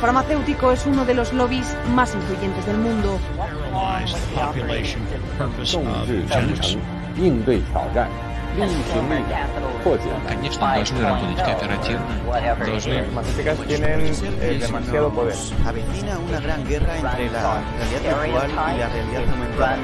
farmacéutico es uno de los lobbies más influyentes del mundo. matemáticas tienen eh, demasiado poder. Avecina una gran guerra entre la realidad virtual y la realidad aumentada.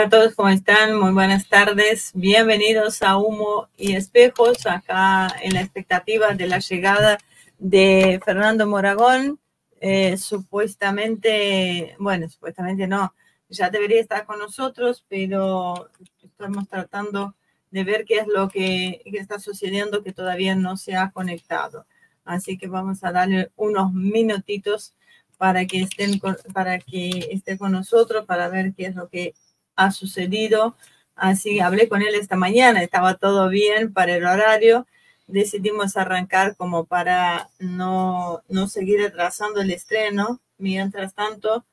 Hola a todos, ¿cómo están? Muy buenas tardes. Bienvenidos a Humo y Espejos, acá en la expectativa de la llegada de Fernando Moragón. Eh, supuestamente, bueno, supuestamente no, ya debería estar con nosotros, pero estamos tratando de ver qué es lo que, está sucediendo que todavía no se ha conectado. Así que vamos a darle unos minutitos para que estén para que esté con nosotros para ver qué es lo que ha sucedido. Así hablé con él esta mañana, estaba todo bien para el horario. Decidimos arrancar como para no, no seguir atrasando el estreno. Mientras tanto,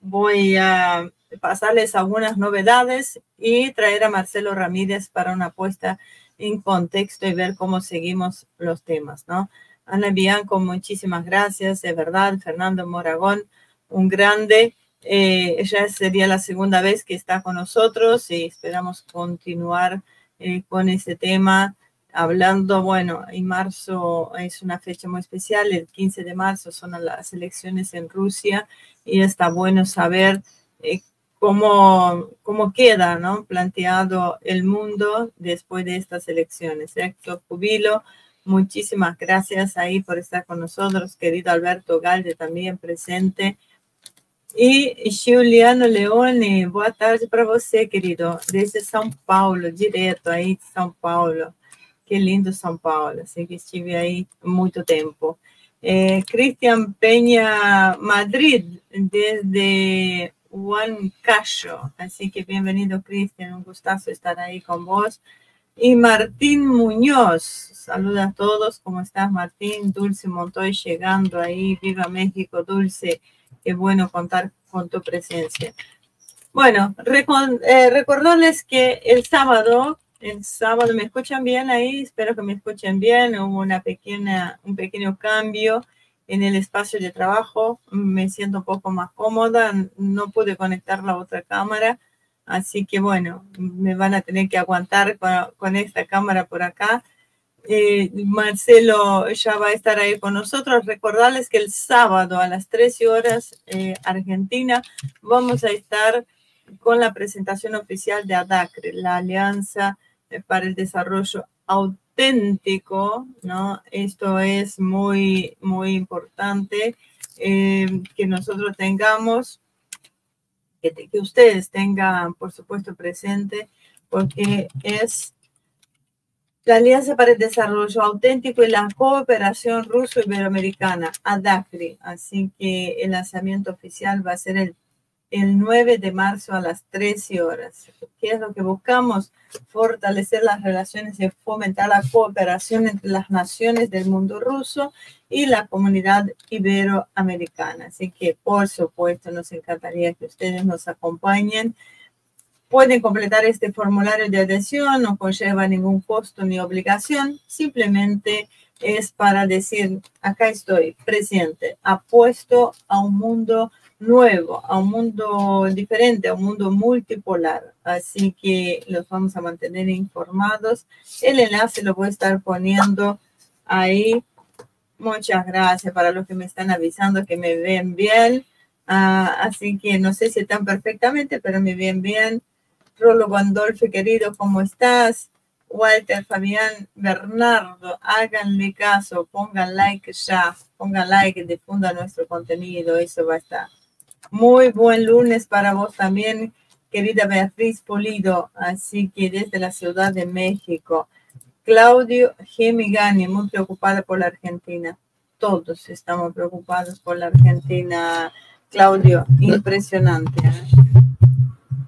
voy a pasarles algunas novedades y traer a Marcelo Ramírez para una apuesta en contexto y ver cómo seguimos los temas, ¿no? Ana Bianco, muchísimas gracias, de verdad. Fernando Moragón, un grande. Eh, sería la segunda vez que está con nosotros y esperamos continuar eh, con este tema hablando, bueno, en marzo es una fecha muy especial, el 15 de marzo son las elecciones en Rusia y está bueno saber eh, cómo, cómo queda ¿no? planteado el mundo después de estas elecciones. Héctor Cubilo, muchísimas gracias ahí por estar con nosotros, querido Alberto Galde también presente. E Giuliano Leone, boa tarde para você, querido, desde São Paulo, direto aí de São Paulo. Que lindo São Paulo, Assim que estive aí muito tempo. É, Cristian Peña Madrid, desde Juan Cacho. Así assim que bem-vindo, Cristian, Um gustazo estar aí com vos. E Martín Muñoz, saluda a todos, Como estás, Martim? Dulce Montoy chegando aí. viva México, Dulce. es bueno contar con tu presencia. Bueno, eh, recordarles que el sábado, el sábado, ¿me escuchan bien ahí? Espero que me escuchen bien. Hubo una pequeña, un pequeño cambio en el espacio de trabajo. Me siento un poco más cómoda. No pude conectar la otra cámara. Así que bueno, me van a tener que aguantar con esta cámara por acá. Eh, Marcelo ya va a estar ahí con nosotros. Recordarles que el sábado a las 13 horas eh, Argentina vamos a estar con la presentación oficial de ADACRE, la Alianza eh, para el Desarrollo Auténtico, ¿no? Esto es muy, muy importante que nosotros tengamos, que, que ustedes tengan, por supuesto, presente, porque es la Alianza para el Desarrollo Auténtico y la Cooperación Ruso-Iberoamericana, ADACRI. Así que el lanzamiento oficial va a ser el, el 9 de marzo a las 13 horas. ¿Qué es lo que buscamos? Fortalecer las relaciones y fomentar la cooperación entre las naciones del mundo ruso y la comunidad iberoamericana. Así que, por supuesto, nos encantaría que ustedes nos acompañen. Pueden completar este formulario de adhesión, no conlleva ningún costo ni obligación, simplemente es para decir, acá estoy, presente, apuesto a un mundo nuevo, a un mundo diferente, a un mundo multipolar. Así que los vamos a mantener informados. El enlace lo voy a estar poniendo ahí. Muchas gracias para los que me están avisando que me ven bien. Ah, así que no sé si están perfectamente, pero me ven bien. Rolo Gandolfi, querido, ¿cómo estás? Walter, Fabián, Bernardo, háganle caso, pongan like ya, pongan like, difunda nuestro contenido, eso va a estar. Muy buen lunes para vos también, querida Beatriz Polido, así que desde la Ciudad de México. Claudio Gemigani, muy preocupada por la Argentina. Todos estamos preocupados por la Argentina, Claudio, impresionante. ¿eh?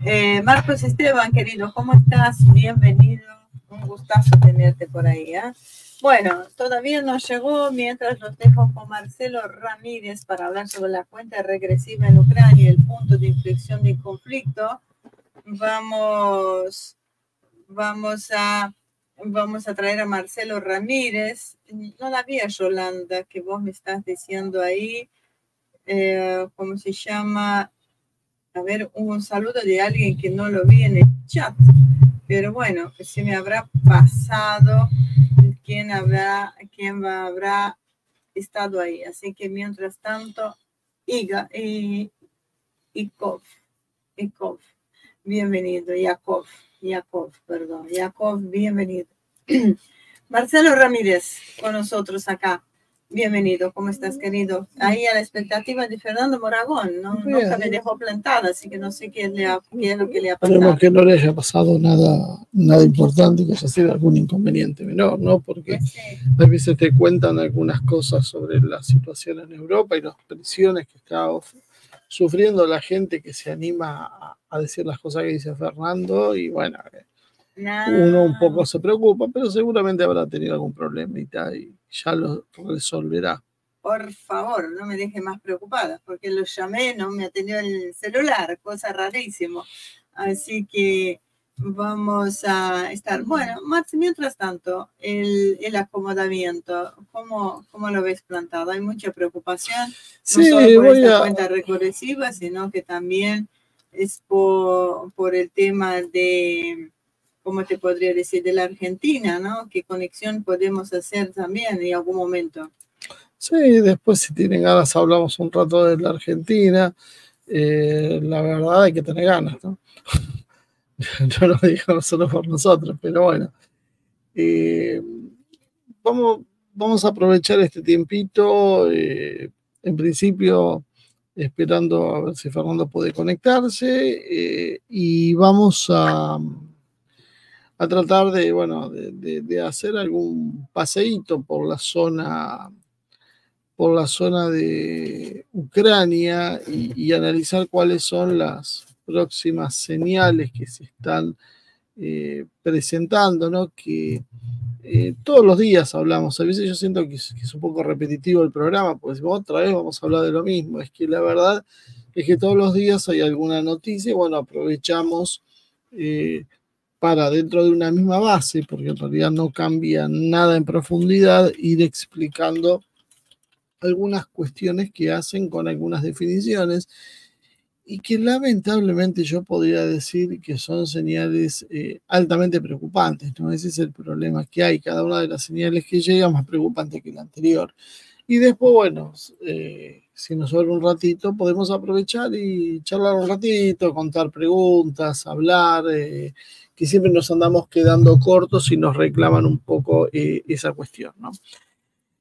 Eh, Marcos Esteban, querido, ¿cómo estás? Bienvenido. Un gustazo tenerte por ahí. ¿eh? Bueno, todavía no llegó, mientras los dejo con Marcelo Ramírez para hablar sobre la cuenta regresiva en Ucrania, el punto de inflexión del conflicto. Vamos, vamos a, vamos a traer a Marcelo Ramírez. No la vi Yolanda, que vos me estás diciendo ahí, eh, ¿cómo se llama? A ver, un saludo de alguien que no lo vi en el chat, pero bueno, se me habrá pasado quién habrá, quién habrá estado ahí. Así que mientras tanto, Iga y Ikov, bienvenido, Yakov, Yakov, perdón, Yakov, bienvenido. Marcelo Ramírez con nosotros acá. Bienvenido, ¿cómo estás, querido? Ahí a la expectativa de Fernando Moragón, ¿no? Nunca me dejó plantada, así que no sé qué, le ha, qué que le ha pasado. Esperemos que no le haya pasado nada, nada importante, que haya sido algún inconveniente menor, ¿no? Porque pues a veces te cuentan algunas cosas sobre la situación en Europa y las presiones que está sufriendo la gente que se anima a, decir las cosas que dice Fernando y bueno, eh, uno un poco se preocupa, pero seguramente habrá tenido algún problemita y ya lo resolverá. Por favor, no me deje más preocupada, porque lo llamé, no me atendió el celular, cosa rarísimo. Así que vamos a estar. Bueno, Max, mientras tanto, el, acomodamiento, ¿cómo, ¿cómo, lo ves plantado? Hay mucha preocupación, no solo por esta cuenta regresiva, sino que también es por el tema de ¿Cómo te podría decir, de la Argentina, ¿no? ¿Qué conexión podemos hacer también en algún momento? Sí, después si tienen ganas hablamos un rato de la Argentina. Eh, la verdad hay que tener ganas, ¿no? no lo digo solo por nosotros, pero bueno. Eh, vamos, a aprovechar este tiempito, eh, en principio esperando a ver si Fernando puede conectarse y vamos a a tratar de, bueno, de, hacer algún paseíto por la zona por la zona de Ucrania y, analizar cuáles son las próximas señales que se están eh, presentando, ¿no? Que eh, todos los días hablamos, a veces yo siento que es, un poco repetitivo el programa, pues otra vez vamos a hablar de lo mismo, es que la verdad es que todos los días hay alguna noticia y bueno, aprovechamos eh, para dentro de una misma base, porque en realidad no cambia nada en profundidad, ir explicando algunas cuestiones que hacen con algunas definiciones y que lamentablemente yo podría decir que son señales eh, altamente preocupantes, ¿no? Ese es el problema que hay, cada una de las señales que llega más preocupante que la anterior. Y después, bueno, eh, si nos sobra un ratito, podemos aprovechar y charlar un ratito, contar preguntas, hablar, eh, que siempre nos andamos quedando cortos y nos reclaman un poco eh, esa cuestión. ¿no?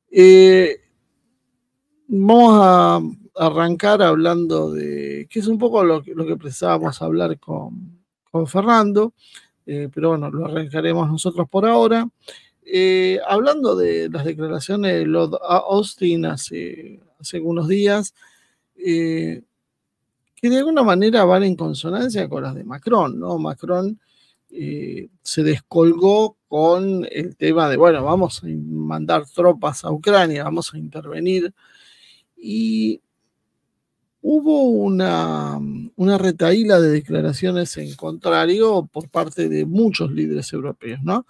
Eh, vamos a arrancar hablando de, que es un poco lo, que pensábamos hablar con, con Fernando, pero bueno, lo arrancaremos nosotros por ahora. hablando de las declaraciones de Lord Austin hace hace algunos días, eh, que de alguna manera van en consonancia con las de Macron, ¿no? Macron eh, se descolgó con el tema de, bueno, vamos a mandar tropas a Ucrania, vamos a intervenir. Y hubo una, una retaíla de declaraciones en contrario por parte de muchos líderes europeos, ¿no?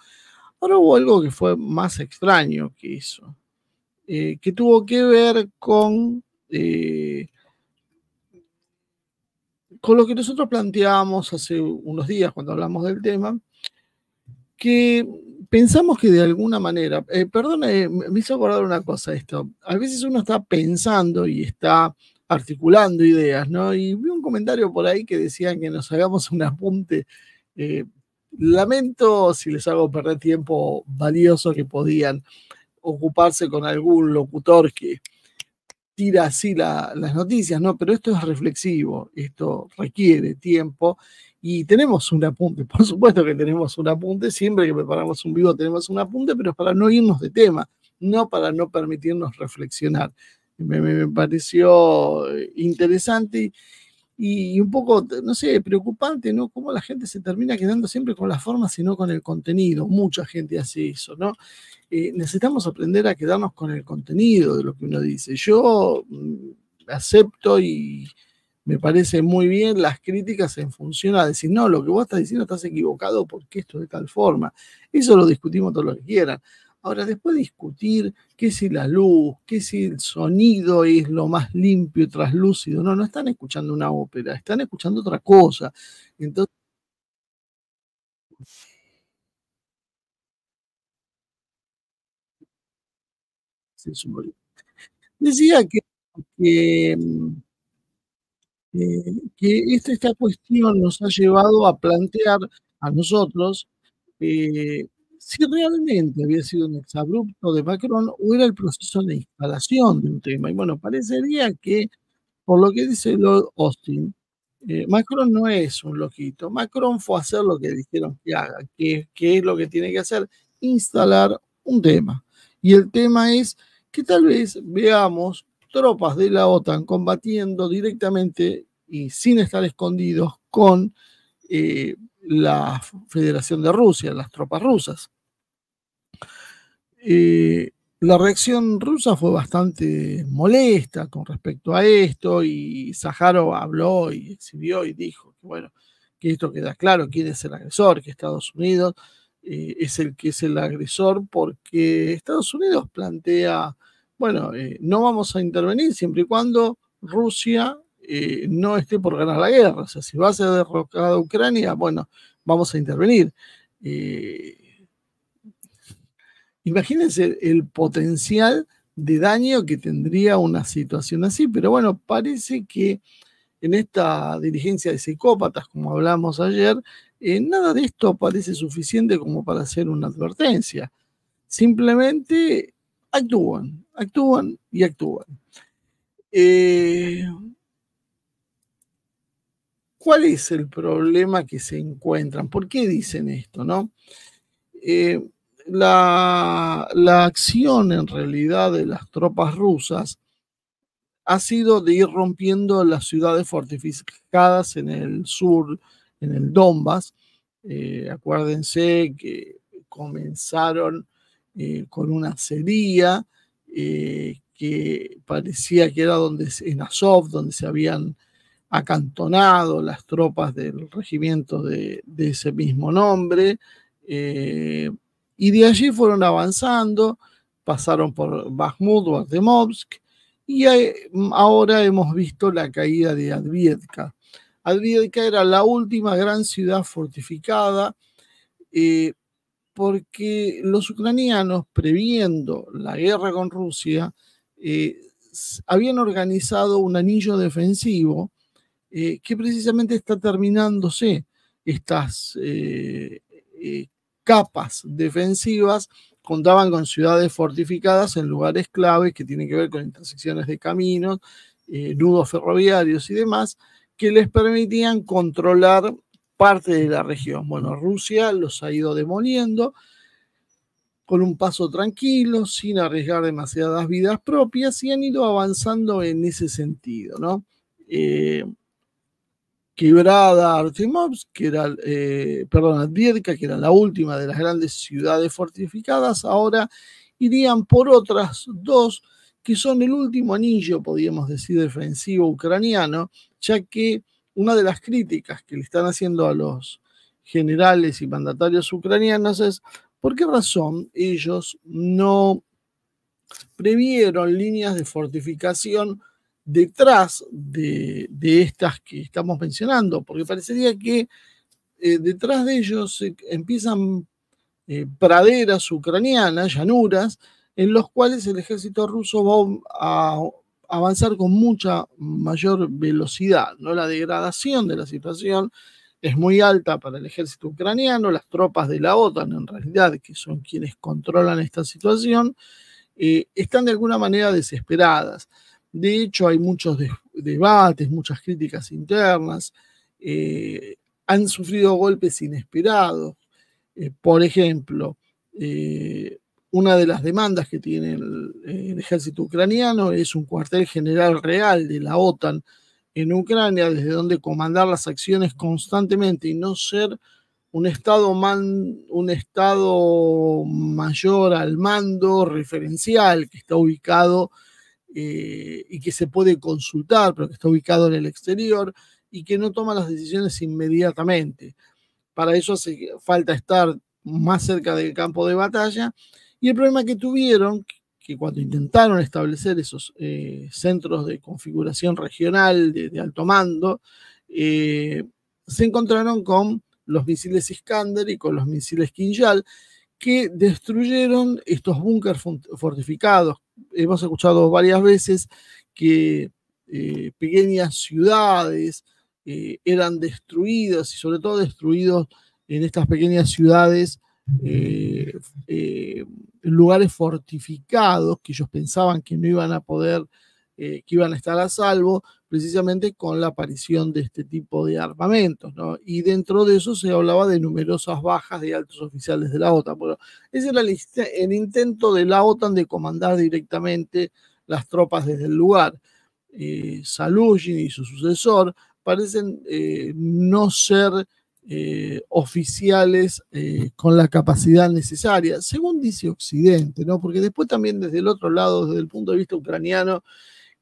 Ahora hubo algo que fue más extraño que eso. Eh, que tuvo que ver con, eh, con lo que nosotros planteábamos hace unos días cuando hablamos del tema, que pensamos que de alguna manera, eh, perdón, me hizo acordar una cosa esto, a veces uno está pensando y está articulando ideas, ¿no? Y vi un comentario por ahí que decían que nos hagamos un apunte. lamento si les hago perder tiempo valioso que podían ocuparse con algún locutor que tira así las noticias, ¿no? Pero esto es reflexivo, esto requiere tiempo y tenemos un apunte, por supuesto que tenemos un apunte, siempre que preparamos un vivo tenemos un apunte, pero es para no irnos de tema, no para no permitirnos reflexionar. Me, me pareció eh, interesante y, y, un poco, no sé, preocupante, ¿no? Cómo la gente se termina quedando siempre con la forma, sino con el contenido. Mucha gente hace eso, ¿no? Eh, necesitamos aprender a quedarnos con el contenido de lo que uno dice. Yo mm, acepto y me parece muy bien las críticas en función a decir, no, lo que vos estás diciendo estás equivocado porque esto de tal forma. Eso lo discutimos todos los que quieran. Ahora, después de discutir qué si la luz, qué si el sonido es lo más limpio y traslúcido, no, no están escuchando una ópera, están escuchando otra cosa. Entonces. Decía que, que, eh, esta, cuestión nos ha llevado a plantear a nosotros eh, si realmente había sido un exabrupto de Macron o era el proceso de instalación de un tema. Y bueno, parecería que, por lo que dice Lord Austin, eh, Macron no es un loquito. Macron fue a hacer lo que dijeron que haga, que, es lo que tiene que hacer, instalar un tema. Y el tema es que tal vez veamos tropas de la OTAN combatiendo directamente y sin estar escondidos con eh, la Federación de Rusia, las tropas rusas. Eh, la reacción rusa fue bastante molesta con respecto a esto y Zaharov habló y exhibió y dijo que, bueno, que esto queda claro, quién es el agresor, que Estados Unidos eh, es el que es el agresor porque Estados Unidos plantea, bueno, eh, no vamos a intervenir siempre y cuando Rusia no esté por ganar la guerra. O sea, si va a ser derrocada Ucrania, bueno, vamos a intervenir. Imagínense el potencial de daño que tendría una situación así, pero bueno, parece que en esta dirigencia de psicópatas, como hablamos ayer, eh, nada de esto parece suficiente como para hacer una advertencia. Simplemente actúan, actúan y actúan. Eh, ¿Cuál es el problema que se encuentran? ¿Por qué dicen esto? No? Eh, la, acción en realidad de las tropas rusas ha sido de ir rompiendo las ciudades fortificadas en el sur, en el Donbass. Eh, acuérdense que comenzaron eh, con una acería eh, que parecía que era donde, en Azov, donde se habían acantonado las tropas del regimiento de, ese mismo nombre y de allí fueron avanzando, pasaron por Bakhmut, Artemovsk, y mm, ahora hemos visto la caída de Adviedka. Adviedka era la última gran ciudad fortificada eh, porque los ucranianos, previendo la guerra con Rusia, eh, habían organizado un anillo defensivo eh, que precisamente está terminándose estas capas defensivas contaban con ciudades fortificadas en lugares claves que tienen que ver con intersecciones de caminos, eh, nudos ferroviarios y demás, que les permitían controlar parte de la región. Bueno, Rusia los ha ido demoliendo con un paso tranquilo, sin arriesgar demasiadas vidas propias, y han ido avanzando en ese sentido, ¿no? Eh, quebrada Artemovsk, que era, eh, perdón, Advierka, que era la última de las grandes ciudades fortificadas, ahora irían por otras dos que son el último anillo, podríamos decir, defensivo ucraniano, ya que una de las críticas que le están haciendo a los generales y mandatarios ucranianos es por qué razón ellos no previeron líneas de fortificación detrás de, estas que estamos mencionando, porque parecería que eh, detrás de ellos eh, empiezan eh, praderas ucranianas, llanuras, en los cuales el ejército ruso va a avanzar con mucha mayor velocidad. ¿no? La degradación de la situación es muy alta para el ejército ucraniano, las tropas de la OTAN en realidad, que son quienes controlan esta situación, están de alguna manera desesperadas. De hecho, hay muchos debates, muchas críticas internas. Eh, han sufrido golpes inesperados. Eh, por ejemplo, eh, una de las demandas que tiene el, ejército ucraniano es un cuartel general real de la OTAN en Ucrania, desde donde comandar las acciones constantemente y no ser un Estado, un estado mayor al mando referencial que está ubicado eh, y que se puede consultar, pero que está ubicado en el exterior y que no toma las decisiones inmediatamente. Para eso hace falta estar más cerca del campo de batalla. Y el problema que tuvieron, que cuando intentaron establecer esos eh, centros de configuración regional de, alto mando, eh, se encontraron con los misiles Iskander y con los misiles Kinjal, que destruyeron estos búnkers fortificados hemos escuchado varias veces que eh, pequeñas ciudades eh, eran destruidas y sobre todo destruidos en estas pequeñas ciudades eh, lugares fortificados que ellos pensaban que no iban a poder eh, que iban a estar a salvo precisamente con la aparición de este tipo de armamentos, Y dentro de eso se hablaba de numerosas bajas de altos oficiales de la OTAN. Pero ese era el, intento de la OTAN de comandar directamente las tropas desde el lugar. Eh, y su sucesor parecen eh, no ser eh, oficiales con la capacidad necesaria, según dice Occidente, ¿no? Porque después también desde el otro lado, desde el punto de vista ucraniano,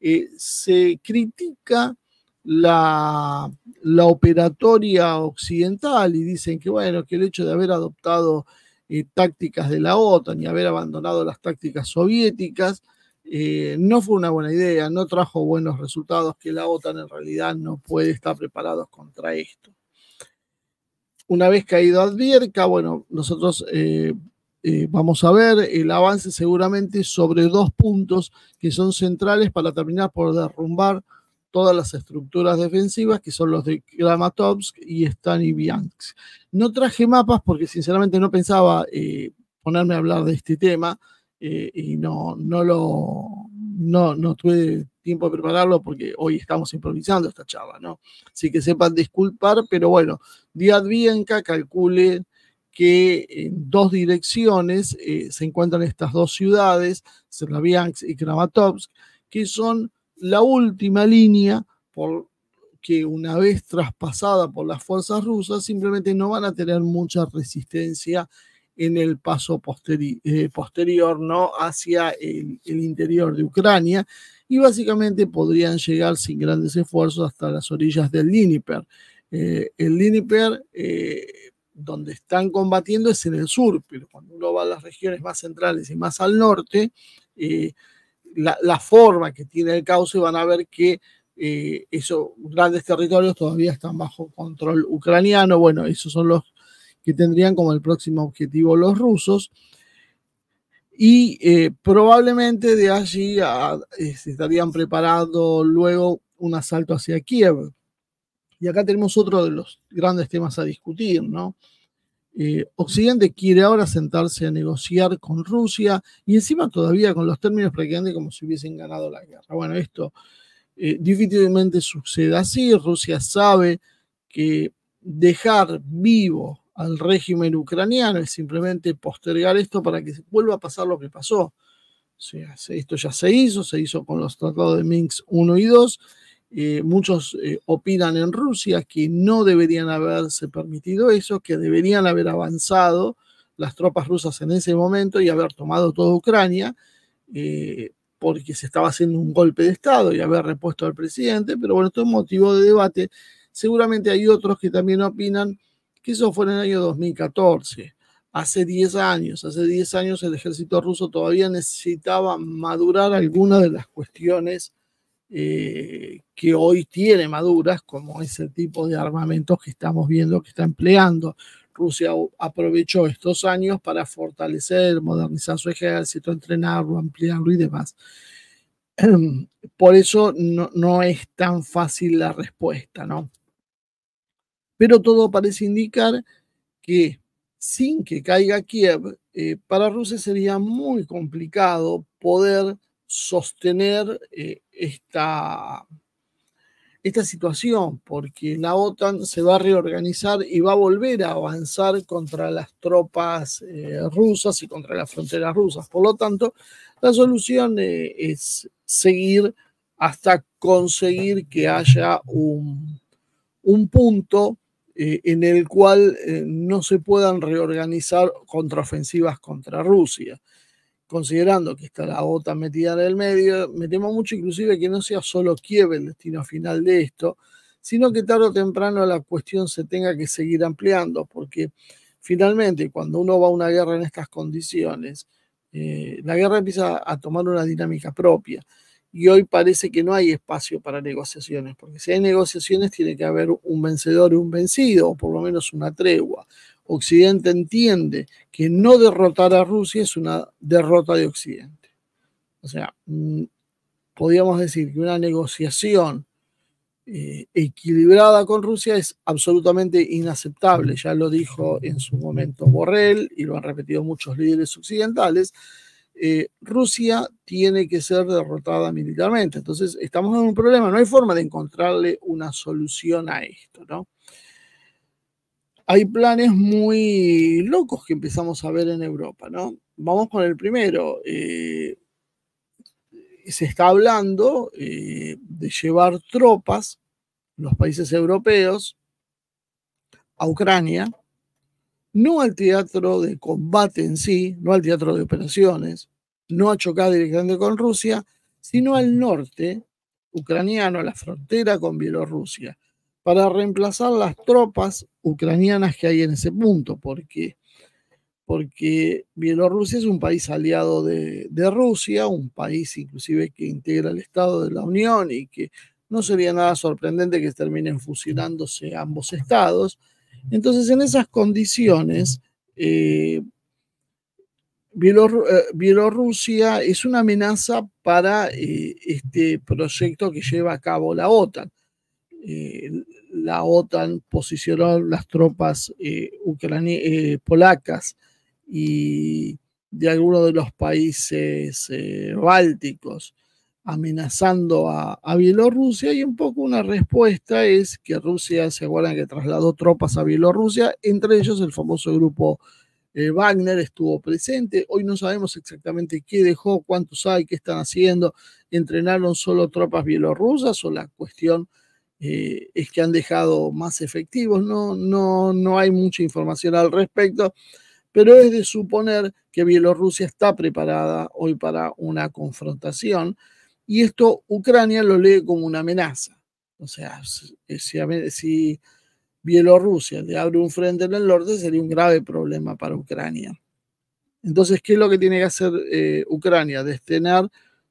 eh, se critica la, operatoria occidental y dicen que, bueno, que el hecho de haber adoptado eh, tácticas de la OTAN y haber abandonado las tácticas soviéticas, eh, no fue una buena idea, no trajo buenos resultados, que la OTAN en realidad no puede estar preparados contra esto. Una vez caído Advierca, bueno, nosotros eh, vamos a ver el avance seguramente sobre dos puntos que son centrales para terminar por derrumbar todas las estructuras defensivas que son los de Kramatovsk y Staniviansk. No traje mapas porque sinceramente no pensaba eh, ponerme a hablar de este tema eh, y no, no lo no, tuve tiempo de prepararlo porque hoy estamos improvisando esta chava, ¿no? Así que sepan disculpar, pero bueno, Díaz Bienca calcule que en dos direcciones eh, se encuentran estas dos ciudades, Slavyansk y Kramatorsk, que son la última línea por que una vez traspasada por las fuerzas rusas simplemente no van a tener mucha resistencia en el paso eh, posterior ¿no? hacia el, interior de Ucrania y básicamente podrían llegar sin grandes esfuerzos hasta las orillas del Dnieper. Eh, el Dnieper donde están combatiendo es en el sur, pero cuando uno va a las regiones más centrales y más al norte, eh, la, forma que tiene el cauce van a ver que eh, esos grandes territorios todavía están bajo control ucraniano. Bueno, esos son los que tendrían como el próximo objetivo los rusos. Y eh, probablemente de allí se estarían preparando luego un asalto hacia Kiev y acá tenemos otro de los grandes temas a discutir, ¿no? Eh, Occidente quiere ahora sentarse a negociar con Rusia y encima todavía con los términos prácticamente como si hubiesen ganado la guerra. Bueno, esto definitivamente eh, difícilmente sucede así. Rusia sabe que dejar vivo al régimen ucraniano es simplemente postergar esto para que vuelva a pasar lo que pasó. esto ya se hizo, se hizo con los tratados de Minsk 1 y 2 eh, muchos eh, opinan en Rusia que no deberían haberse permitido eso, que deberían haber avanzado las tropas rusas en ese momento y haber tomado toda Ucrania, eh, porque se estaba haciendo un golpe de Estado y haber repuesto al presidente, pero bueno, esto es motivo de debate. Seguramente hay otros que también opinan que eso fue en el año 2014, hace 10 años, hace 10 años el ejército ruso todavía necesitaba madurar algunas de las cuestiones eh, que hoy tiene maduras, como ese tipo de armamentos que estamos viendo que está empleando. Rusia aprovechó estos años para fortalecer, modernizar su ejército, entrenarlo, ampliarlo y demás. Por eso no, es tan fácil la respuesta, ¿no? Pero todo parece indicar que sin que caiga Kiev, eh, para Rusia sería muy complicado poder sostener eh, esta, esta situación, porque la OTAN se va a reorganizar y va a volver a avanzar contra las tropas eh, rusas y contra las fronteras rusas. Por lo tanto, la solución eh, es seguir hasta conseguir que haya un, punto eh, en el cual no se puedan reorganizar contraofensivas contra Rusia considerando que está la OTAN metida en el medio, me temo mucho inclusive que no sea solo Kiev el destino final de esto, sino que tarde o temprano la cuestión se tenga que seguir ampliando, porque finalmente cuando uno va a una guerra en estas condiciones, eh, la guerra empieza a tomar una dinámica propia y hoy parece que no hay espacio para negociaciones, porque si hay negociaciones tiene que haber un vencedor y un vencido, o por lo menos una tregua, Occidente entiende que no derrotar a Rusia es una derrota de Occidente. O sea, mm, podríamos decir que una negociación eh, equilibrada con Rusia es absolutamente inaceptable. Ya lo dijo en su momento Borrell y lo han repetido muchos líderes occidentales. Eh, Rusia tiene que ser derrotada militarmente. Entonces, estamos en un problema, no hay forma de encontrarle una solución a esto, ¿no? hay planes muy locos que empezamos a ver en Europa, ¿no? Vamos con el primero. Eh, se está hablando eh, de llevar tropas, los países europeos, a Ucrania, no al teatro de combate en sí, no al teatro de operaciones, no a chocar directamente con Rusia, sino al norte ucraniano, a la frontera con Bielorrusia para reemplazar las tropas ucranianas que hay en ese punto, porque, porque Bielorrusia es un país aliado de, Rusia, un país inclusive que integra el Estado de la Unión y que no sería nada sorprendente que terminen fusionándose ambos estados. Entonces, en esas condiciones, eh, eh, Bielorrusia es una amenaza para eh, este proyecto que lleva a cabo la OTAN la OTAN posicionó las tropas eh, eh, polacas y de algunos de los países eh, bálticos amenazando a, Bielorrusia y un poco una respuesta es que Rusia se acuerdan que trasladó tropas a Bielorrusia, entre ellos el famoso grupo Wagner estuvo presente, hoy no sabemos exactamente qué dejó, cuántos hay, qué están haciendo, entrenaron solo tropas bielorrusas o la cuestión eh, es que han dejado más efectivos. No, no, no hay mucha información al respecto, pero es de suponer que Bielorrusia está preparada hoy para una confrontación y esto Ucrania lo lee como una amenaza. O sea, si, eh, Bielorrusia le abre un frente en el norte sería un grave problema para Ucrania. Entonces, ¿qué es lo que tiene que hacer eh, Ucrania? Destinar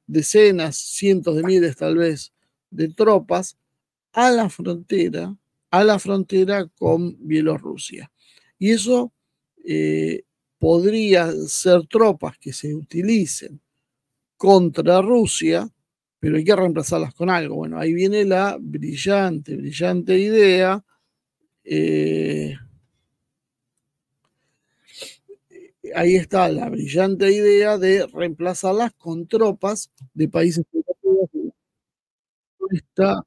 decenas, cientos de miles tal vez de tropas a la frontera, a la frontera con Bielorrusia. Y eso eh, podría ser tropas que se utilicen contra Rusia, pero hay que reemplazarlas con algo. Bueno, ahí viene la brillante, brillante idea. Eh, ahí está la brillante idea de reemplazarlas con tropas de países está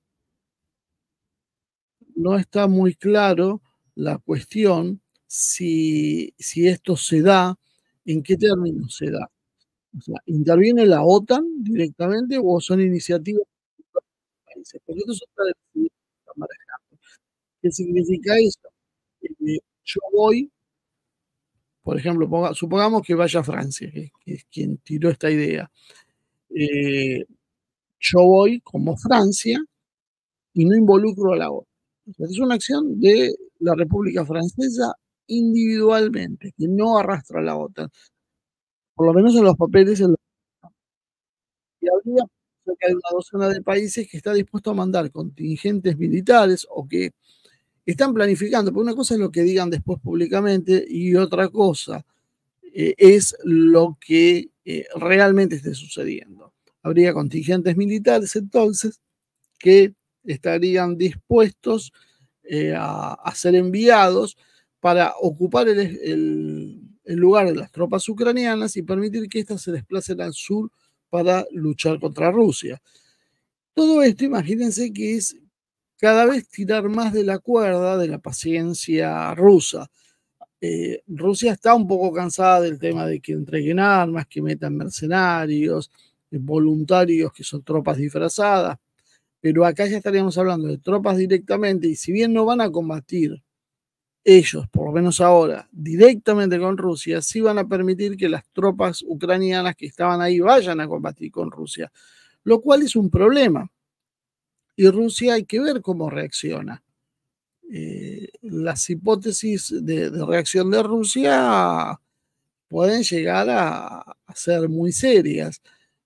no está muy claro la cuestión si, esto se da, en qué términos se da. O sea, ¿interviene la OTAN directamente o son iniciativas de los países? Porque está ¿Qué significa eso? yo voy, por ejemplo, supongamos que vaya a Francia, que, es quien tiró esta idea. Eh, yo voy como Francia y no involucro a la OTAN. Es una acción de la República Francesa individualmente, que no arrastra a la OTAN. Por lo menos en los papeles. Y habría una docena de países que está dispuesto a mandar contingentes militares o que están planificando, porque una cosa es lo que digan después públicamente y otra cosa eh, es lo que eh, realmente esté sucediendo. Habría contingentes militares entonces que estarían dispuestos eh, a, ser enviados para ocupar el, lugar de las tropas ucranianas y permitir que éstas se desplacen al sur para luchar contra Rusia. Todo esto, imagínense que es cada vez tirar más de la cuerda de la paciencia rusa. Eh, Rusia está un poco cansada del tema de que entreguen armas, que metan mercenarios, voluntarios que son tropas disfrazadas, pero acá ya estaríamos hablando de tropas directamente y si bien no van a combatir ellos, por lo menos ahora, directamente con Rusia, sí van a permitir que las tropas ucranianas que estaban ahí vayan a combatir con Rusia, lo cual es un problema. Y Rusia hay que ver cómo reacciona. Eh, las hipótesis de, reacción de Rusia pueden llegar a ser muy serias.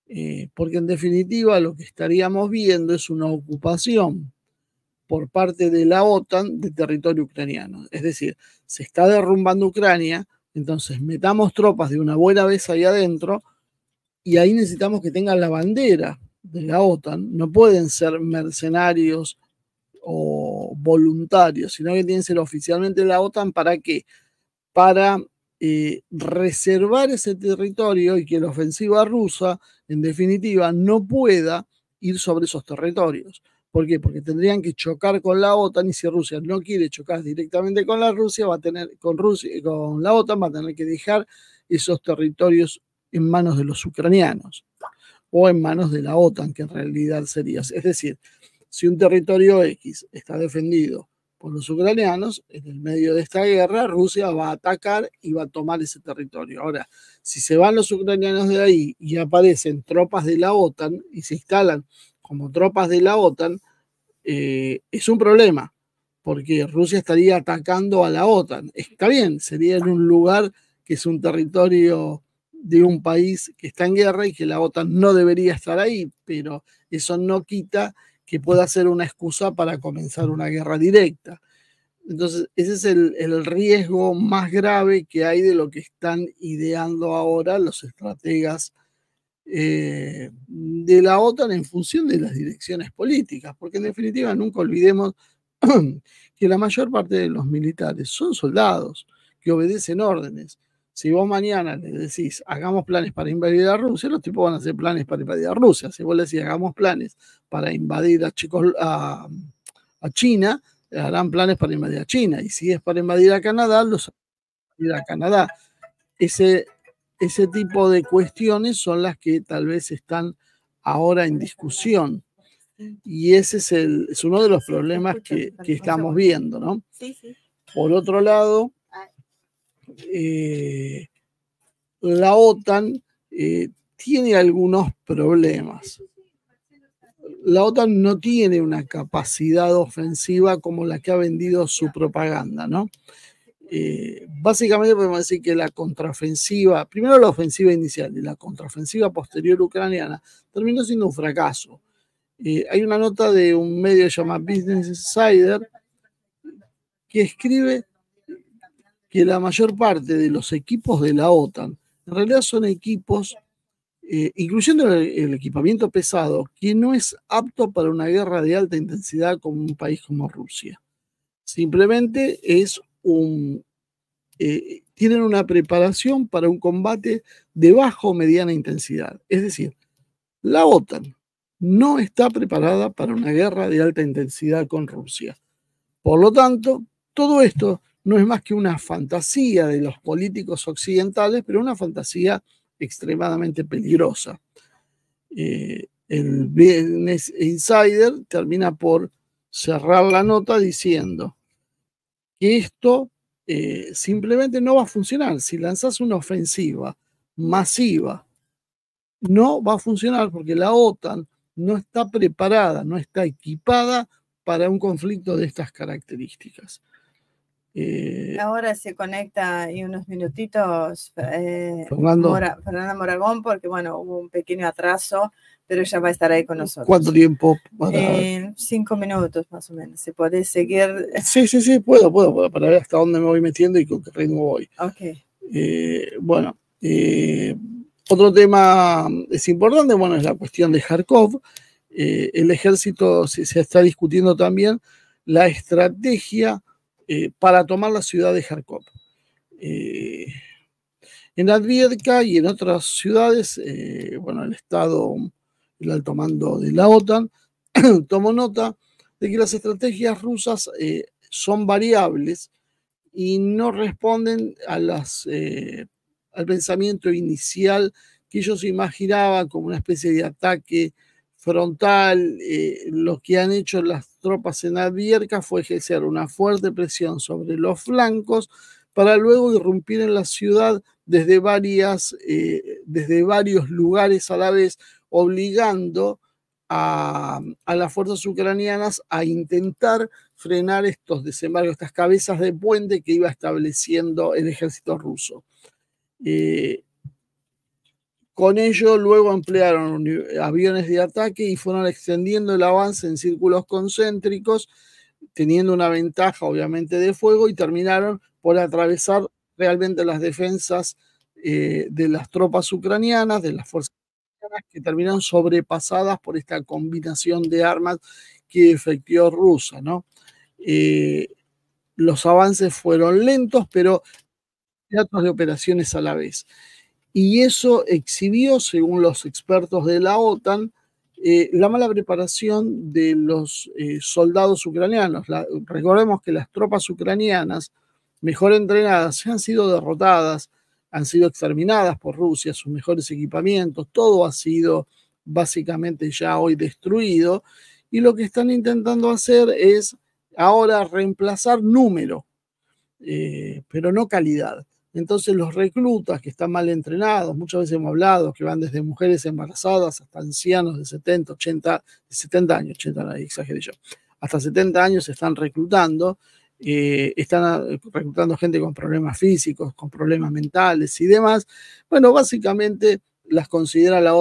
Eh, porque en definitiva lo que estaríamos viendo es una ocupación por parte de la OTAN de territorio ucraniano. Es decir, se está derrumbando Ucrania, entonces metamos tropas de una buena vez ahí adentro y ahí necesitamos que tengan la bandera de la OTAN. No pueden ser mercenarios o voluntarios, sino que tienen que ser oficialmente la OTAN para qué? Para eh, reservar ese territorio y que la ofensiva rusa, en definitiva, no pueda ir sobre esos territorios. ¿Por qué? Porque tendrían que chocar con la OTAN y si Rusia no quiere chocar directamente con la Rusia, va a tener, con Rusia, con la OTAN va a tener que dejar esos territorios en manos de los ucranianos o en manos de la OTAN, que en realidad sería. Es decir, si un territorio X está defendido por los ucranianos, en el medio de esta guerra, Rusia va a atacar y va a tomar ese territorio. Ahora, si se van los ucranianos de ahí y aparecen tropas de la OTAN y se instalan como tropas de la OTAN, eh, es un problema, porque Rusia estaría atacando a la OTAN. Está bien, sería en un lugar que es un territorio de un país que está en guerra y que la OTAN no debería estar ahí, pero eso no quita que pueda ser una excusa para comenzar una guerra directa. Entonces, ese es el, riesgo más grave que hay de lo que están ideando ahora los estrategas eh, de la OTAN en función de las direcciones políticas, porque en definitiva nunca olvidemos que la mayor parte de los militares son soldados que obedecen órdenes si vos mañana le decís, hagamos planes para invadir a Rusia, los tipos van a hacer planes para invadir a Rusia. Si vos le decís, hagamos planes para invadir a, a, China, harán planes para invadir a China. Y si es para invadir a Canadá, los invadir a Canadá. Ese, ese tipo de cuestiones son las que tal vez están ahora en discusión. Y ese es, el, es uno de los problemas que, que estamos viendo, ¿no? Por otro lado, eh, la OTAN eh, tiene algunos problemas. La OTAN no tiene una capacidad ofensiva como la que ha vendido su propaganda, ¿no? Eh, básicamente podemos decir que la contraofensiva, primero la ofensiva inicial y la contraofensiva posterior ucraniana, terminó siendo un fracaso. hay una nota de un medio llamado Business Insider que escribe que la mayor parte de los equipos de la OTAN en realidad son equipos, eh, incluyendo el, equipamiento pesado, que no es apto para una guerra de alta intensidad con un país como Rusia. Simplemente es un... Eh, tienen una preparación para un combate de bajo o mediana intensidad. Es decir, la OTAN no está preparada para una guerra de alta intensidad con Rusia. Por lo tanto, todo esto no es más que una fantasía de los políticos occidentales, pero una fantasía extremadamente peligrosa. Eh, el Insider termina por cerrar la nota diciendo que esto eh, simplemente no va a funcionar. Si lanzas una ofensiva masiva, no va a funcionar porque la OTAN no está preparada, no está equipada para un conflicto de estas características. Eh, Ahora se conecta y unos minutitos eh, Fernanda Moragón, porque bueno, hubo un pequeño atraso, pero ya va a estar ahí con nosotros. ¿Cuánto tiempo? cinco minutos más o menos. ¿Se puede seguir? Sí, sí, sí, puedo, puedo, para ver hasta dónde me voy metiendo y con qué ritmo voy. Okay. Eh, bueno, eh, otro tema mm, es importante, bueno, es la cuestión de Kharkov. el ejército se está discutiendo también la estrategia eh, para tomar la ciudad de Kharkov. Eh, en Advierka y en otras ciudades, eh, bueno, el Estado, el alto mando de la OTAN, tomó nota de que las estrategias rusas son variables y no responden a las, al pensamiento inicial que ellos imaginaban como una especie de ataque frontal, eh, lo que han hecho las tropas en Adierca fue ejercer una fuerte presión sobre los flancos para luego irrumpir en la ciudad desde, varias, eh, desde varios lugares a la vez, obligando a, las fuerzas ucranianas a intentar frenar estos desembarcos, estas cabezas de puente que iba estableciendo el ejército ruso. Eh, con ello luego emplearon aviones de ataque y fueron extendiendo el avance en círculos concéntricos, teniendo una ventaja obviamente de fuego y terminaron por atravesar realmente las defensas eh, de las tropas ucranianas, de las fuerzas ucranianas, que terminaron sobrepasadas por esta combinación de armas que efectuó Rusia. ¿no? Eh, los avances fueron lentos, pero datos de operaciones a la vez y eso exhibió, según los expertos de la OTAN, eh, la mala preparación de los eh, soldados ucranianos. recordemos que las tropas ucranianas, mejor entrenadas, han sido derrotadas, han sido exterminadas por Rusia, sus mejores equipamientos, todo ha sido básicamente ya hoy destruido, y lo que están intentando hacer es ahora reemplazar número, eh, pero no calidad. Entonces los reclutas que están mal entrenados, muchas veces hemos hablado que van desde mujeres embarazadas hasta ancianos de 70, 80, 70 años, 80, exageré yo, hasta 70 años están reclutando, eh, están ah, reclutando gente con problemas físicos, con problemas mentales y demás. Bueno, básicamente las considera la,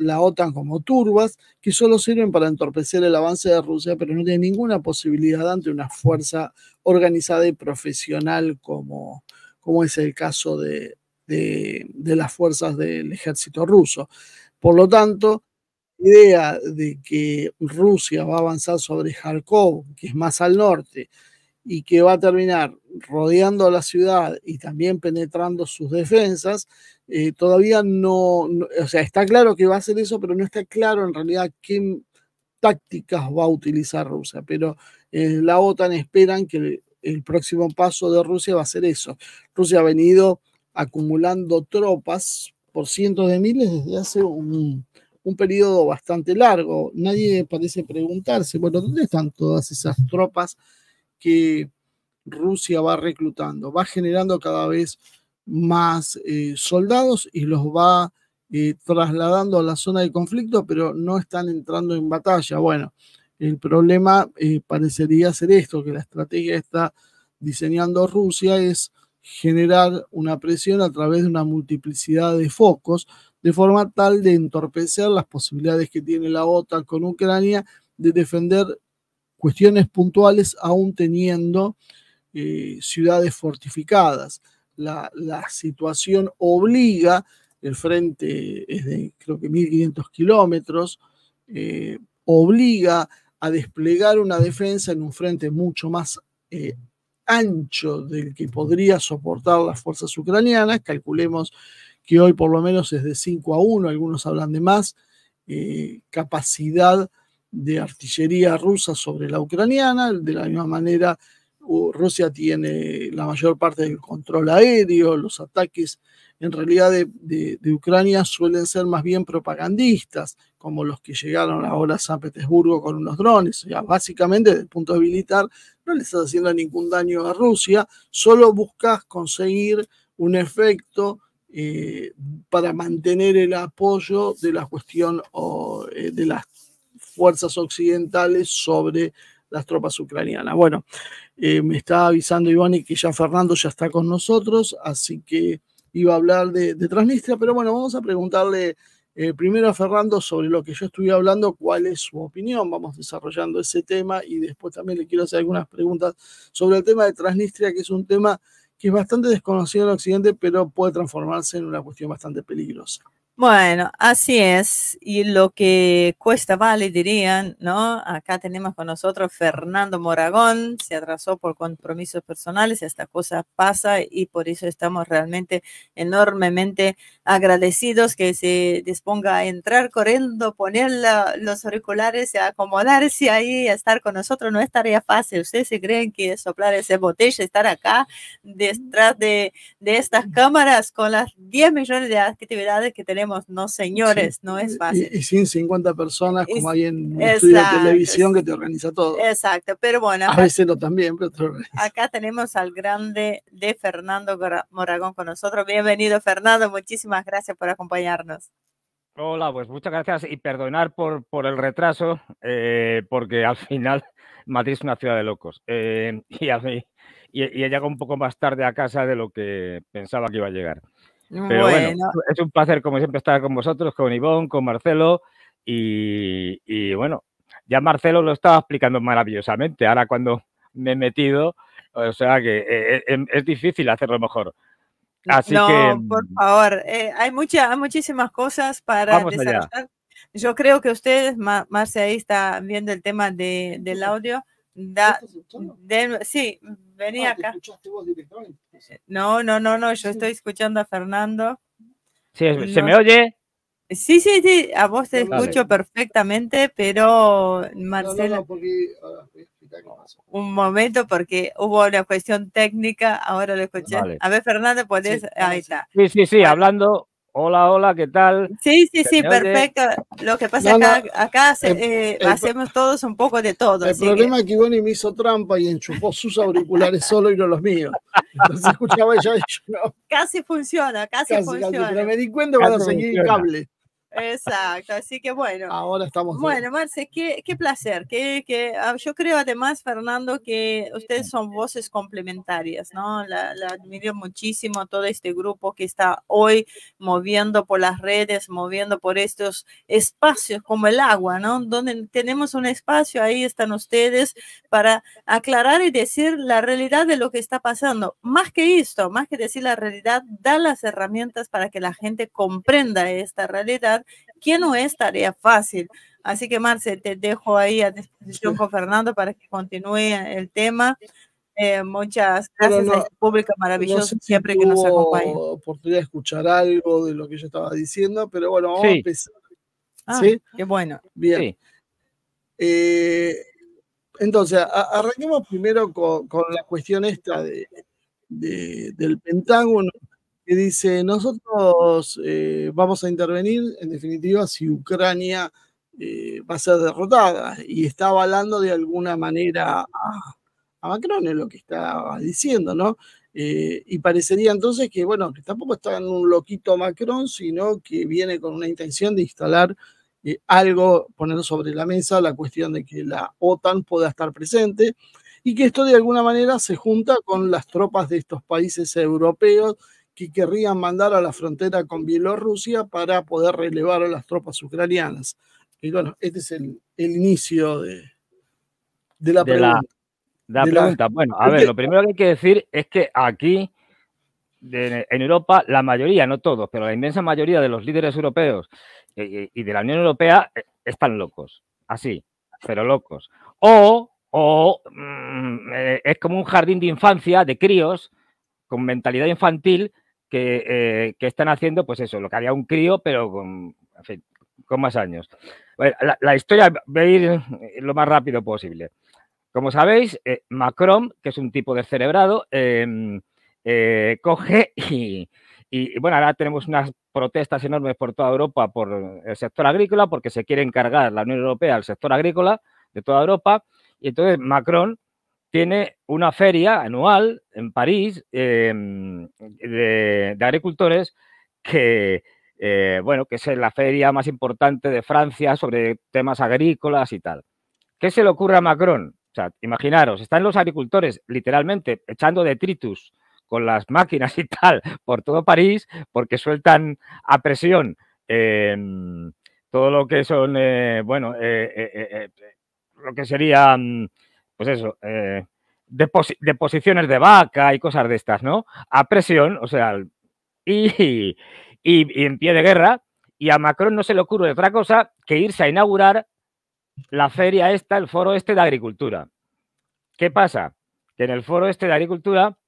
la, OTAN como turbas que solo sirven para entorpecer el avance de Rusia, pero no tiene ninguna posibilidad ante una fuerza organizada y profesional como, como es el caso de, de, las fuerzas del ejército ruso. Por lo tanto, la idea de que Rusia va a avanzar sobre Kharkov, que es más al norte, y que va a terminar rodeando la ciudad y también penetrando sus defensas, eh, todavía no, o sea, está claro que va a hacer eso, pero no está claro en realidad qué tácticas va a utilizar Rusia. Pero eh, la OTAN esperan que el próximo paso de Rusia va a ser eso. Rusia ha venido acumulando tropas por cientos de miles desde hace un, periodo bastante largo. Nadie parece preguntarse, bueno, ¿dónde están todas esas tropas que Rusia va reclutando? Va generando cada vez más eh, soldados y los va eh, trasladando a la zona de conflicto, pero no están entrando en batalla. Bueno, el problema eh, parecería ser esto, que la estrategia que está diseñando Rusia es generar una presión a través de una multiplicidad de focos, de forma tal de entorpecer las posibilidades que tiene la OTAN con Ucrania de defender cuestiones puntuales aún teniendo eh, ciudades fortificadas. La, situación obliga, el frente es de creo que 1.500 kilómetros, eh, obliga a desplegar una defensa en un frente mucho más eh, ancho del que podría soportar las fuerzas ucranianas. Calculemos que hoy por lo menos es de 5 a 1, algunos hablan de más, eh, capacidad de artillería rusa sobre la ucraniana. De la misma manera, Rusia tiene la mayor parte del control aéreo, los ataques en realidad de, Ucrania suelen ser más bien propagandistas, como los que llegaron ahora a San Petersburgo con unos drones. O básicamente, desde el punto de militar, no le estás haciendo ningún daño a Rusia, solo buscas conseguir un efecto eh, para mantener el apoyo de la cuestión eh, de las fuerzas occidentales sobre las tropas ucranianas. Bueno, eh, me está avisando Iván y que ya Fernando ya está con nosotros, así que iba a hablar de, Transnistria, pero bueno, vamos a preguntarle eh, primero a Fernando sobre lo que yo estuve hablando, cuál es su opinión. Vamos desarrollando ese tema y después también le quiero hacer algunas preguntas sobre el tema de Transnistria, que es un tema que es bastante desconocido en Occidente, pero puede transformarse en una cuestión bastante peligrosa. Bueno, así es. Y lo que cuesta vale, dirían, ¿no? Acá tenemos con nosotros Fernando Moragón. Se atrasó por compromisos personales. Esta cosa pasa y por eso estamos realmente enormemente agradecidos que se disponga a entrar corriendo, poner los auriculares, y acomodarse ahí, a estar con nosotros. No es tarea fácil. Ustedes se creen que soplar ese botella, estar acá detrás de, de estas cámaras con las 10 millones de actividades que tenemos no señores, no es fácil. Y, sin 50 personas como hay en de televisión que te organiza todo. Exacto, pero bueno. Acá, a también, Acá tenemos al grande de Fernando Moragón con nosotros. Bienvenido Fernando, muchísimas gracias por acompañarnos. Hola, pues muchas gracias y perdonar por, por el retraso, eh, porque al final Madrid es una ciudad de locos. Eh, y, a mí, y, y un poco más tarde a casa de lo que pensaba que iba a llegar bueno. es un placer como siempre estar con vosotros, con Ivonne, con Marcelo y, bueno, ya Marcelo lo estaba explicando maravillosamente. Ahora cuando me he metido, o sea que eh, eh, em, es, difícil hacerlo mejor. Así no, por mm, favor, eh, hay, mucha, hay muchísimas cosas para desarrollar. Yo creo que ustedes, Marcia, ahí está viendo el tema del audio. Da, sí, venía ah, acá. Eh, no, no, no, no, yo estoy escuchando a Fernando. Sí, ¿Se me oye? Sí, sí, sí, a vos te escucho perfectamente, pero Marcela, un momento porque hubo una cuestión técnica, ahora lo escuché. A ver, Fernando, podés, sí, ahí está. Sí, sí, sí, hablando, Hola, hola, ¿qué tal? Sí, sí, sí, perfecto. Lo que pasa es acá, acá eh, hacemos todos un poco de todo. El problema que... es que Goni me hizo trampa y enchufó sus auriculares solo y no los míos. Entonces escuchaba Casi funciona, casi, funciona. me di cuenta cuando seguí el cable. Exacto, así que bueno. Ahora estamos. Bueno, Marce, qué, placer. Que, ah, yo creo además, Fernando, que ustedes son voces complementarias, ¿no? La, la, admiro muchísimo todo este grupo que está hoy moviendo por las redes, moviendo por estos espacios como el agua, ¿no? Donde tenemos un espacio, ahí están ustedes para aclarar y decir la realidad de lo que está pasando. Más que esto, más que decir la realidad, da las herramientas para que la gente comprenda esta realidad que no es tarea fácil. Así que, Marce, te dejo ahí a disposición con Fernando para que continúe el tema. Eh, muchas gracias a este público maravilloso siempre que nos acompaña. oportunidad de escuchar algo de lo que yo estaba diciendo, pero bueno, vamos sí. a empezar. Ah, ¿Sí? Qué bueno. Bien. Eh, entonces, arranquemos primero con, la cuestión esta de, de, del Pentágono dice, nosotros eh, vamos a intervenir, en definitiva, si Ucrania eh, va a ser derrotada. Y está avalando de alguna manera a, Macron en lo que estaba diciendo, ¿no? Eh, y parecería entonces que, bueno, que tampoco está en un loquito Macron, sino que viene con una intención de instalar algo, poner sobre la mesa la cuestión de que la OTAN pueda estar presente y que esto de alguna manera se junta con las tropas de estos países europeos que querrían mandar a la frontera con Bielorrusia para poder relevar a las tropas ucranianas. Y bueno, este es el, inicio de, de la pregunta. La, Bueno, a ver, lo primero que hay que decir es que aquí, en Europa, la mayoría, no todos, pero la inmensa mayoría de los líderes europeos eh, eh, y, de la Unión Europea eh, están locos. Así, pero locos. O, mm, es como un jardín de infancia de críos con mentalidad infantil eh, que, están haciendo, pues eso, lo que había un crío, pero con, con más años. la, historia veis lo más rápido posible. Como sabéis, eh, Macron, que es un tipo de cerebrado, em, eh, coge y, y, bueno, ahora tenemos unas protestas enormes por toda Europa por el sector agrícola, porque se quiere encargar la Unión Europea al sector agrícola de toda Europa. Y entonces Macron tiene una feria anual en París em, de, agricultores que, eh, bueno, que es la feria más importante de Francia sobre temas agrícolas y tal. ¿Qué se le ocurre a Macron? O sea, imaginaros, están los agricultores literalmente echando detritus con las máquinas y tal por todo París porque sueltan a presión em, todo lo que son, eh, bueno, eh, lo que serían... Mm, pues eso, eh, de, posiciones de vaca y cosas de estas, ¿no? A presión, o sea, y, en pie de guerra, y a Macron no se le ocurre otra cosa que irse a inaugurar la feria esta, el foro este de agricultura. ¿Qué pasa? Que en el foro este de agricultura,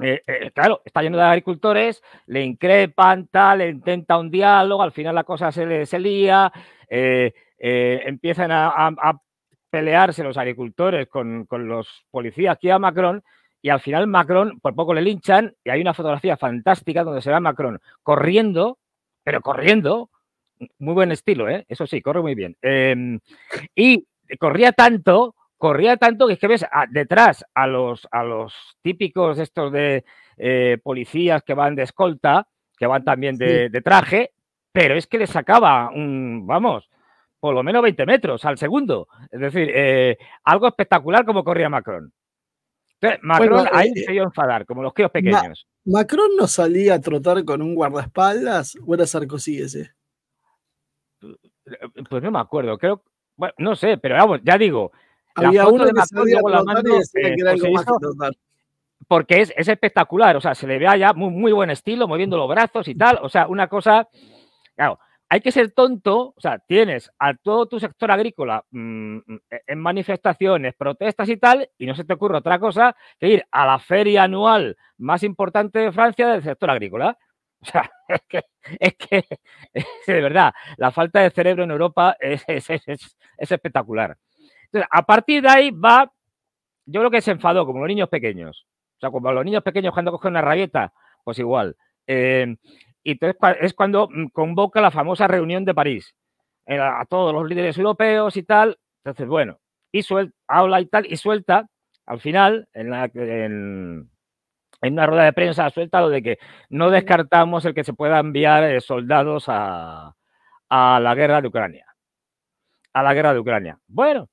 eh, eh, claro, está lleno de agricultores, le increpan, tal, le intenta un diálogo, al final la cosa se, lía, empiezan a, pelearse los agricultores con, con los policías que a Macron y al final Macron, por poco le linchan y hay una fotografía fantástica donde se ve a Macron corriendo, pero corriendo, muy buen estilo, ¿eh? eso sí, corre muy bien. Em, y corría tanto, corría tanto que es que ves detrás a los, a los típicos estos de eh, policías que van de escolta, que van también de, de traje, pero es que le sacaba un, vamos, por lo menos 20 metros al segundo. Es decir, eh, algo espectacular como corría Macron. Entonces, Macron ahí eh, se eh, iba a enfadar, como los queos pequeños. Macron no salía a trotar con un guardaespaldas o era Sarkozy ese. Pues no me acuerdo, creo, bueno, no sé, pero vamos, ya digo. Había uno la porque es, espectacular, o sea, se le ve allá muy, muy buen estilo, moviendo los brazos y tal, o sea, una cosa, hay que ser tonto, o sea, tienes a todo tu sector agrícola mm, mm, e, en manifestaciones, protestas y tal, y no se te ocurre otra cosa que ir a la feria anual más importante de Francia del sector agrícola. O sea, es que, es que, de verdad, la falta de cerebro en Europa es, espectacular. Entonces, a partir de ahí va, yo creo que se enfadó, como los niños pequeños. O sea, como los niños pequeños cuando cogen una rabieta, pues igual. Eh, y entonces es cuando mm, convoca la famosa reunión de París eh, a todos los líderes europeos y tal. Entonces, bueno, y suelta, habla y tal, y suelta al final, en, la, en, una rueda de prensa, suelta lo de que no descartamos el que se pueda enviar eh, soldados a, la guerra de Ucrania. A la guerra de Ucrania. Bueno,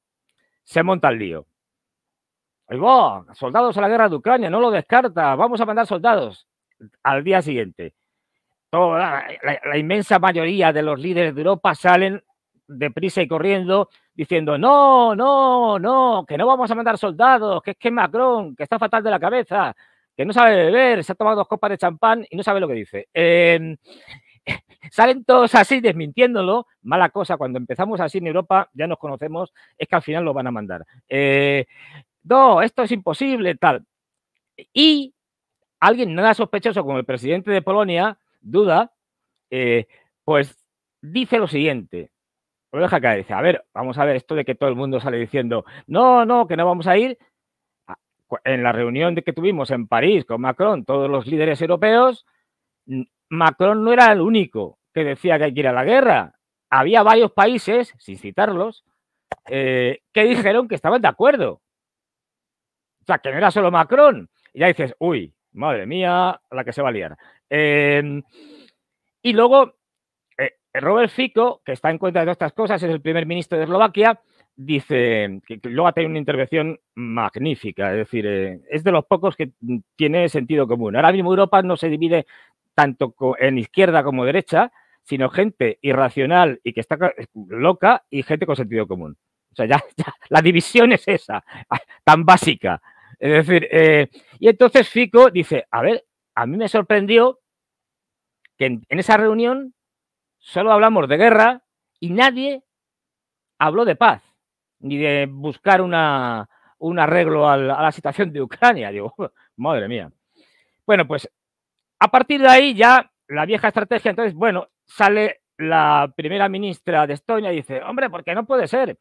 se monta el lío. soldados a la guerra de Ucrania, no lo descarta, vamos a mandar soldados. Al día siguiente, la, inmensa mayoría de los líderes de Europa salen deprisa y corriendo diciendo, no, no, no, que no vamos a mandar soldados, que es que Macron, que está fatal de la cabeza, que no sabe beber, se ha tomado dos copas de champán y no sabe lo que dice. Em, salen todos así desmintiéndolo, mala cosa, cuando empezamos así en Europa, ya nos conocemos, es que al final lo van a mandar. Eh, no, esto es imposible, tal. Y alguien nada sospechoso como el presidente de Polonia duda, eh, pues dice lo siguiente. Lo deja caer. Dice, a ver, vamos a ver esto de que todo el mundo sale diciendo, no, no, que no vamos a ir. Ah, en la reunión de que tuvimos en París con Macron, todos los líderes europeos, Macron no era el único que decía que hay que ir a la guerra. Había varios países, sin citarlos, eh, que dijeron que estaban de acuerdo. O sea, que no era solo Macron. Y ya dices, uy, Madre mía, la que se va a liar. Em, y luego, eh, Robert Fico, que está en cuenta de todas estas cosas, es el primer ministro de Eslovaquia, dice que, luego ha tenido una intervención magnífica, es decir, eh, es de los pocos que tiene sentido común. Ahora mismo Europa no se divide tanto en izquierda como derecha, sino gente irracional y que está loca y gente con sentido común. O sea, ya la división es esa, tan básica. Es decir, eh, y entonces Fico dice, a ver, a mí me sorprendió que en, esa reunión solo hablamos de guerra y nadie habló de paz, ni de buscar un arreglo a la, situación de Ucrania. Digo, madre mía. Bueno, pues a partir de ahí ya la vieja estrategia, entonces, bueno, sale la primera ministra de Estonia y dice, hombre, porque no puede ser.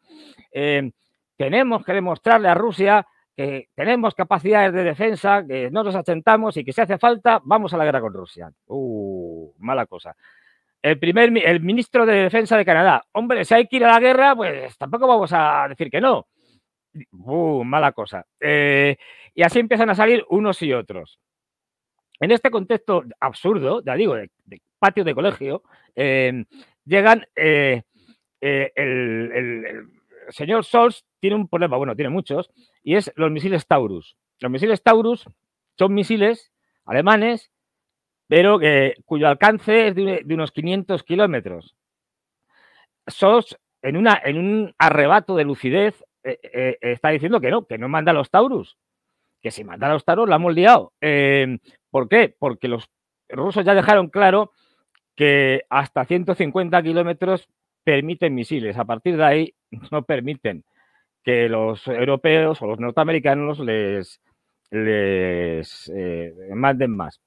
Eh, tenemos que demostrarle a Rusia que tenemos capacidades de defensa, que no nos asentamos y que si hace falta vamos a la guerra con Rusia. Uh, mala cosa. El primer el ministro de Defensa de Canadá, hombre, si hay que ir a la guerra, pues tampoco vamos a decir que no. Uh, mala cosa. Eh, y así empiezan a salir unos y otros. En este contexto absurdo, ya digo, de, patio de colegio, eh, llegan eh, el señor Scholz tiene un problema, bueno, tiene muchos, y es los misiles Taurus. Los misiles Taurus son misiles alemanes, pero cuyo alcance es de, unos 500 kilómetros. Scholz, en, un arrebato de lucidez, eh, eh, eh, está diciendo que no, que no manda los Taurus, que si manda los Taurus la hemos liado. Em, ¿Por qué? Porque los rusos ya dejaron claro que hasta 150 kilómetros permiten misiles. A partir de ahí, no permiten que los europeos o los norteamericanos les, eh, manden más.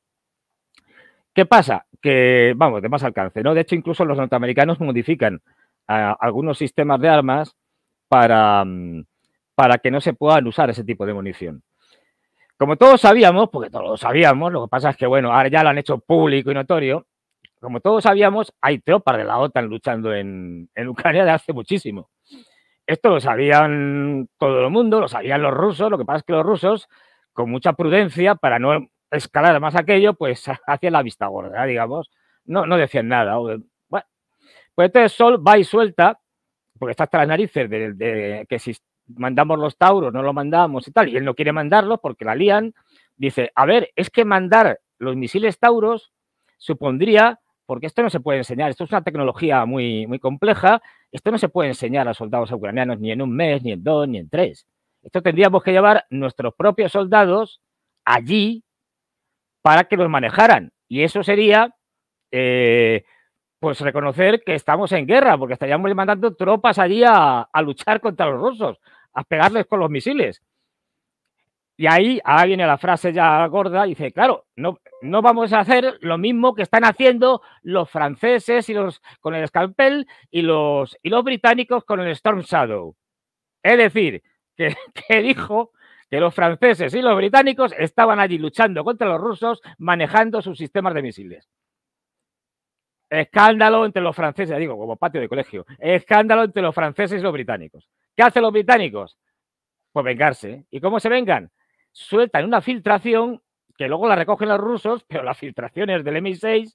¿Qué pasa? Que, vamos, de más alcance, ¿no? De hecho, incluso los norteamericanos modifican algunos sistemas de armas para, mm, para que no se puedan usar ese tipo de munición. Como todos sabíamos, porque todos lo sabíamos, lo que pasa es que, bueno, ahora ya lo han hecho público y notorio, como todos sabíamos, hay tropas de la OTAN luchando en, Ucrania de hace muchísimo. Esto lo sabían todo el mundo, lo sabían los rusos, lo que pasa es que los rusos, con mucha prudencia, para no escalar más aquello, pues hacían la vista gorda, digamos, no, decían nada. pues entonces Sol va y suelta, porque está hasta las narices de, que si mandamos los tauros, no los mandamos y tal, y él no quiere mandarlos porque la lían, dice, a ver, es que mandar los misiles tauros supondría porque esto no se puede enseñar, esto es una tecnología muy, muy compleja, esto no se puede enseñar a soldados ucranianos ni en un mes, ni en dos, ni en tres. Esto tendríamos que llevar nuestros propios soldados allí para que los manejaran. Y eso sería, eh, pues, reconocer que estamos en guerra, porque estaríamos mandando tropas allí a luchar contra los rusos, a pegarles con los misiles. Y ahí, ahora viene la frase ya gorda, y dice, claro, no, no vamos a hacer lo mismo que están haciendo los franceses y los, con el Scalpel y los, y los británicos con el Storm Shadow. Es decir, que, que dijo que los franceses y los británicos estaban allí luchando contra los rusos manejando sus sistemas de misiles. Escándalo entre los franceses, digo, como patio de colegio. Escándalo entre los franceses y los británicos. ¿Qué hacen los británicos? Pues vengarse. ¿Y cómo se vengan? sueltan una filtración que luego la recogen los rusos, pero la filtración es del MI6,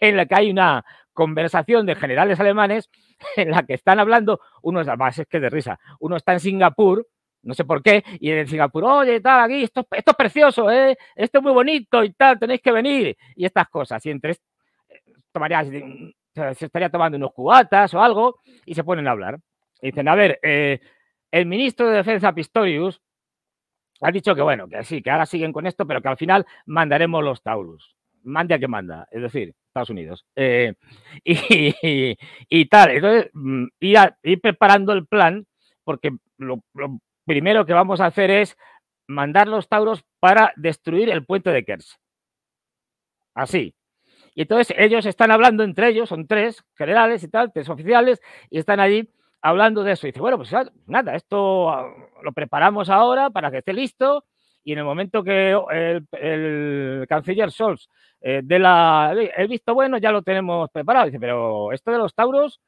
en la que hay una conversación de generales alemanes en la que están hablando, uno está en Singapur, no sé por qué, y en Singapur, oye, tal, aquí, esto, es precioso, ¿eh? esto es muy bonito y tal, tenéis que venir, y estas cosas, y entre tomaría, se estaría tomando unos cubatas o algo, y se ponen a hablar. Y dicen, a ver, eh, el ministro de Defensa Pistorius ha dicho que bueno, que sí, que ahora siguen con esto, pero que al final mandaremos los Taurus. Mande a que manda, es decir, Estados Unidos. Eh, y, tal, entonces, mm, ir, preparando el plan, porque lo, primero que vamos a hacer es mandar los Tauros para destruir el puente de Kers. Así. Y entonces ellos están hablando entre ellos, son tres generales y tal, tres oficiales, y están allí hablando de eso. dice, bueno, pues nada, esto ah, lo preparamos ahora para que esté listo y en el momento que eh, el, canciller sols eh, de la, he visto bueno ya lo tenemos preparado. Dice, pero esto de los Tauros,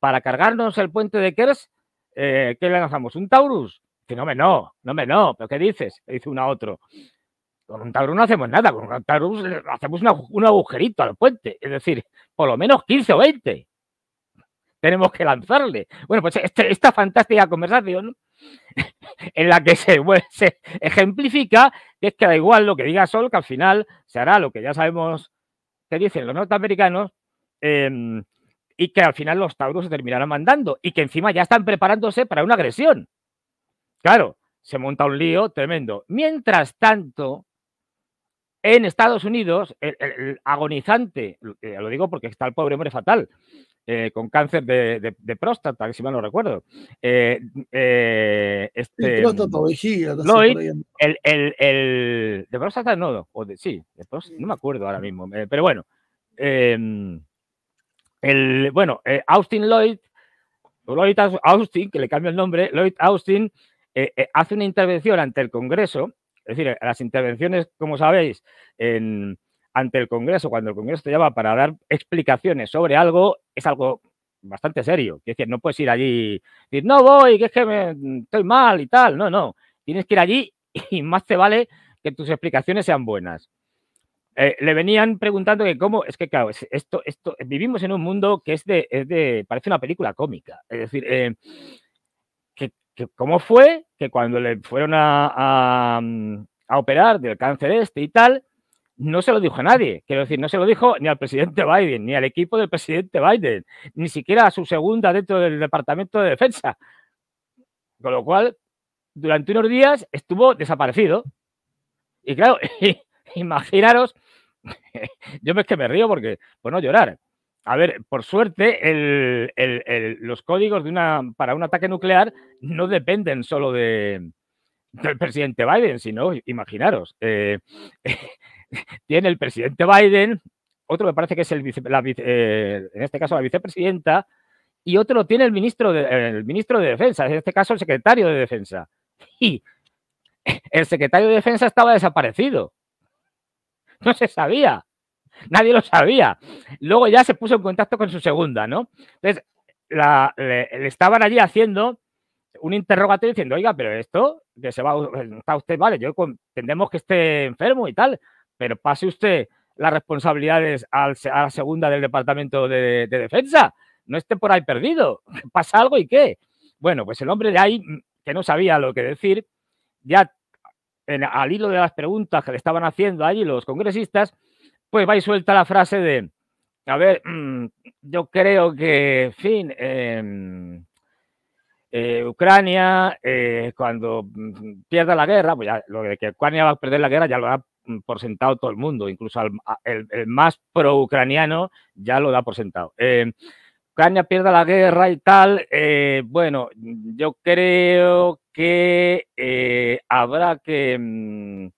para cargarnos el puente de Kers, eh, ¿qué le lanzamos? ¿Un Taurus? Dice, no me no, no me no, pero ¿qué dices? dice uno a otro. Con un Taurus no hacemos nada, con un Taurus hacemos un agujerito al puente, es decir, por lo menos 15 o 20 tenemos que lanzarle. Bueno, pues este, esta fantástica conversación en la que se, ejemplifica que es que da igual lo que diga Sol, que al final se hará lo que ya sabemos que dicen los norteamericanos em, y que al final los tauros se terminarán mandando y que encima ya están preparándose para una agresión. Claro, se monta un lío tremendo. Mientras tanto, en Estados Unidos, el, el agonizante, eh, lo digo porque está el pobre hombre fatal, eh, con cáncer de, próstata, si mal no recuerdo. Eh, eh este, próstata el, de próstata no, o de, sí, de no me acuerdo ahora mismo, eh, pero bueno. Em, el, bueno, Austin Lloyd, Lloyd Austin, que le cambio el nombre, Lloyd Austin hace una intervención ante el Congreso, es decir, las intervenciones, como sabéis, en, ante el Congreso, cuando el Congreso te llama para dar explicaciones sobre algo, es algo bastante serio. Es decir, no puedes ir allí y decir, no voy, que es que mm, estoy mal y tal. No, no. Tienes que ir allí y más te vale que tus explicaciones sean buenas. Eh, le venían preguntando que cómo, es que claro, esto, esto, vivimos en un mundo que es de, parece una película cómica. Es decir, eh, que, ¿cómo fue que cuando le fueron a mm, operar del cáncer este y tal, no se lo dijo a nadie. Quiero decir, no se lo dijo ni al presidente Biden, ni al equipo del presidente Biden, ni siquiera a su segunda dentro del Departamento de Defensa. Con lo cual, durante unos días estuvo desaparecido. Y claro, imaginaros, yo es que me río porque, por no llorar. A ver, por suerte, los códigos de una, para un ataque nuclear no dependen solo de, del presidente Biden, sino, imaginaros, eh, tiene el presidente Biden, otro me parece que es el eh, en este caso la vicepresidenta, y otro tiene el ministro, de, el ministro de Defensa, en este caso el secretario de Defensa. Y el secretario de Defensa estaba desaparecido. No se sabía. Nadie lo sabía. Luego ya se puso en contacto con su segunda, ¿no? Entonces, le, estaban allí haciendo un interrogatorio diciendo, oiga, pero esto, que se va, está usted, vale, yo entendemos que esté enfermo y tal, pero pase usted las responsabilidades a la segunda del Departamento de, Defensa. No esté por ahí perdido. Pasa algo y qué. Bueno, pues el hombre de ahí, mm, que no sabía lo que decir, ya al hilo de las preguntas que le estaban haciendo allí los congresistas, pues va y suelta la frase de, a ver, mm, yo creo que, en fin, em, eh, Ucrania, eh, cuando mm, pierda la guerra, pues ya, lo de que Ucrania va a perder la guerra ya lo a Mm, por sentado todo el mundo, incluso el, más pro-ucraniano ya lo da por sentado. Eh, Ucrania pierda la guerra y tal, eh, bueno, mm, yo creo que eh, habrá que... Mm,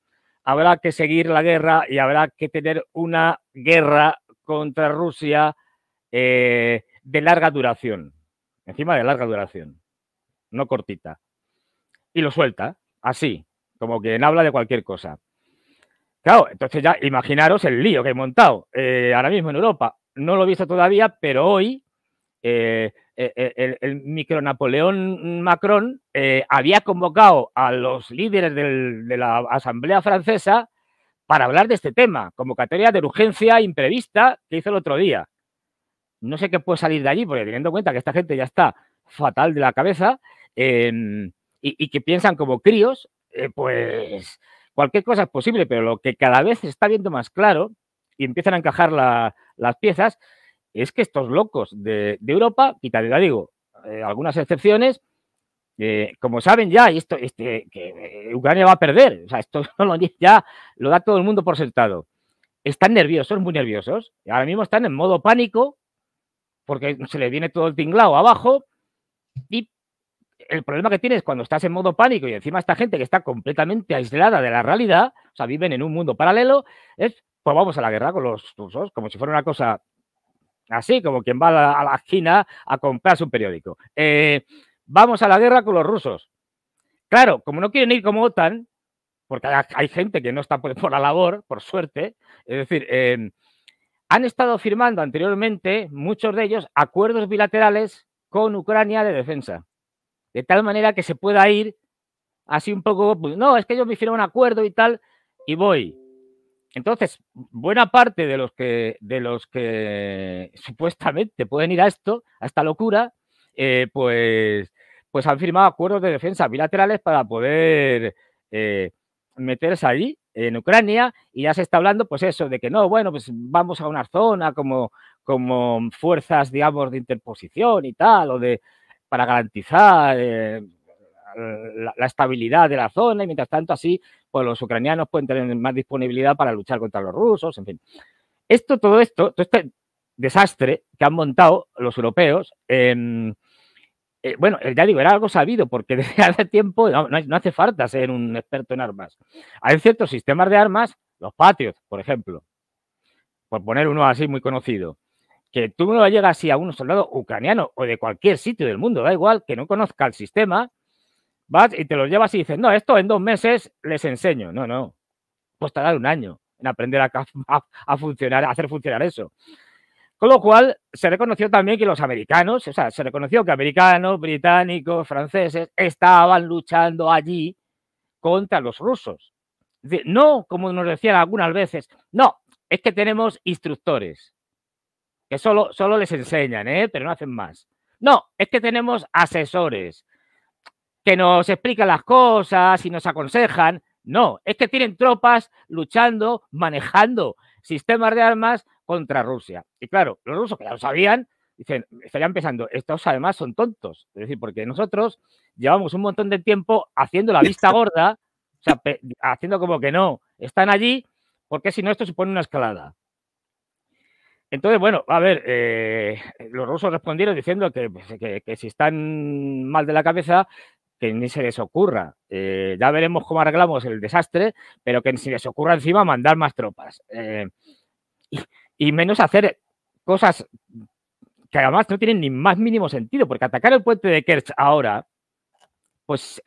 habrá que seguir la guerra y habrá que tener una guerra contra Rusia de larga duración, encima de larga duración, no cortita. Y lo suelta, así, como quien habla de cualquier cosa. Claro, entonces ya imaginaros el lío que he montado eh, ahora mismo en Europa. No lo he visto todavía, pero hoy eh, eh, el, micro Napoleón Macron había convocado a los líderes de la Asamblea Francesa para hablar de este tema, convocatoria de urgencia imprevista que hizo el otro día. No sé qué puede salir de allí, porque teniendo en cuenta que esta gente ya está fatal de la cabeza em, y, que piensan como críos, pues Cualquier cosa es posible, pero lo que cada vez se está viendo más claro y empiezan a encajar las piezas es que estos locos de, Europa, y la digo, eh, algunas excepciones, eh, como saben ya, y esto, este, que eh, Ucrania va a perder, o sea, esto ya lo da todo el mundo por sentado. Están nerviosos, muy nerviosos, y ahora mismo están en modo pánico, porque se les viene todo el tinglado abajo, y el problema que tienes cuando estás en modo pánico y encima esta gente que está completamente aislada de la realidad, o sea, viven en un mundo paralelo, es pues vamos a la guerra con los rusos, como si fuera una cosa así, como quien va a la, China a comprarse un periódico. Eh, vamos a la guerra con los rusos. Claro, como no quieren ir como OTAN, porque hay, gente que no está por, la labor, por suerte, es decir, eh, han estado firmando anteriormente, muchos de ellos, acuerdos bilaterales con Ucrania de defensa de tal manera que se pueda ir así un poco, pues, no, es que yo me hicieron un acuerdo y tal, y voy. Entonces, buena parte de los que, de los que supuestamente pueden ir a esto, a esta locura, eh, pues, pues han firmado acuerdos de defensa bilaterales para poder eh, meterse allí en Ucrania y ya se está hablando pues eso de que no, bueno, pues vamos a una zona como, como fuerzas, digamos, de interposición y tal, o de, para garantizar eh, la, estabilidad de la zona y mientras tanto así pues los ucranianos pueden tener más disponibilidad para luchar contra los rusos, en fin. Esto, todo esto, todo este desastre que han montado los europeos, em, eh, bueno, eh, ya digo, era algo sabido porque desde hace tiempo no, hace falta ser un experto en armas. Hay ciertos sistemas de armas, los patios, por ejemplo, por poner uno así muy conocido, que tú no llegas así a un soldado ucraniano o de cualquier sitio del mundo, da igual, que no conozca el sistema, vas y te lo llevas y dices, no, esto en dos meses les enseño. No, no, pues tardar un año en aprender funcionar, a hacer funcionar eso. Con lo cual, se reconoció también que los americanos, o sea, se reconoció que americanos, británicos, franceses, estaban luchando allí contra los rusos. No, como nos decían algunas veces, no, es que tenemos instructores que solo, solo les enseñan, ¿eh? pero no hacen más. No, es que tenemos asesores que nos explican las cosas y nos aconsejan. No, es que tienen tropas luchando, manejando sistemas de armas contra Rusia. Y claro, los rusos que ya lo sabían, dicen, estarían pensando, estos además son tontos. Es decir, porque nosotros llevamos un montón de tiempo haciendo la vista gorda, haciendo como que no, están allí, porque si no esto supone una escalada. Entonces, bueno, a ver, eh, los rusos respondieron diciendo pues, que, si están mal de la cabeza, que ni se les ocurra. Eh, ya veremos cómo arreglamos el desastre, pero que ni se les ocurra encima mandar más tropas. Eh, y, menos hacer cosas que además no tienen ni más mínimo sentido, porque atacar el puente de Kerch ahora, pues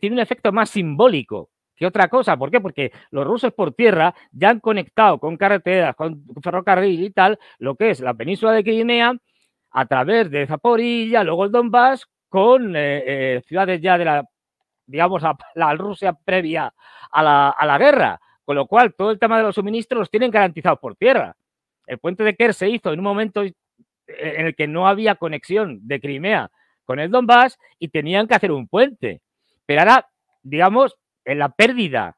tiene un efecto más simbólico otra cosa. ¿Por qué? Porque los rusos por tierra ya han conectado con carreteras, con ferrocarril y tal, lo que es la península de Crimea a través de Zaporilla, luego el Donbass, con eh, eh, ciudades ya de la, digamos, la Rusia previa a la, a la guerra. Con lo cual, todo el tema de los suministros los tienen garantizados por tierra. El puente de Kerr se hizo en un momento eh, en el que no había conexión de Crimea con el Donbass y tenían que hacer un puente. Pero ahora, digamos, en la pérdida,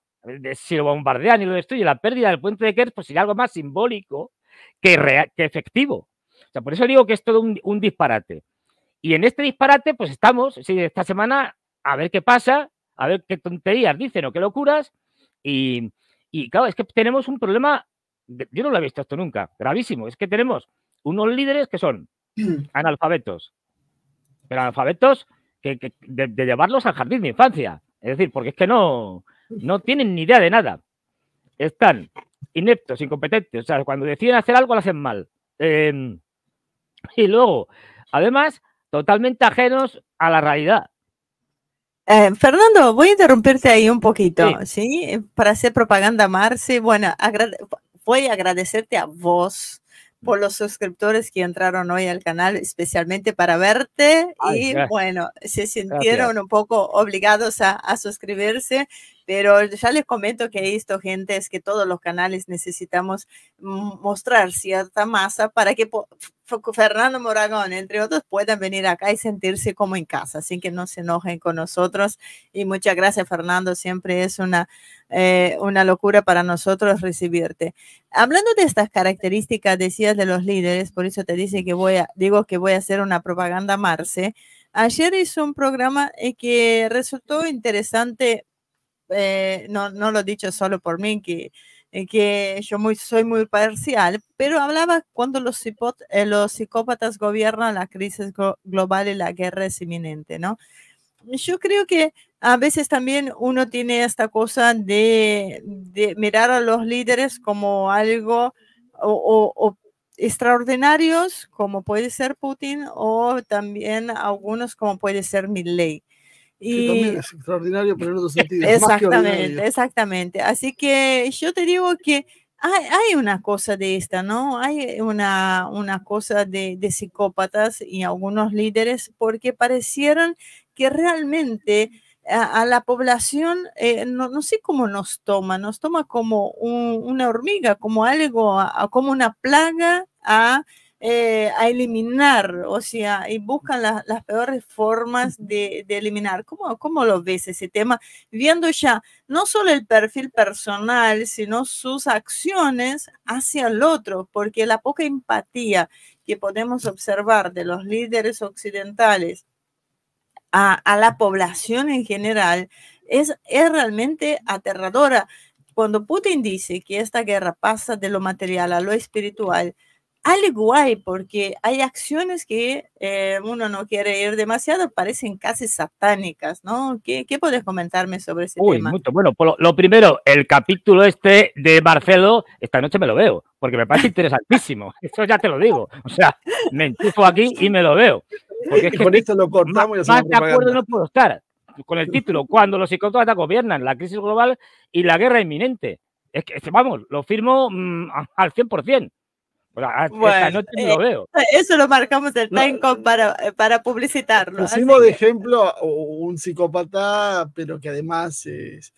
si lo bombardean y lo destruyen, la pérdida del puente de Kers, pues sería algo más simbólico que, real, que efectivo. O sea, por eso digo que es todo un, disparate. Y en este disparate, pues estamos, sí, esta semana, a ver qué pasa, a ver qué tonterías dicen o qué locuras. Y, y claro, es que tenemos un problema, yo no lo he visto esto nunca, gravísimo. Es que tenemos unos líderes que son analfabetos, pero analfabetos que, de, llevarlos al jardín de infancia. Es decir, porque es que no, no tienen ni idea de nada. Están ineptos, incompetentes. O sea, cuando deciden hacer algo lo hacen mal. Em, y luego, además, totalmente ajenos a la realidad. Eh, Fernando, voy a interrumpirte ahí un poquito, ¿sí? Para hacer propaganda, Marci. Bueno, voy a agradecerte a vos por los suscriptores que entraron hoy al canal especialmente para verte y bueno, se sintieron un poco obligados a, a suscribirse pero ya les comento que esto, gente, es que todos los canales necesitamos mostrar cierta masa para que Fernando Moragón, entre otros, puedan venir acá y sentirse como en casa, sin que no se enojen con nosotros. Y muchas gracias, Fernando, siempre es una, eh, una locura para nosotros recibirte. Hablando de estas características, decías de los líderes, por eso te dice que voy digo que voy a hacer una propaganda Marce. Ayer hizo un programa eh, que resultó interesante eh, no, no lo he dicho solo por mí, que, eh, yo soy muy parcial, pero hablaba cuando los, eh, psicópatas gobiernan la crisis global y la guerra es inminente, ¿no? Yo creo que a veces también uno tiene esta cosa de, mirar a los líderes como algo extraordinarios, como puede ser Putin, o también algunos como puede ser Milley y... también es extraordinario, pero en otro sentido. Exactamente, exactamente. Así que yo te digo que hay, una cosa de esta, ¿no? Hay una, una cosa de, psicópatas y algunos líderes porque parecieron que realmente a, la población, eh, no, sé cómo nos toma, nos toma como una hormiga, como algo, como una plaga a eh, a eliminar, o sea, y buscan las peores formas de, eliminar. ¿Cómo, ¿Cómo lo ves ese tema? Viendo ya no solo el perfil personal, sino sus acciones hacia el otro, porque la poca empatía que podemos observar de los líderes occidentales a, la población en general es, es realmente aterradora. Cuando Putin dice que esta guerra pasa de lo material a lo espiritual, al igual, porque hay acciones que eh, uno no quiere ir demasiado, parecen casi satánicas, ¿no? ¿Qué, qué puedes comentarme sobre ese Uy, tema? Bueno, lo, primero, el capítulo este de Marcelo, esta noche me lo veo, porque me parece interesantísimo, eso ya te lo digo, o sea, me enchufo aquí y me lo veo. Porque con esto lo cortamos más, de acuerdo no puedo estar con el título, cuando los psicópatas gobiernan la crisis global y la guerra inminente. Es que, vamos, lo firmo mm, al 100%. Ah, bueno, eh, Eso lo marcamos el time eh, para, eh, para publicitarlo. Pusimos de ejemplo un psicópata, pero que además es,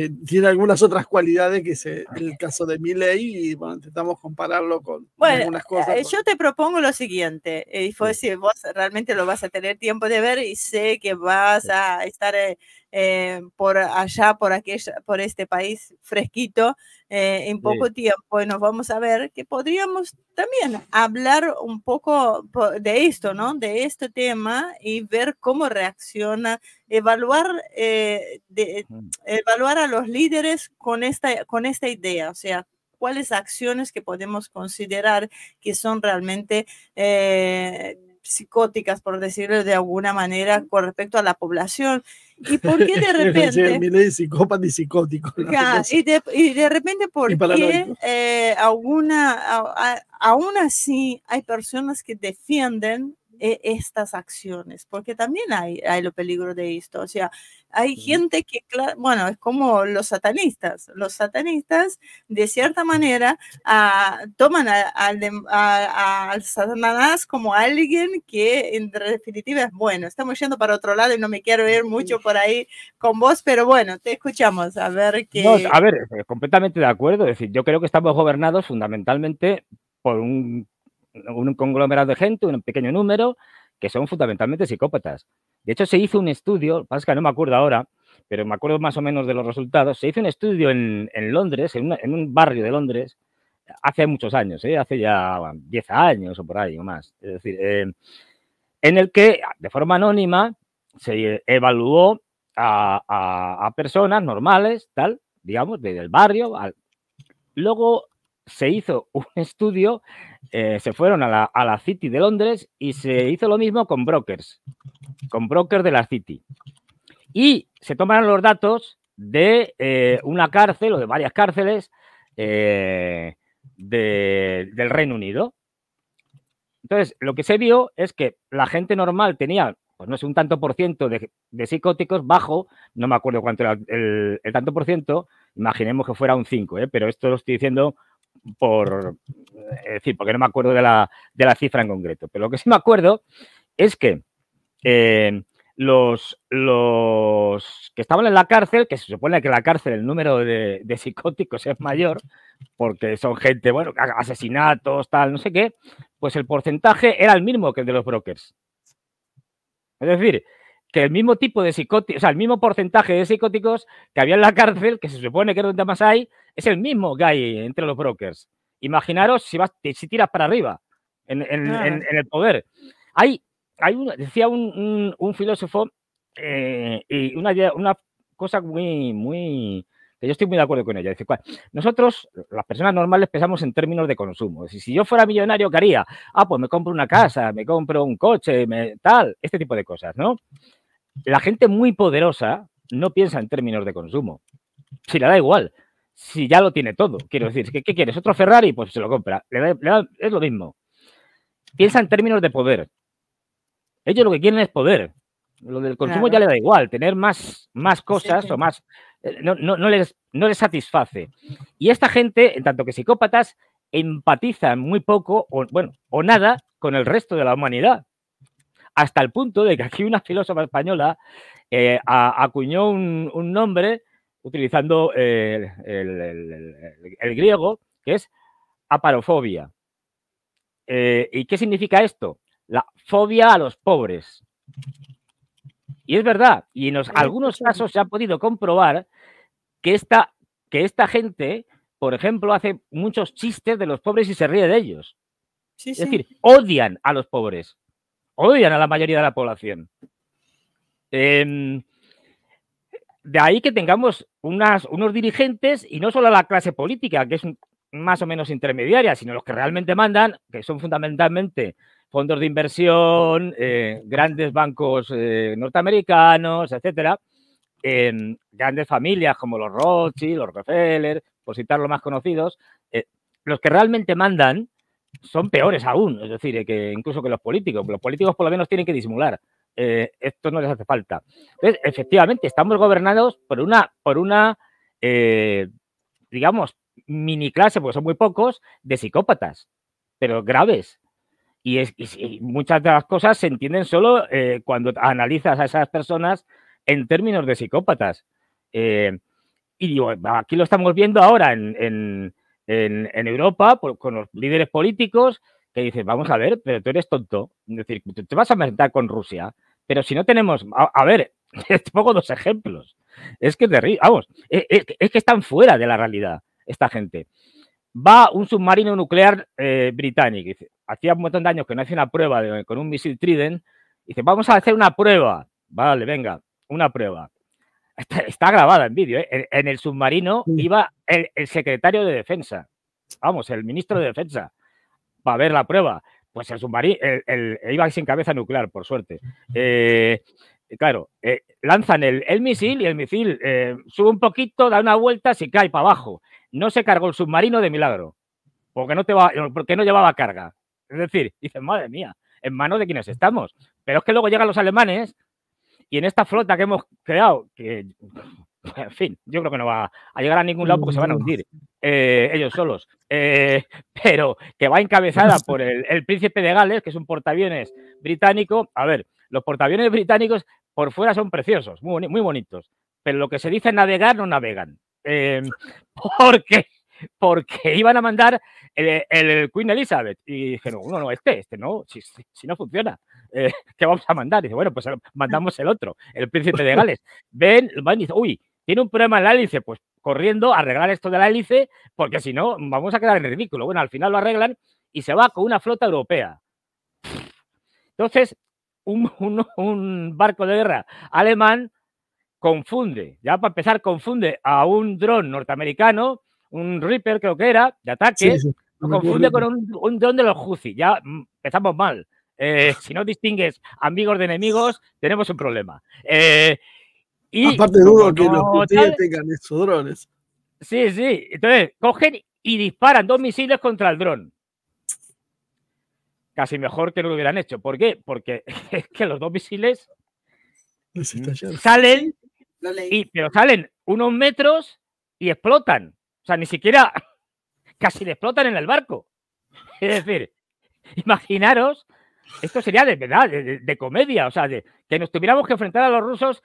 eh, tiene algunas otras cualidades que es el caso de ley y bueno, intentamos compararlo con algunas cosas. Eh, yo te propongo lo siguiente, eh, y fue si vos realmente lo vas a tener tiempo de ver y sé que vas a estar por allá, por aquella, por este país fresquito en poco tiempo y nos vamos a ver que podríamos también hablar un poco de esto, ¿no? De este tema y ver cómo reacciona, evaluar, mm. evaluar a los líderes con esta, con esta idea, o sea, cuáles acciones que podemos considerar que son realmente eh, psicóticas, por decirlo de alguna manera, con respecto a la población. ¿Y por qué de repente... Miley, psicópata y y, de, y, de, repente, ¿por qué alguna, eh, aún así hay personas que defienden e, estas acciones, porque también hay, hay lo peligro de esto. O sea, hay gente que, bueno, es como los satanistas. Los satanistas, de cierta manera, ah, toman a, al Satanás como alguien que en definitiva es bueno. Estamos yendo para otro lado y no me quiero ir mucho por ahí con vos, pero bueno, te escuchamos. A ver qué. a ver, eh, completamente de acuerdo. Es decir, yo creo que estamos gobernados fundamentalmente por un un conglomerado de gente, un pequeño número, que son fundamentalmente psicópatas. De hecho, se hizo un estudio, pasa que no me acuerdo ahora, pero me acuerdo más o menos de los resultados. Se hizo un estudio en, Londres, en, un barrio de Londres, hace muchos años, ¿eh? hace ya 10 años o por ahí o más. Es decir, eh, en el que de forma anónima se evaluó a, personas normales, tal, digamos, del barrio. Luego se hizo un estudio, eh, se fueron a la, City de Londres y se hizo lo mismo con brokers, con brokers de la City. Y se tomaron los datos de eh, una cárcel o de varias cárceles eh, del Reino Unido. Entonces, lo que se vio es que la gente normal tenía, pues no sé, un tanto por ciento de, psicóticos bajo, no me acuerdo cuánto era el, el tanto por ciento, imaginemos que fuera un 5, pero esto lo estoy diciendo por, decir, eh, porque no me acuerdo de la, cifra en concreto, pero lo que sí me acuerdo es que eh, los, los que estaban en la cárcel, que se supone que en la cárcel el número de, de psicóticos es mayor, porque son gente, bueno, asesinatos, tal, no sé qué, pues el porcentaje era el mismo que el de los brokers. Es decir, que el mismo tipo de psicóticos, o sea, el mismo porcentaje de psicóticos que había en la cárcel, que se supone que es donde más hay, es el mismo Guy entre los brokers. Imaginaros si, si tiras para arriba en, el poder. Hay, hay decía un, filósofo eh, y una, cosa muy, muy, que yo estoy muy de acuerdo con ella. Dice, nosotros, las personas normales, pensamos en términos de consumo. Si, yo fuera millonario, ¿qué haría? Ah, pues me compro una casa, me compro un coche, tal, este tipo de cosas, ¿no? La gente muy poderosa no piensa en términos de consumo. Si le da igual, si ya lo tiene todo. Quiero decir, ¿qué, quieres? ¿Otro Ferrari? Pues se lo compra. es lo mismo. Piensa en términos de poder. Ellos lo que quieren es poder. Lo del consumo ya le da igual, tener más, más cosas o más. Eh, no, no, les, no satisface. Y esta gente, en tanto que psicópatas, empatizan muy poco o, bueno, o nada con el resto de la humanidad. Hasta el punto de que aquí una filósofa española eh, acuñó un nombre utilizando eh, el, griego, que es aparofobia. Eh, ¿Y qué significa esto? La fobia a los pobres. Y es verdad, y en algunos casos se ha podido comprobar que esta, que esta gente, por ejemplo, hace muchos chistes de los pobres y se ríe de ellos. es decir, odian a los pobres, odian a la mayoría de la población. Em, de ahí que tengamos unos dirigentes y no solo la clase política, que es más o menos intermediaria, sino los que realmente mandan, que son fundamentalmente fondos de inversión, eh, grandes bancos eh, norteamericanos, etcétera, grandes familias como los Rothschild, los Rockefeller, por citar los más conocidos, eh, los que realmente mandan son peores aún, es decir, que incluso que los políticos. Los políticos por lo menos tienen que disimular. Eh, esto no les hace falta. Entonces, efectivamente, estamos gobernados por una, por una eh, digamos, mini clase, porque son muy pocos, de psicópatas, pero graves. Y, muchas de las cosas se entienden solo eh, cuando analizas a esas personas en términos de psicópatas. y aquí lo estamos viendo ahora en, Europa con los líderes políticos que dicen, vamos a ver, pero tú eres tonto. Es decir, te vas a enfrentar con Rusia, pero si no tenemos, a, ver, ver, pongo dos ejemplos. Es que de vamos, eh, eh, es, que están fuera de la realidad esta gente. Va un submarino nuclear eh, británico, dice, hacía un montón de años que no hacía una prueba con un misil Trident, dice, vamos a hacer una prueba. Vale, venga, una prueba. Está, grabada en vídeo. En, el submarino iba el, secretario de defensa, vamos, el ministro de defensa, Va a ver la prueba pues el submarino, el, iba sin cabeza nuclear, por suerte. Eh, claro, eh, lanzan el, misil y el misil eh, sube un poquito, da una vuelta, se cae para abajo. No se cargó el submarino de milagro, porque no, te va, porque no llevaba carga. Es decir, dicen, madre mía, en manos de quienes estamos. Pero es que luego llegan los alemanes y en esta flota que hemos creado, que en fin, yo creo que no va a llegar a ningún lado porque se van a hundir eh, ellos solos. Eh, pero que va encabezada por el, príncipe de Gales, que es un portaaviones británico. A ver, los portaaviones británicos por fuera son preciosos, muy, muy bonitos. Pero lo que se dice navegar, no navegan. Em, ¿por qué? porque iban a mandar el, Queen Elizabeth. Y dijeron, no, no, este, este no, si, no funciona, eh, ¿qué vamos a mandar? dice, bueno, pues mandamos el otro, el príncipe de Gales. Ven, van y dice, uy, tiene un problema en la hélice, pues corriendo, a arreglar esto de la hélice, porque si no, vamos a quedar en ridículo. Bueno, al final lo arreglan y se va con una flota europea. Entonces, un, barco de guerra alemán confunde, ya para empezar, confunde a un dron norteamericano, un Reaper creo que era, de ataque, lo confunde con un, dron de los Houthi. Ya mm, empezamos mal. Eh, si no distingues amigos de enemigos, tenemos un problema. Eh, y Aparte duro que los tengan esos drones. Sí, sí. Entonces, cogen y disparan dos misiles contra el dron. Casi mejor que no lo hubieran hecho. ¿Por qué? Porque es que los dos misiles mm. salen, pero salen unos metros y explotan. O sea, ni siquiera casi le explotan en el barco. Es decir, imaginaros, esto sería de verdad, de, comedia, o sea, que nos tuviéramos que enfrentar a los rusos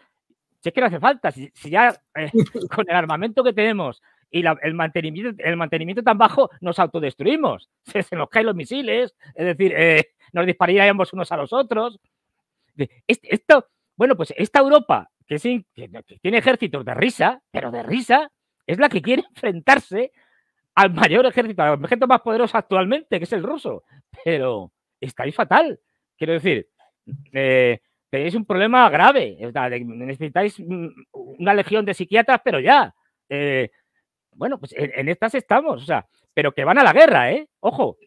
si es que no hace falta, si, ya eh, con el armamento que tenemos y el, mantenimiento, el mantenimiento tan bajo nos autodestruimos. Se, nos caen los misiles, es decir, eh, nos dispararíamos unos a los otros. esto, bueno, pues esta Europa que, tiene ejércitos de risa, pero de risa, es la que quiere enfrentarse al mayor ejército, al ejército más poderoso actualmente, que es el ruso. Pero está ahí fatal. Quiero decir, eh, tenéis un problema grave. Necesitáis una legión de psiquiatras, pero ya. Eh, bueno, pues en, estas estamos, o sea, pero que van a la guerra, ¿eh? Ojo.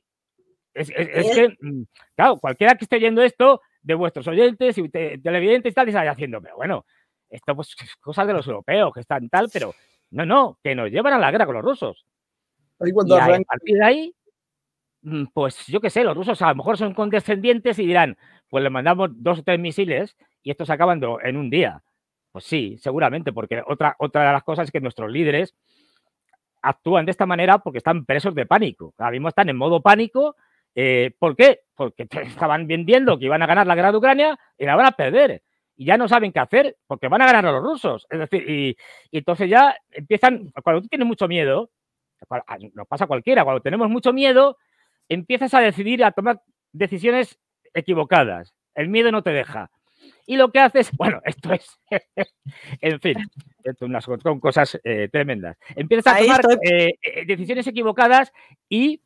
Es, que, mm, claro, cualquiera que esté yendo esto, de vuestros oyentes y televidentes y tal, y haciendo, pero bueno, esto pues es cosa de los europeos que están tal, pero no, no, que nos llevan a la guerra con los rusos. Ahí cuando partir de ahí, mm, pues yo qué sé, los rusos a lo mejor son condescendientes y dirán, pues le mandamos dos o tres misiles y estos acaban en un día. Pues sí, seguramente, porque otra, otra de las cosas es que nuestros líderes actúan de esta manera porque están presos de pánico. Ahora mismo están en modo pánico. Eh, ¿Por qué? Porque estaban vendiendo que iban a ganar la guerra de Ucrania y la van a perder. Y ya no saben qué hacer porque van a ganar a los rusos. Es decir, y, entonces ya empiezan, cuando tú tienes mucho miedo, nos pasa cualquiera, cuando tenemos mucho miedo, empiezas a decidir, a tomar decisiones equivocadas. El miedo no te deja. Y lo que haces, bueno, esto es, en fin, son cosas eh, tremendas. Empiezas a tomar eh, eh, decisiones equivocadas y,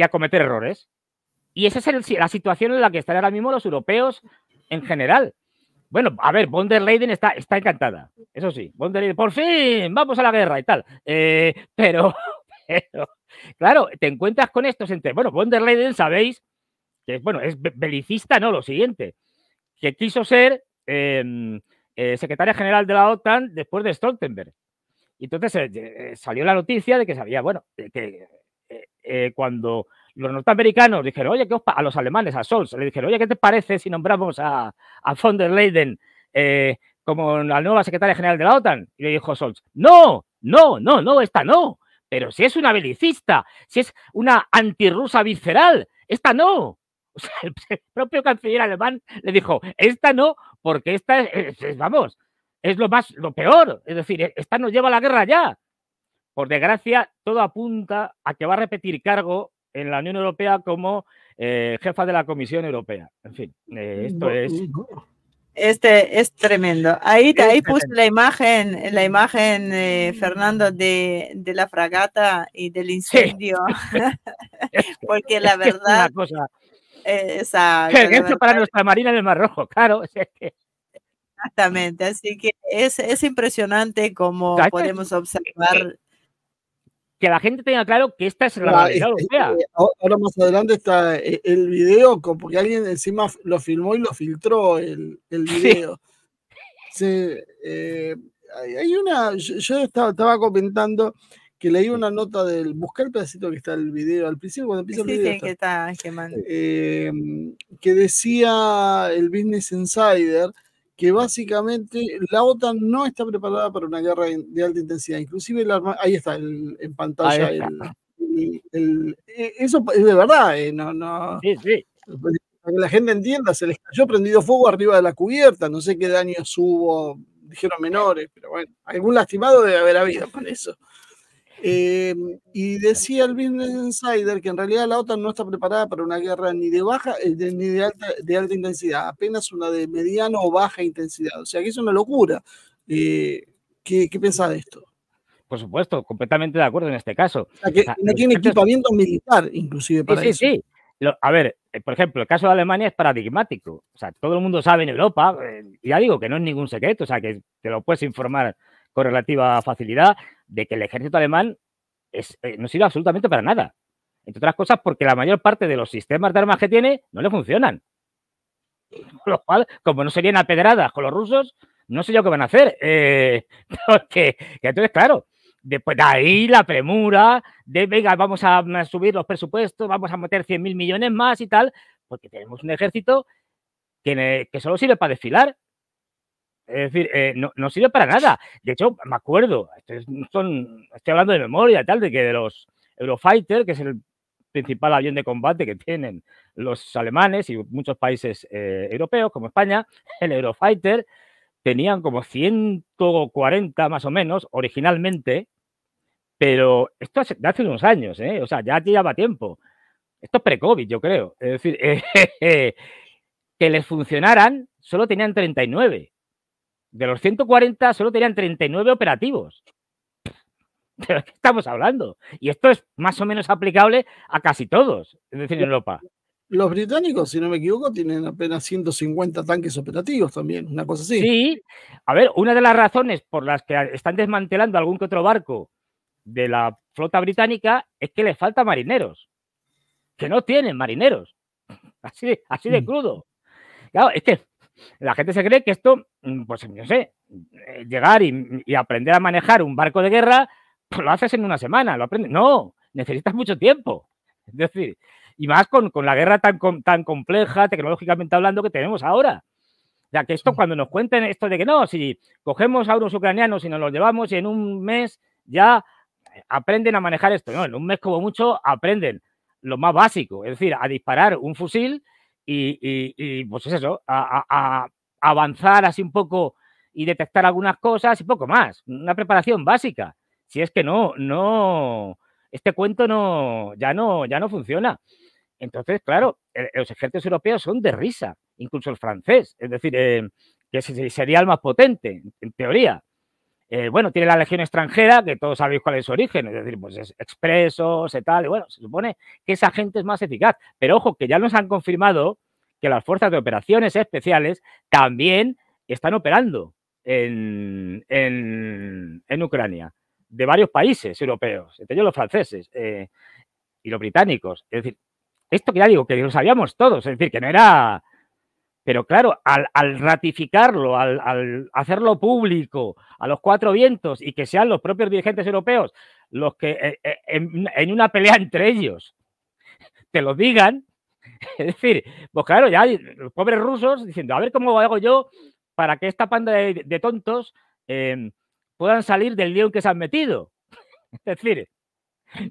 a cometer errores. Y esa es la situación en la que están ahora mismo los europeos en general. Bueno, a ver, von der Leyen está, está encantada, eso sí, von der Leyen, por fin, vamos a la guerra y tal. pero, claro, te encuentras con esto entre, bueno, von der Leyen, sabéis, que bueno, es belicista, ¿no? Lo siguiente, que quiso ser em, eh, secretaria general de la OTAN después de Stoltenberg. Y entonces eh, eh, salió la noticia de que sabía, bueno, que cuando los norteamericanos dijeron, oye, ¿qué a los alemanes, a Solz, le dijeron, oye, ¿qué te parece si nombramos a, a von der Leyen como la nueva secretaria general de la OTAN? Y le dijo Solz, no, no, no, no, esta no. Pero si es una belicista, si es una antirrusa visceral, esta no. el, propio canciller alemán le dijo, esta no, porque esta es, vamos, es lo más, lo peor. Es decir, e, esta nos lleva a la guerra ya. Por desgracia, todo apunta a que va a repetir cargo en la Unión Europea como eh, jefa de la Comisión Europea. En fin, eh, esto es... Este es tremendo. Ahí, puse la imagen, la imagen, eh, Fernando, de, la fragata y del incendio. Porque la verdad, el para nuestra Marina en el Mar Rojo, claro. Exactamente, así que es, impresionante como pues, podemos observar. Eh, que la gente tenga claro que esta es la realidad eh, eh, Ahora más adelante está el video, porque alguien encima lo filmó y lo filtró el, el video. Sí. hay una, yo estaba comentando que leí una nota del buscar el pedacito que está el video al principio cuando empieza el video eh, que decía el Business Insider que básicamente la OTAN no está preparada para una guerra de alta intensidad inclusive el ahí está en pantalla eh, eso es de verdad eh, sí, sí. Para que la gente entienda se les cayó prendido fuego arriba de la cubierta no sé qué daños hubo dijeron menores pero bueno algún lastimado debe haber habido con eso eh, y decía el Business Insider que en realidad la OTAN no está preparada para una guerra ni de baja eh, ni de alta, de alta intensidad, apenas una de mediano o baja intensidad. O sea que es una locura. Eh, ¿qué, ¿Qué de esto? por supuesto, completamente de acuerdo en este caso. O sea, que no tiene equipamiento militar, inclusive, para sí, eso. Sí, sí. a ver, por ejemplo, el caso de Alemania es paradigmático. O sea, todo el mundo sabe en Europa, ya digo que no es ningún secreto, o sea, que te lo puedes informar con relativa facilidad de que el ejército alemán es, eh, no sirve absolutamente para nada. Entre otras cosas, porque la mayor parte de los sistemas de armas que tiene no le funcionan. Con lo cual, como no serían apedradas con los rusos, no sé yo qué van a hacer. Eh, porque, entonces, claro, después de ahí la premura de, venga, vamos a subir los presupuestos, vamos a meter 100.000 mil millones más y tal, porque tenemos un ejército que solo sirve para desfilar es decir, eh, no, sirve para nada. De hecho, me acuerdo, estoy, son, estoy hablando de memoria, tal, de que de los Eurofighter, que es el principal avión de combate que tienen los alemanes y muchos países eh, europeos, como España, el Eurofighter, tenían como 140 más o menos originalmente, pero esto hace, hace unos años, ¿eh? o sea, ya llevaba tiempo. Esto es pre-COVID, yo creo. Es decir, que les funcionaran, solo tenían 39. De los 140 solo tenían 39 operativos. ¿De lo que estamos hablando? Y esto es más o menos aplicable a casi todos, es decir, en Europa. Los británicos, si no me equivoco, tienen apenas 150 tanques operativos también, una cosa así. Sí, a ver, una de las razones por las que están desmantelando algún que otro barco de la flota británica es que les falta marineros, que no tienen marineros, así, así de mm. crudo. Claro, es que la gente se cree que esto, mm, pues no sé, eh, llegar y, aprender a manejar un barco de guerra, pues lo haces en una semana, lo aprendes. No, necesitas mucho tiempo. Es decir, y más con, la guerra tan, tan compleja, tecnológicamente hablando, que tenemos ahora. Ya que esto, cuando nos cuenten esto de que no, si cogemos a unos ucranianos y nos los llevamos y en un mes ya eh, aprenden a manejar esto, no, en un mes como mucho aprenden lo más básico, es decir, a disparar un fusil y, pues es eso, a, avanzar así un poco y detectar algunas cosas y poco más, una preparación básica. Si es que no, no, este cuento no, ya no, ya no funciona. Entonces, claro, los ejércitos europeos son de risa, incluso el francés, es decir, eh, que sería el más potente, en teoría. Eh, bueno, tiene la Legión extranjera, que todos sabéis cuál es su origen, es decir, pues es expresos y tal, y bueno, se supone que esa gente es más eficaz. Pero ojo, que ya nos han confirmado que las fuerzas de operaciones especiales también están operando en, Ucrania, de varios países europeos, entre ellos los franceses eh, y los británicos. Es decir, esto que ya digo, que lo sabíamos todos, es decir, que no era pero claro, al, ratificarlo, al, hacerlo público a los cuatro vientos y que sean los propios dirigentes europeos los que eh, eh, en, una pelea entre ellos te lo digan, es decir, pues claro, ya los pobres rusos diciendo, a ver cómo hago yo para que esta panda de, tontos em, puedan salir del lío en que se han metido. Es decir,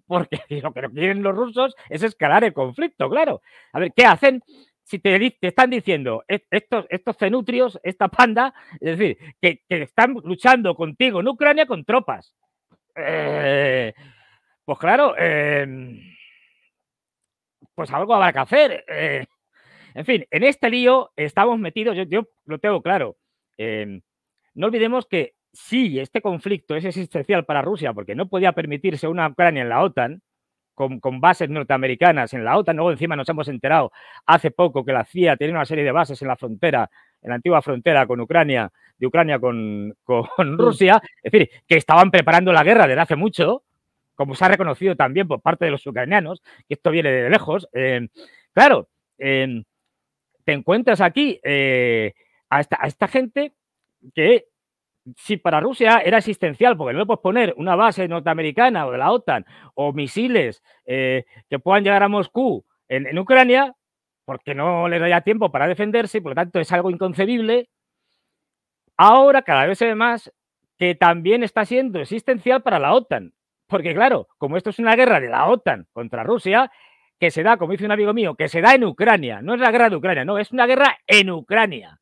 porque lo que quieren los rusos es escalar el conflicto, claro. A ver, ¿qué hacen? si te, están diciendo estos, estos cenutrios, esta panda, es decir, que, están luchando contigo en Ucrania con tropas. Eh, pues claro, em, pues algo habrá que hacer. Eh. en fin, en este lío estamos metidos, yo, yo lo tengo claro. Em, no olvidemos que si este conflicto es existencial para Rusia porque no podía permitirse una Ucrania en la OTAN, con, bases norteamericanas en la OTAN. Luego encima nos hemos enterado hace poco que la CIA tiene una serie de bases en la frontera, en la antigua frontera con Ucrania, de Ucrania con, Rusia. Es decir, que estaban preparando la guerra desde hace mucho, como se ha reconocido también por parte de los ucranianos, que esto viene de lejos. Eh, claro, eh, te encuentras aquí eh, a, esta, a esta gente que si para Rusia era existencial, porque no le puedes poner una base norteamericana o de la OTAN o misiles eh, que puedan llegar a Moscú en, Ucrania, porque no le da tiempo para defenderse, por lo tanto es algo inconcebible. Ahora cada vez se ve más que también está siendo existencial para la OTAN, porque claro, como esto es una guerra de la OTAN contra Rusia, que se da, como dice un amigo mío, que se da en Ucrania, no es la guerra de Ucrania, no, es una guerra en Ucrania,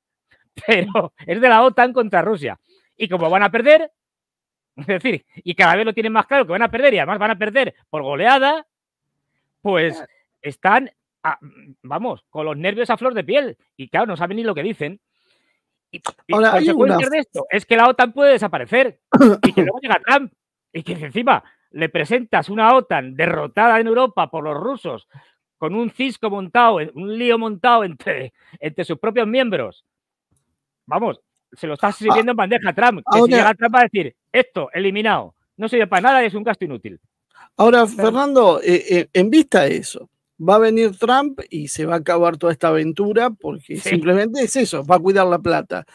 pero es de la OTAN contra Rusia. Y como van a perder, es decir, y cada vez lo tienen más claro que van a perder y además van a perder por goleada, pues están, vamos, con los nervios a flor de piel. Y claro, no saben ni lo que dicen. Y, el Ahora, de esto es que la OTAN puede desaparecer y que luego llega Trump y que encima le presentas una OTAN derrotada en Europa por los rusos con un cisco montado, un lío montado entre, entre sus propios miembros. Vamos, se lo está ah, sirviendo en ah, bandeja a Trump. Que ahora, Trump a decir, esto, eliminado, no sirve para nada, es un gasto inútil. Ahora, Fernando, eh, eh, en vista de eso, va a venir Trump y se va a acabar toda esta aventura porque simplemente es eso, va a cuidar la plata.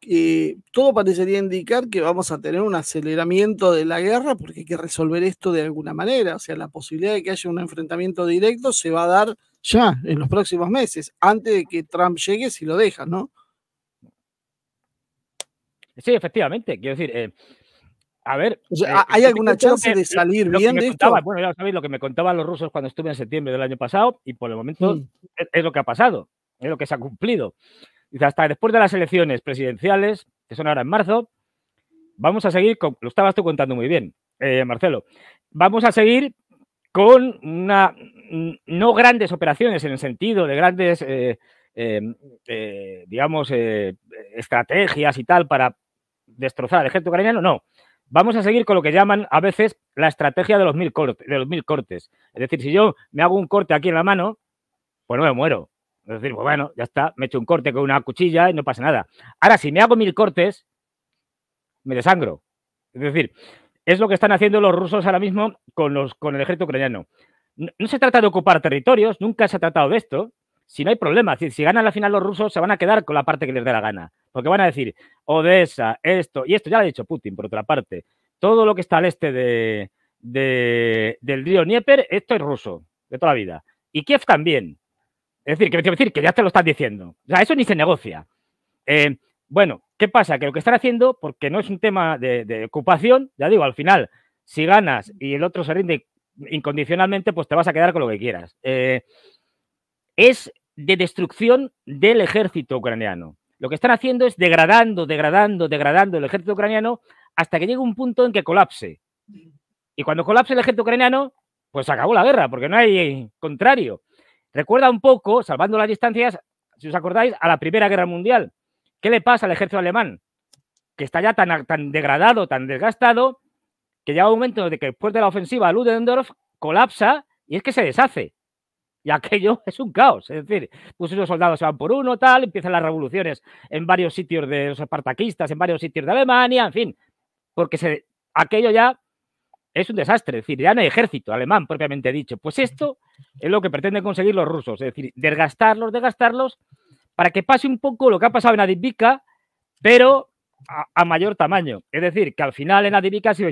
Eh, todo parecería indicar que vamos a tener un aceleramiento de la guerra porque hay que resolver esto de alguna manera. O sea, la posibilidad de que haya un enfrentamiento directo se va a dar ya en los próximos meses, antes de que Trump llegue si lo deja, ¿no? Sí, efectivamente. Quiero decir, eh, a ver. Eh, ¿Hay alguna chance de salir bien de esto? bueno, ya sabéis lo que me contaban los rusos cuando estuve en septiembre del año pasado, y por el momento mm. es, lo que ha pasado, es lo que se ha cumplido. Dice, hasta después de las elecciones presidenciales, que son ahora en marzo, vamos a seguir Lo estabas tú contando muy bien, eh, Marcelo. Vamos a seguir con una. No grandes operaciones en el sentido de grandes. digamos, estrategias y tal para destrozar al ejército ucraniano, no. Vamos a seguir con lo que llaman a veces la estrategia de los, mil cortes, de los mil cortes. Es decir, si yo me hago un corte aquí en la mano, pues no me muero. Es decir, pues bueno, ya está, me echo un corte con una cuchilla y no pasa nada. Ahora, si me hago mil cortes, me desangro. Es decir, es lo que están haciendo los rusos ahora mismo con, los, con el ejército ucraniano. no se trata de ocupar territorios, nunca se ha tratado de esto si no hay problema, si, si ganan la final los rusos, se van a quedar con la parte que les dé la gana. Porque van a decir, Odessa, esto, y esto ya lo ha dicho Putin, por otra parte. Todo lo que está al este del río Nieper, esto es ruso, de toda la vida. Y Kiev también. Es decir, que, decir que ya te lo están diciendo. O sea, eso ni se negocia. Eh, bueno, ¿qué pasa? Que lo que están haciendo, porque no es un tema de, ocupación, ya digo, al final, si ganas y el otro se rinde incondicionalmente, pues te vas a quedar con lo que quieras. Eh, es de destrucción del ejército ucraniano. Lo que están haciendo es degradando, degradando, degradando el ejército ucraniano hasta que llegue un punto en que colapse. Y cuando colapse el ejército ucraniano, pues acabó la guerra, porque no hay contrario. Recuerda un poco, salvando las distancias, si os acordáis, a la Primera Guerra Mundial. ¿Qué le pasa al ejército alemán? Que está ya tan, tan degradado, tan desgastado, que llega un momento de que después de la ofensiva Ludendorff colapsa y es que se deshace y aquello es un caos. Es decir, pues esos soldados se van por uno, tal, empiezan las revoluciones en varios sitios de los espartaquistas, en varios sitios de Alemania, en fin, porque se, aquello ya es un desastre, es decir, ya no hay ejército alemán propiamente dicho. Pues esto es lo que pretenden conseguir los rusos, es decir, desgastarlos, desgastarlos, para que pase un poco lo que ha pasado en Adivica, pero a, mayor tamaño. Es decir, que al final en Adivika, si,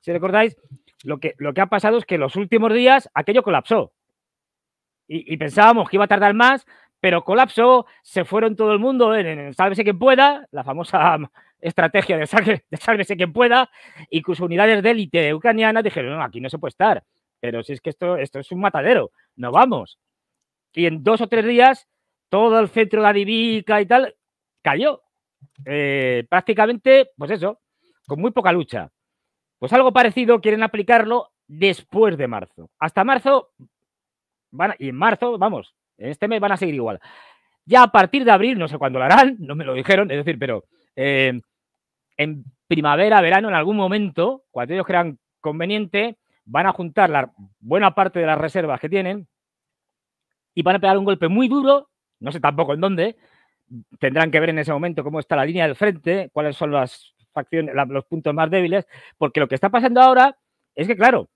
si recordáis, lo que, lo que ha pasado es que en los últimos días aquello colapsó y, pensábamos que iba a tardar más, pero colapsó, se fueron todo el mundo en, en, Sálvese quien pueda, la famosa estrategia de, de Sálvese quien pueda, y unidades de élite ucraniana dijeron, no, aquí no se puede estar, pero si es que esto, esto es un matadero, no vamos. Y en dos o tres días, todo el centro de Adivica y tal cayó. Eh, prácticamente, pues eso, con muy poca lucha. Pues algo parecido quieren aplicarlo después de marzo. Hasta marzo y en marzo, vamos, en este mes van a seguir igual. Ya a partir de abril, no sé cuándo lo harán, no me lo dijeron, es decir, pero eh, en primavera, verano, en algún momento, cuando ellos crean conveniente, van a juntar la buena parte de las reservas que tienen y van a pegar un golpe muy duro, no sé tampoco en dónde, tendrán que ver en ese momento cómo está la línea del frente, cuáles son las facciones, los puntos más débiles, porque lo que está pasando ahora es que, claro,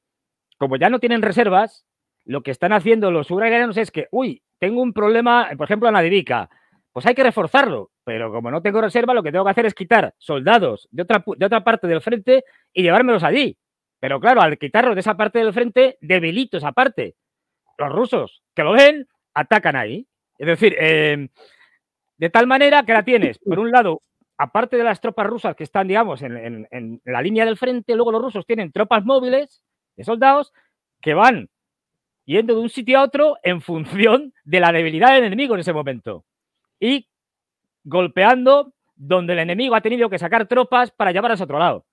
como ya no tienen reservas, lo que están haciendo los ucranianos es que, uy, tengo un problema, por ejemplo, en la pues hay que reforzarlo, pero como no tengo reserva, lo que tengo que hacer es quitar soldados de otra, de otra parte del frente y llevármelos allí. Pero claro, al quitarlos de esa parte del frente, debilito esa parte. Los rusos, que lo ven, atacan ahí. Es decir, em, de tal manera que la tienes, por un lado, aparte de las tropas rusas que están, digamos, en la línea del frente, luego los rusos tienen tropas móviles de soldados que van yendo de un sitio a otro en función de la debilidad del enemigo en ese momento. Y golpeando donde el enemigo ha tenido que sacar tropas para llevarlas a otro lado.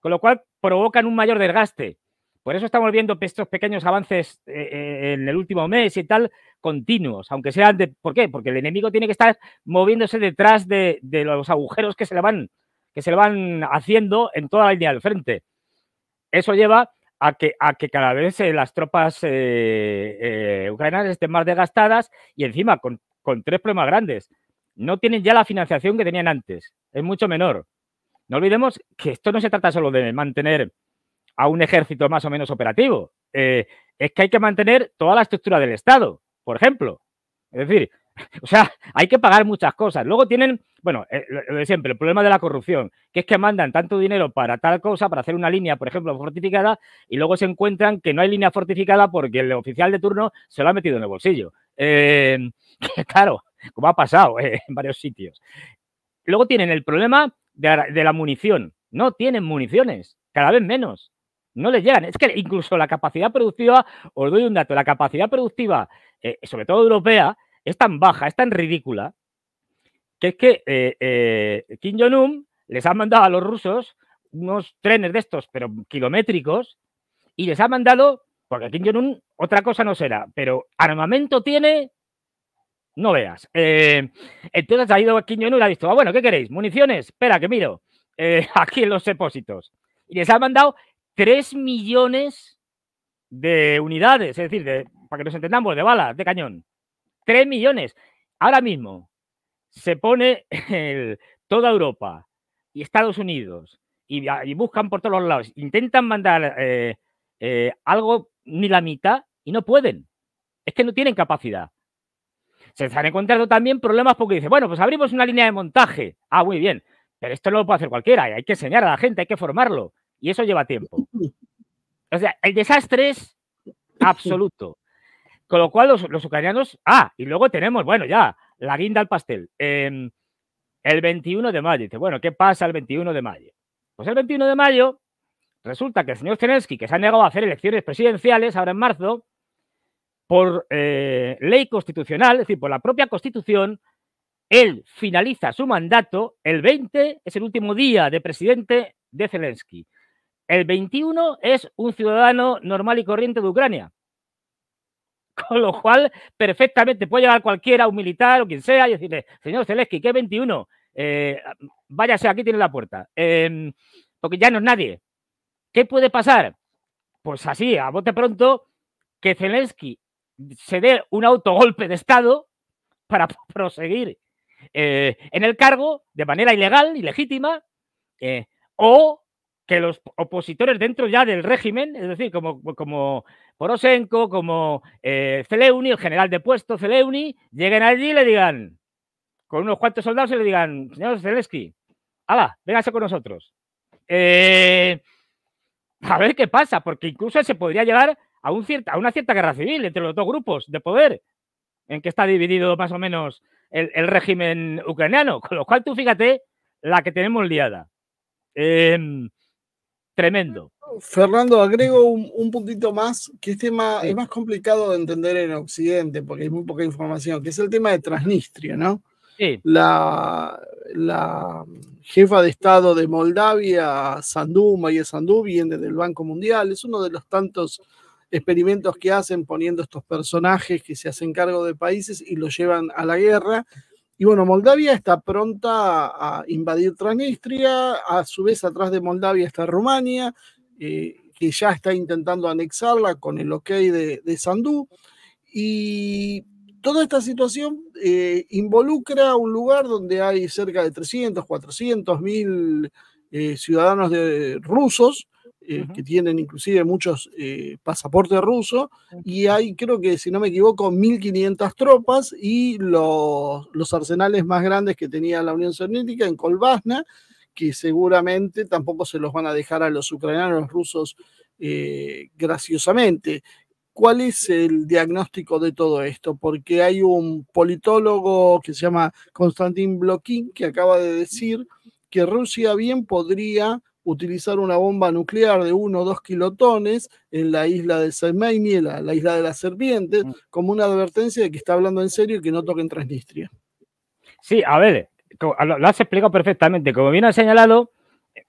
Con lo cual provocan un mayor desgaste. Por eso estamos viendo estos pequeños avances eh, eh, en el último mes y tal, continuos, aunque sean de... ¿Por qué? Porque el enemigo tiene que estar moviéndose detrás de, los agujeros que se le van que se le van haciendo en toda la línea del frente. Eso lleva a que, a que cada vez eh, las tropas eh, eh, ucranianas estén más desgastadas y encima con, con, tres problemas grandes. No tienen ya la financiación que tenían antes, es mucho menor. No olvidemos que esto no se trata solo de mantener a un ejército más o menos operativo, es que hay que mantener toda la estructura del Estado, por ejemplo. Es decir, O sea, hay que pagar muchas cosas. Luego tienen, bueno, eh, lo de siempre, el problema de la corrupción, que es que mandan tanto dinero para tal cosa, para hacer una línea, por ejemplo, fortificada, y luego se encuentran que no hay línea fortificada porque el oficial de turno se lo ha metido en el bolsillo. Eh, claro, como ha pasado eh, en varios sitios. Luego tienen el problema de, la munición. No tienen municiones, cada vez menos. No les llegan. Es que incluso la capacidad productiva, os doy un dato, la capacidad productiva, sobre todo europea, es tan baja, es tan ridícula, que es que eh, eh, Kim Jong-un les ha mandado a los rusos unos trenes de estos, pero kilométricos, y les ha mandado, porque Kim Jong-un otra cosa no será, pero armamento tiene, no veas. Eh, entonces ha ido Kim Jong-un y ha dicho, ah, bueno, ¿qué queréis? ¿Municiones? Espera, que miro, aquí en los depósitos. Y les ha mandado 3 millones de unidades, es decir, para que nos entendamos, de balas, de cañón. 3 millones. Ahora mismo se pone el, toda Europa y Estados Unidos y, ah, buscan por todos los lados. Intentan mandar eh, eh, algo ni la mitad y no pueden. Es que no tienen capacidad. Se han encontrado también problemas porque dicen, bueno, pues abrimos una línea de montaje. Ah, muy bien. Pero esto no lo puede hacer cualquiera. Hay que enseñar a la gente, hay que formarlo. Y eso lleva tiempo. O sea, el desastre es absoluto. Con lo cual, los, ucranianos. Ah, y luego tenemos, bueno, ya, la guinda al pastel. Em, el 21 de mayo. Dice, bueno, ¿qué pasa el 21 de mayo? Pues el 21 de mayo resulta que el señor Zelensky, que se ha negado a hacer elecciones presidenciales ahora en marzo, por eh, ley constitucional, es decir, por la propia constitución, él finaliza su mandato el 20, es el último día de presidente de Zelensky. El 21 es un ciudadano normal y corriente de Ucrania Con lo cual, perfectamente puede llegar cualquiera, un militar o quien sea, y decirle, señor Zelensky, que 21, eh, váyase, aquí tiene la puerta. Em, porque ya no es nadie. ¿Qué puede pasar? Pues así, a bote pronto, que Zelensky se dé un autogolpe de Estado para proseguir eh, en el cargo de manera ilegal, ilegítima, eh, o que los opositores dentro ya del régimen, es decir, como, como Poroshenko, como eh, Celeuni, el general de puesto Celeuni, lleguen allí y le digan, con unos cuantos soldados, y le digan, señor Zelensky, ala, véngase con nosotros. Eh, a ver qué pasa, porque incluso se podría llegar a, una cierta guerra civil entre los dos grupos de poder en que está dividido más o menos el, régimen ucraniano, con lo cual tú fíjate la que tenemos liada. Em, Tremendo. Fernando, agrego un, puntito más, que este es tema, es más complicado de entender en Occidente, porque hay muy poca información, que es el tema de Transnistria, ¿no? Sí. La, jefa de Estado de Moldavia, Sandú, Maya Sandú, viene del Banco Mundial, es uno de los tantos experimentos que hacen poniendo estos personajes que se hacen cargo de países y los llevan a la guerra y bueno, Moldavia está pronta a invadir Transnistria, a su vez atrás de Moldavia está Rumania, eh, que ya está intentando anexarla con el ok de, de Sandú. Y toda esta situación eh, involucra un lugar donde hay cerca de 300, 400 mil eh, ciudadanos de, rusos eh, que tienen inclusive muchos eh, pasaportes rusos, y hay, creo que si no me equivoco, 1.500 tropas y los, arsenales más grandes que tenía la Unión Soviética en Kolbasna, que seguramente tampoco se los van a dejar a los ucranianos, rusos, eh, graciosamente. ¿Cuál es el diagnóstico de todo esto? Porque hay un politólogo que se llama Konstantin Blokin que acaba de decir que Rusia bien podría utilizar una bomba nuclear de 1 o 2 kilotones en la isla de y la, la isla de las serpientes, mm. como una advertencia de que está hablando en serio y que no toquen Transnistria. Sí, a ver, lo has explicado perfectamente. Como bien ha señalado,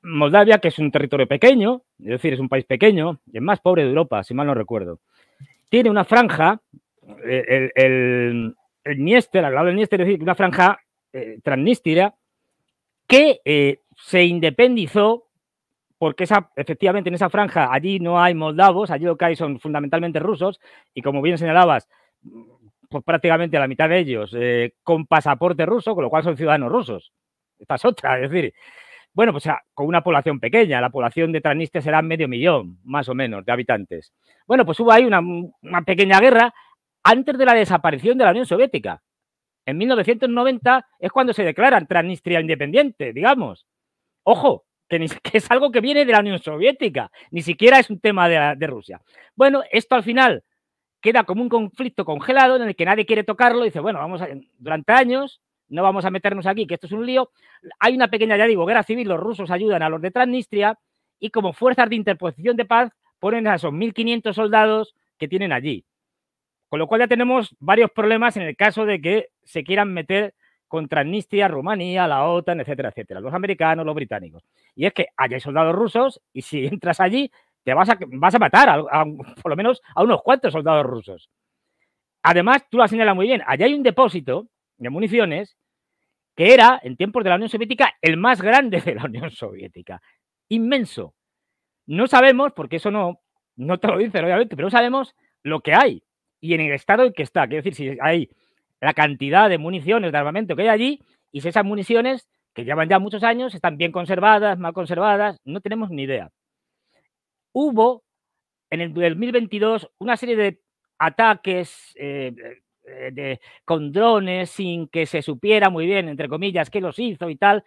Moldavia, que es un territorio pequeño, es decir, es un país pequeño, el más pobre de Europa, si mal no recuerdo, tiene una franja, eh, el, el, al lado del Niester, es decir, una franja eh, transnistria, que eh, se independizó porque esa, efectivamente en esa franja allí no hay moldavos, allí lo que hay son fundamentalmente rusos y como bien señalabas, pues prácticamente la mitad de ellos eh, con pasaporte ruso, con lo cual son ciudadanos rusos. Esta es otra, es decir, bueno, pues con una población pequeña, la población de Transnistria será medio millón, más o menos, de habitantes. Bueno, pues hubo ahí una, una pequeña guerra antes de la desaparición de la Unión Soviética. En 1990 es cuando se declaran Transnistria independiente, digamos. Ojo, que, es algo que viene de la Unión Soviética, ni siquiera es un tema de, Rusia. Bueno, esto al final queda como un conflicto congelado en el que nadie quiere tocarlo, dice, bueno, vamos durante años no vamos a meternos aquí, que esto es un lío. Hay una pequeña, ya digo, guerra civil, los rusos ayudan a los de Transnistria y como fuerzas de interposición de paz ponen a esos 1.500 soldados que tienen allí. Con lo cual ya tenemos varios problemas en el caso de que se quieran meter contra Amnistía, Rumanía, la OTAN, etcétera, etcétera, los americanos, los británicos. Y es que allá hay soldados rusos y si entras allí te vas a, matar, por lo menos a unos cuantos soldados rusos. Además, tú lo has muy bien, allá hay un depósito de municiones que era, en tiempos de la Unión Soviética, el más grande de la Unión Soviética. Inmenso. No sabemos, porque eso no, no te lo dicen, obviamente, pero sabemos lo que hay y en el estado en que está. Quiero decir, si hay la cantidad de municiones de armamento que hay allí y si esas municiones, que llevan ya muchos años, están bien conservadas, mal conservadas, no tenemos ni idea. Hubo en el 2022 una serie de ataques eh, eh, de, con drones sin que se supiera muy bien, entre comillas, qué los hizo y tal,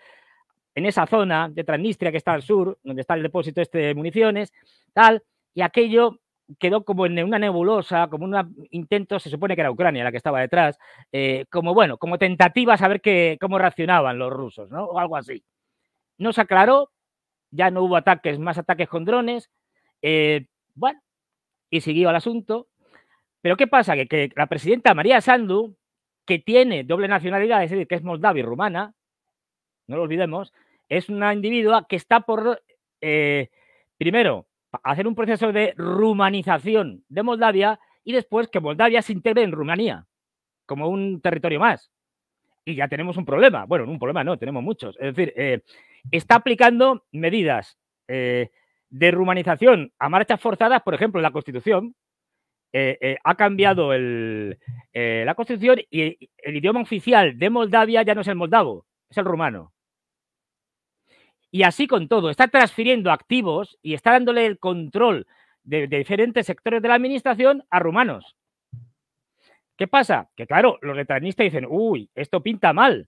en esa zona de Transnistria que está al sur, donde está el depósito este de municiones, tal, y aquello quedó como en una nebulosa, como un intento, se supone que era Ucrania la que estaba detrás, eh, como bueno, como tentativa a saber cómo reaccionaban los rusos, ¿no? O algo así. No se aclaró, ya no hubo ataques, más ataques con drones, eh, bueno, y siguió el asunto. Pero ¿qué pasa? Que, la presidenta María Sandu, que tiene doble nacionalidad, es decir, que es moldava y rumana, no lo olvidemos, es una individua que está por, eh, primero, hacer un proceso de rumanización de Moldavia y después que Moldavia se integre en Rumanía como un territorio más. Y ya tenemos un problema. Bueno, un problema no, tenemos muchos. Es decir, eh, está aplicando medidas eh, de rumanización a marchas forzadas, por ejemplo, la Constitución. Eh, ha cambiado la Constitución y el idioma oficial de Moldavia ya no es el moldavo, es el rumano. Y así con todo, está transfiriendo activos y está dándole el control de, diferentes sectores de la administración a rumanos. ¿Qué pasa? Que claro, los letanistas dicen, uy, esto pinta mal,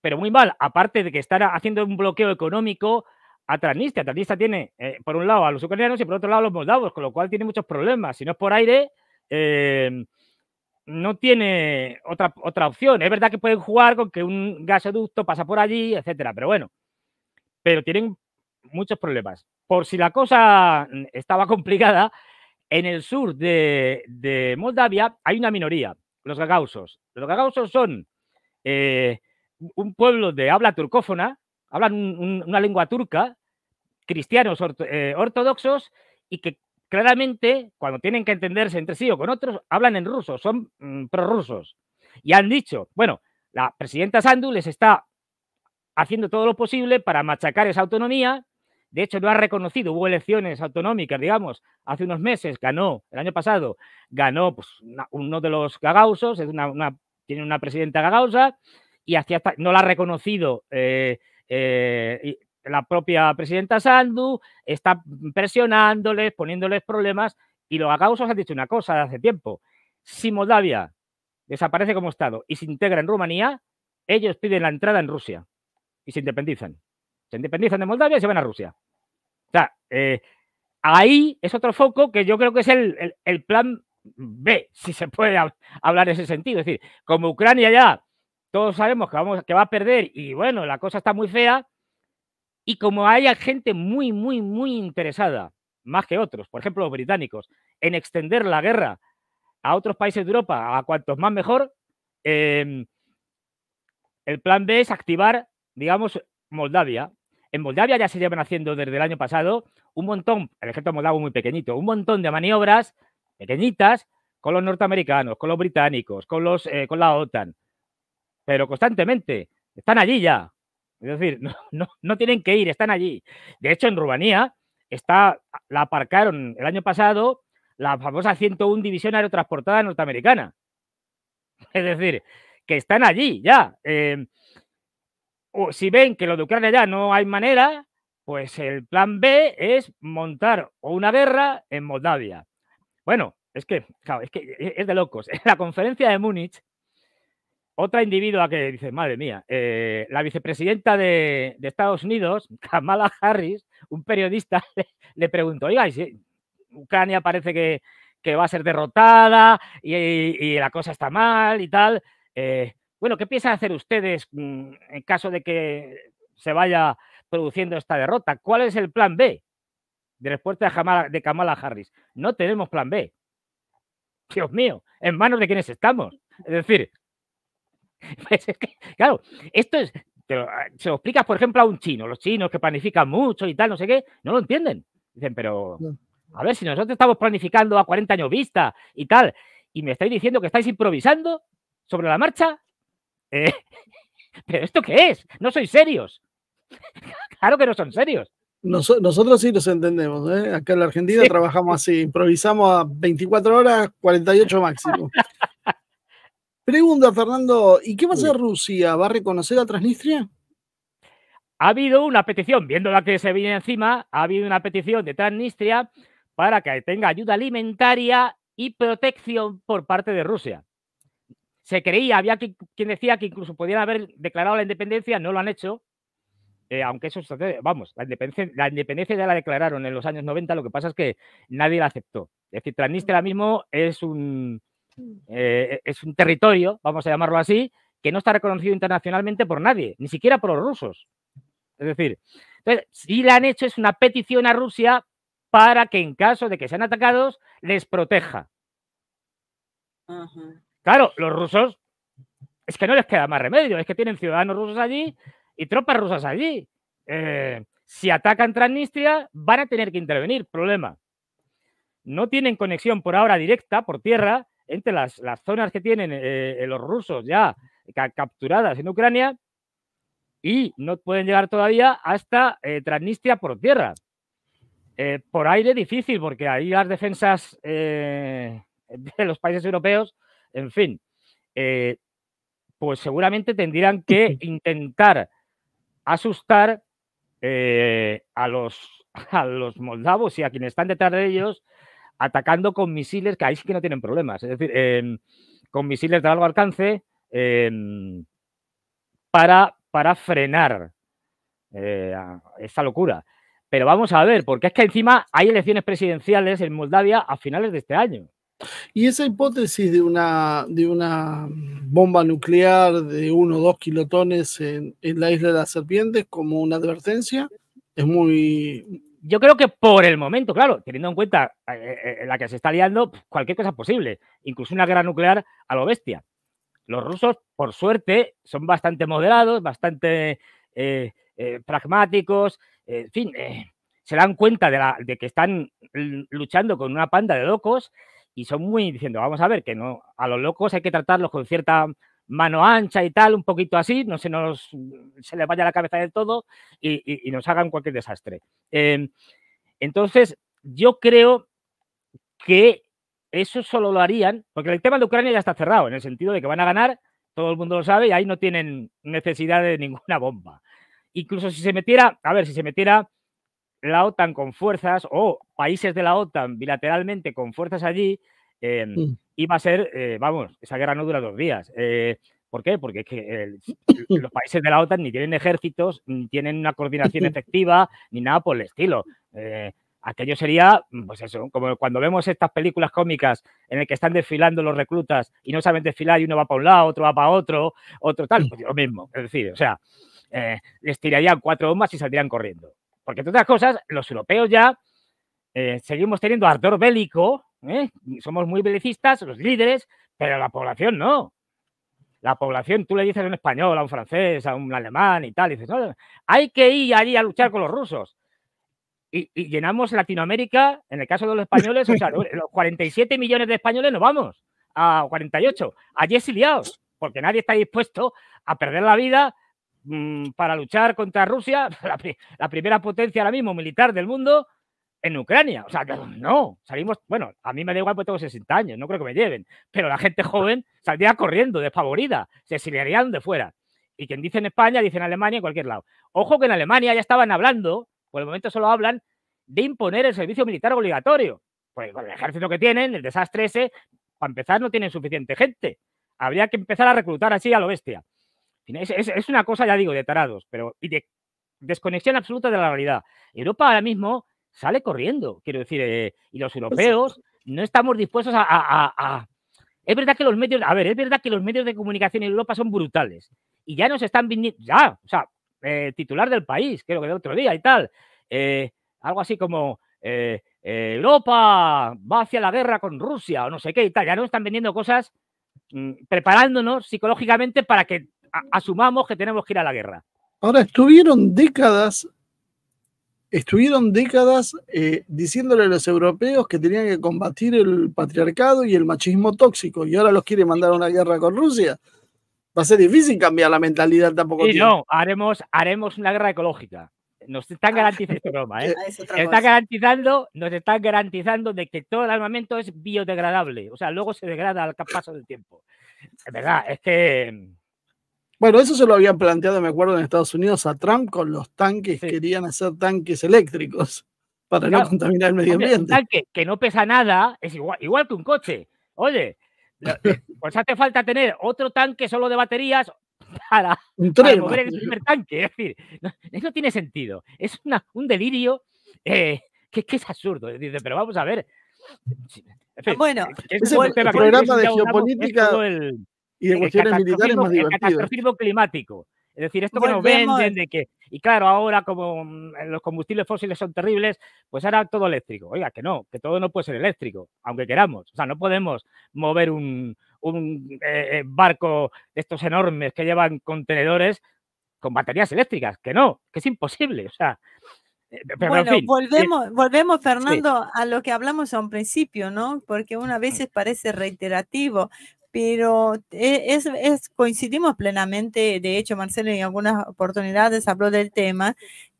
pero muy mal, aparte de que están haciendo un bloqueo económico a Transnistria. Transnistria tiene, eh, por un lado, a los ucranianos y por otro lado, a los moldavos, con lo cual tiene muchos problemas. Si no es por aire, eh, no tiene otra, otra opción. Es verdad que pueden jugar con que un gasoducto pasa por allí, etcétera, pero bueno pero tienen muchos problemas. Por si la cosa mm, estaba complicada, en el sur de, Moldavia hay una minoría, los gagausos. Los gagausos son eh, un pueblo de habla turcófona, hablan una lengua turca, cristianos eh, ortodoxos y que claramente, cuando tienen que entenderse entre sí o con otros, hablan en ruso, son mm, prorrusos. Y han dicho, bueno, la presidenta Sandu les está haciendo todo lo posible para machacar esa autonomía. De hecho, no ha reconocido, hubo elecciones autonómicas, digamos, hace unos meses, ganó, el año pasado, ganó pues, uno de los gagausos, es una, tiene una presidenta gagausa, y no la ha reconocido eh, eh, la propia presidenta Sandu, está presionándoles, poniéndoles problemas, y los gagausos han dicho una cosa hace tiempo, si Moldavia desaparece como Estado y se integra en Rumanía, ellos piden la entrada en Rusia y se independizan. Se independizan de Moldavia y se van a Rusia. O sea, eh, ahí es otro foco que yo creo que es el, plan B, si se puede hablar en ese sentido. Es decir, como Ucrania ya todos sabemos que, vamos, que va a perder y bueno, la cosa está muy fea, y como haya gente muy, muy, muy interesada, más que otros, por ejemplo los británicos, en extender la guerra a otros países de Europa, a cuantos más mejor, eh, el plan B es activar digamos, Moldavia. En Moldavia ya se llevan haciendo desde el año pasado un montón, el ejército moldavo muy pequeñito, un montón de maniobras pequeñitas con los norteamericanos, con los británicos, con, los, eh, con la OTAN. Pero constantemente, están allí ya. Es decir, no, no, no tienen que ir, están allí. De hecho, en Rumanía está, la aparcaron el año pasado la famosa 101 División Aerotransportada norteamericana. Es decir, que están allí ya. Eh, si ven que lo de Ucrania ya no hay manera, pues el plan B es montar una guerra en Moldavia. Bueno, es que, e-, es de locos. En la conferencia de Múnich, otra individua que dice, madre mía, eh, la vicepresidenta de, Estados Unidos, Kamala Harris, un periodista, le, preguntó, oiga, Ucrania parece que, va a ser derrotada y, la cosa está mal y tal. Eh, bueno, ¿qué piensan hacer ustedes mm, en caso de que se vaya produciendo esta derrota? ¿Cuál es el plan B de respuesta de Kamala, Harris? No tenemos plan B. Dios mío, ¿en manos de quienes estamos? Es decir, pues claro, esto es, ah, se lo explicas, por ejemplo, a un chino, los chinos que planifican mucho y tal, no sé qué, no lo entienden. Dicen, pero a ver, si nosotros estamos planificando a 40 años vista y tal, y me estáis diciendo que estáis improvisando sobre la marcha, eh, ¿Pero esto qué es? No sois serios. claro que no son serios. nosotros sí los entendemos. ¿eh? Acá en la Argentina trabajamos así, improvisamos a 24 horas, 48 máximo. Pregunta, Fernando, ¿y qué va a hacer Rusia? ¿Va a reconocer a Transnistria? Ha habido una petición, viendo la que se viene encima, ha habido una petición de Transnistria para que tenga ayuda alimentaria y protección por parte de Rusia se creía, había quien decía que incluso podían haber declarado la independencia, no lo han hecho, eh, aunque eso, vamos, la independencia, la ya la declararon en los años 90, lo que pasa es que nadie la aceptó. Es decir, Transnistria ahora mismo es un, mm. eh, es un territorio, vamos a llamarlo así, que no está reconocido internacionalmente por nadie, ni siquiera por los rusos. Es decir, si la han hecho es una petición a Rusia para que en caso de que sean atacados, les proteja. Claro, los rusos es que no les queda más remedio, es que tienen ciudadanos rusos allí y tropas rusas allí. Eh, si atacan Transnistria, van a tener que intervenir. Problema. No tienen conexión por ahora directa, por tierra, entre las, zonas que tienen eh, eh, los rusos ya capturadas en Ucrania y no pueden llegar todavía hasta Transnistria por tierra. por aire difícil, porque ahí las defensas de los países europeos en fin, eh, pues seguramente tendrían que intentar asustar eh, a, los, a los moldavos y a quienes están detrás de ellos, atacando con misiles, que ahí sí que no tienen problemas, es decir, em, con misiles de largo alcance em, para, para frenar eh, esta locura. Pero vamos a ver, porque es que encima hay elecciones presidenciales en Moldavia a finales de este año. Y esa hipótesis de una, de una bomba nuclear de uno o dos kilotones en, en, la isla de las serpientes como una advertencia es muy... Yo creo que por el momento, claro, teniendo en cuenta eh, eh, la que se está liando, pues, cualquier cosa es posible, incluso una guerra nuclear a lo bestia. Los rusos, por suerte, son bastante moderados, bastante eh, pragmáticos, en fin, se dan cuenta de, la, de que están luchando con una panda de locos y son muy diciendo, vamos a ver, que no, a los locos hay que tratarlos con cierta mano ancha y tal, un poquito así, no se nos mm, se les vaya la cabeza del todo y, nos hagan cualquier desastre. Em, entonces, yo creo que eso solo lo harían, porque el tema de Ucrania ya está cerrado, en el sentido de que van a ganar, todo el mundo lo sabe, y ahí no tienen necesidad de ninguna bomba. Incluso si se metiera, a ver, si se metiera la OTAN con fuerzas o países de la OTAN bilateralmente con fuerzas allí, em, mm. iba a ser, eh, vamos, esa guerra no dura dos días. Eh, ¿Por qué? Porque es que los países de la OTAN ni tienen ejércitos, ni tienen una coordinación efectiva, ni nada por el estilo. Eh, aquello sería, pues eso, como cuando vemos estas películas cómicas en las que están desfilando los reclutas y no saben desfilar y uno va para un lado, otro va para otro, otro tal, mm. pues lo mismo. Es decir, o sea, les tirarían cuatro bombas y saldrían corriendo. Porque entre otras cosas, los europeos ya eh, seguimos teniendo ardor bélico, ¿eh? somos muy belicistas, los líderes, pero la población no. La población, tú le dices a un español, a un francés, a un alemán y tal, y dices, hay que ir allí a luchar con los rusos. Y, llenamos Latinoamérica, en el caso de los españoles, o sea, los 47 millones de españoles no vamos a 48, allí exiliados, porque nadie está dispuesto a perder la vida Mm, para luchar contra Rusia, la, primera potencia ahora mismo militar del mundo, en Ucrania. O sea, no, salimos, bueno, a mí me da igual porque tengo 60 años, no creo que me lleven, pero la gente joven saldría corriendo, desfavorida se exiliaría de fuera. Y quien dice en España, dice en Alemania, en cualquier lado. Ojo que en Alemania ya estaban hablando, por el momento solo hablan, de imponer el servicio militar obligatorio. Pues con el ejército que tienen, el desastre ese, para empezar no tienen suficiente gente. Habría que empezar a reclutar así a lo bestia. Es, una cosa, ya digo, de tarados, pero y de desconexión absoluta de la realidad. Europa ahora mismo sale corriendo, quiero decir, eh, y los pues europeos no estamos dispuestos a, Es verdad que los medios, a ver, es verdad que los medios de comunicación en Europa son brutales y ya nos están vendiendo... ya, o sea, eh, titular del país, creo que de otro día y tal, eh, algo así como... Eh, Europa va hacia la guerra con Rusia o no sé qué y tal, ya nos están vendiendo cosas mm, preparándonos psicológicamente para que asumamos que tenemos que ir a la guerra. Ahora, estuvieron décadas, estuvieron décadas eh, diciéndole a los europeos que tenían que combatir el patriarcado y el machismo tóxico, y ahora los quiere mandar a una guerra con Rusia. Va a ser difícil cambiar la mentalidad tampoco. Y no, haremos, haremos una guerra ecológica nos están ah. garantizando ¿eh? ah, está garantizando, nos están garantizando de que todo el armamento es biodegradable, o sea, luego se degrada al paso del tiempo. Es verdad, es que bueno, eso se lo habían planteado, me acuerdo, en Estados Unidos a Trump con los tanques, querían hacer tanques eléctricos para no contaminar el medio ambiente. Un tanque que no pesa nada es igual, igual que un coche. Oye, eh, pues hace falta tener otro tanque solo de baterías para, un mover el primer tanque. Es decir, no, tiene sentido. Es un delirio eh, que, es absurdo. Dice, pero vamos a ver. Ah, bueno, es, el, programa de geopolítica y El catastrofismo climático. Es decir, esto que nos venden de que, y claro, ahora como mm, los combustibles fósiles son terribles, pues ahora todo eléctrico. Oiga, que no, que todo no puede ser eléctrico, aunque queramos. O sea, no podemos mover un, un eh, eh, barco de estos enormes que llevan contenedores con baterías eléctricas, que no, que es imposible. O sea, eh, bueno, volvemos, volvemos, Fernando, a lo que hablamos a un principio, ¿no? Porque una vez mm. parece reiterativo, pero eh, es, coincidimos plenamente, de hecho Marcelo en algunas oportunidades habló del tema,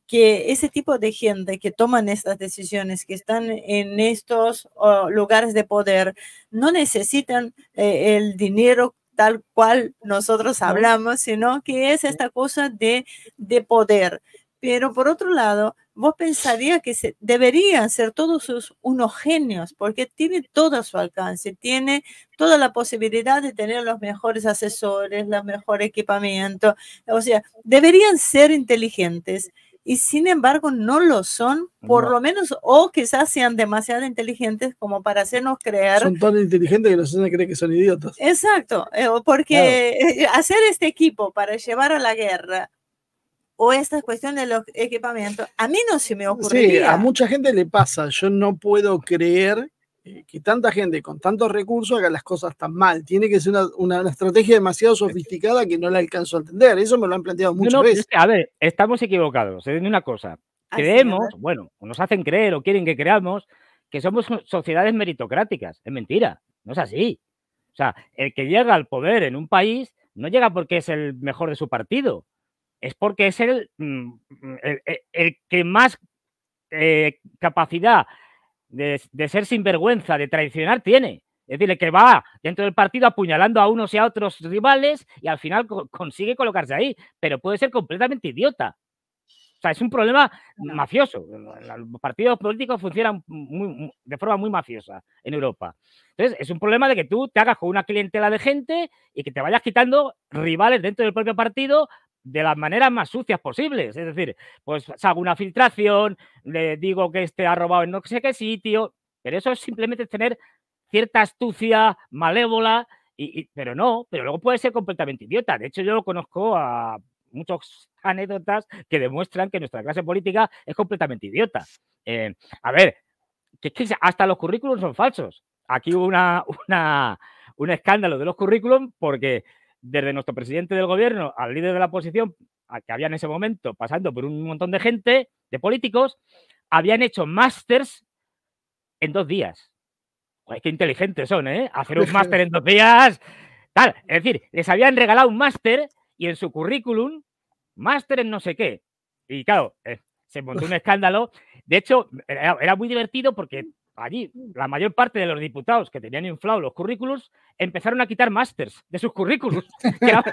que ese tipo de gente que toman estas decisiones, que están en estos lugares de poder, no necesitan eh, el dinero tal cual nosotros hablamos, sino que es esta cosa de, de poder. Pero por otro lado, vos pensaría que se, deberían ser todos sus, unos genios, porque tiene todo su alcance, tiene toda la posibilidad de tener los mejores asesores, los mejor equipamiento, o sea, deberían ser inteligentes y sin embargo no lo son, por lo menos, o quizás sean demasiado inteligentes como para hacernos creer. Son tan inteligentes que la hacen creer que son idiotas. Exacto, eh, porque hacer este equipo para llevar a la guerra o esta cuestión de los equipamientos. A mí no se me ocurre. Sí, a mucha gente le pasa. Yo no puedo creer eh, que tanta gente con tantos recursos haga las cosas tan mal. Tiene que ser una, estrategia demasiado sofisticada que no la alcanzo a entender. Eso me lo han planteado muchas veces. A ver, estamos equivocados Se ¿eh? en una cosa. Creemos, bueno, nos hacen creer o quieren que creamos que somos sociedades meritocráticas. Es mentira, no es así. O sea, el que llega al poder en un país no llega porque es el mejor de su partido es porque es el, mm, mm, e, el, que más eh, capacidad de, ser sinvergüenza, de traicionar tiene. Es decir, que va dentro del partido apuñalando a unos y a otros rivales y al final consigue colocarse ahí, pero puede ser completamente idiota. O sea, es un problema mafioso. Los partidos políticos funcionan de forma muy mafiosa en Europa. Entonces, es un problema de que tú te hagas con una clientela de gente y que te vayas quitando rivales dentro del propio partido de las maneras más sucias posibles. Es decir, pues hago una filtración, le digo que este ha robado en no sé qué sitio, pero eso es simplemente tener cierta astucia malévola, y, pero no, pero luego puede ser completamente idiota. De hecho, yo lo conozco a muchas anécdotas que demuestran que nuestra clase política es completamente idiota. Eh, a ver, hasta los currículums son falsos. Aquí hubo una, un escándalo de los currículums porque desde nuestro presidente del gobierno al líder de la oposición, que había en ese momento, pasando por un montón de gente, de políticos, habían hecho másters en dos días. Pues qué inteligentes son, ¿eh? Hacer un máster en dos días. Tal. Es decir, les habían regalado un máster y en su currículum, máster en no sé qué. Y claro, eh, se montó un escándalo. De hecho, era muy divertido porque allí mm. la mayor parte de los diputados que tenían inflado los currículos empezaron a quitar másters de sus currículos.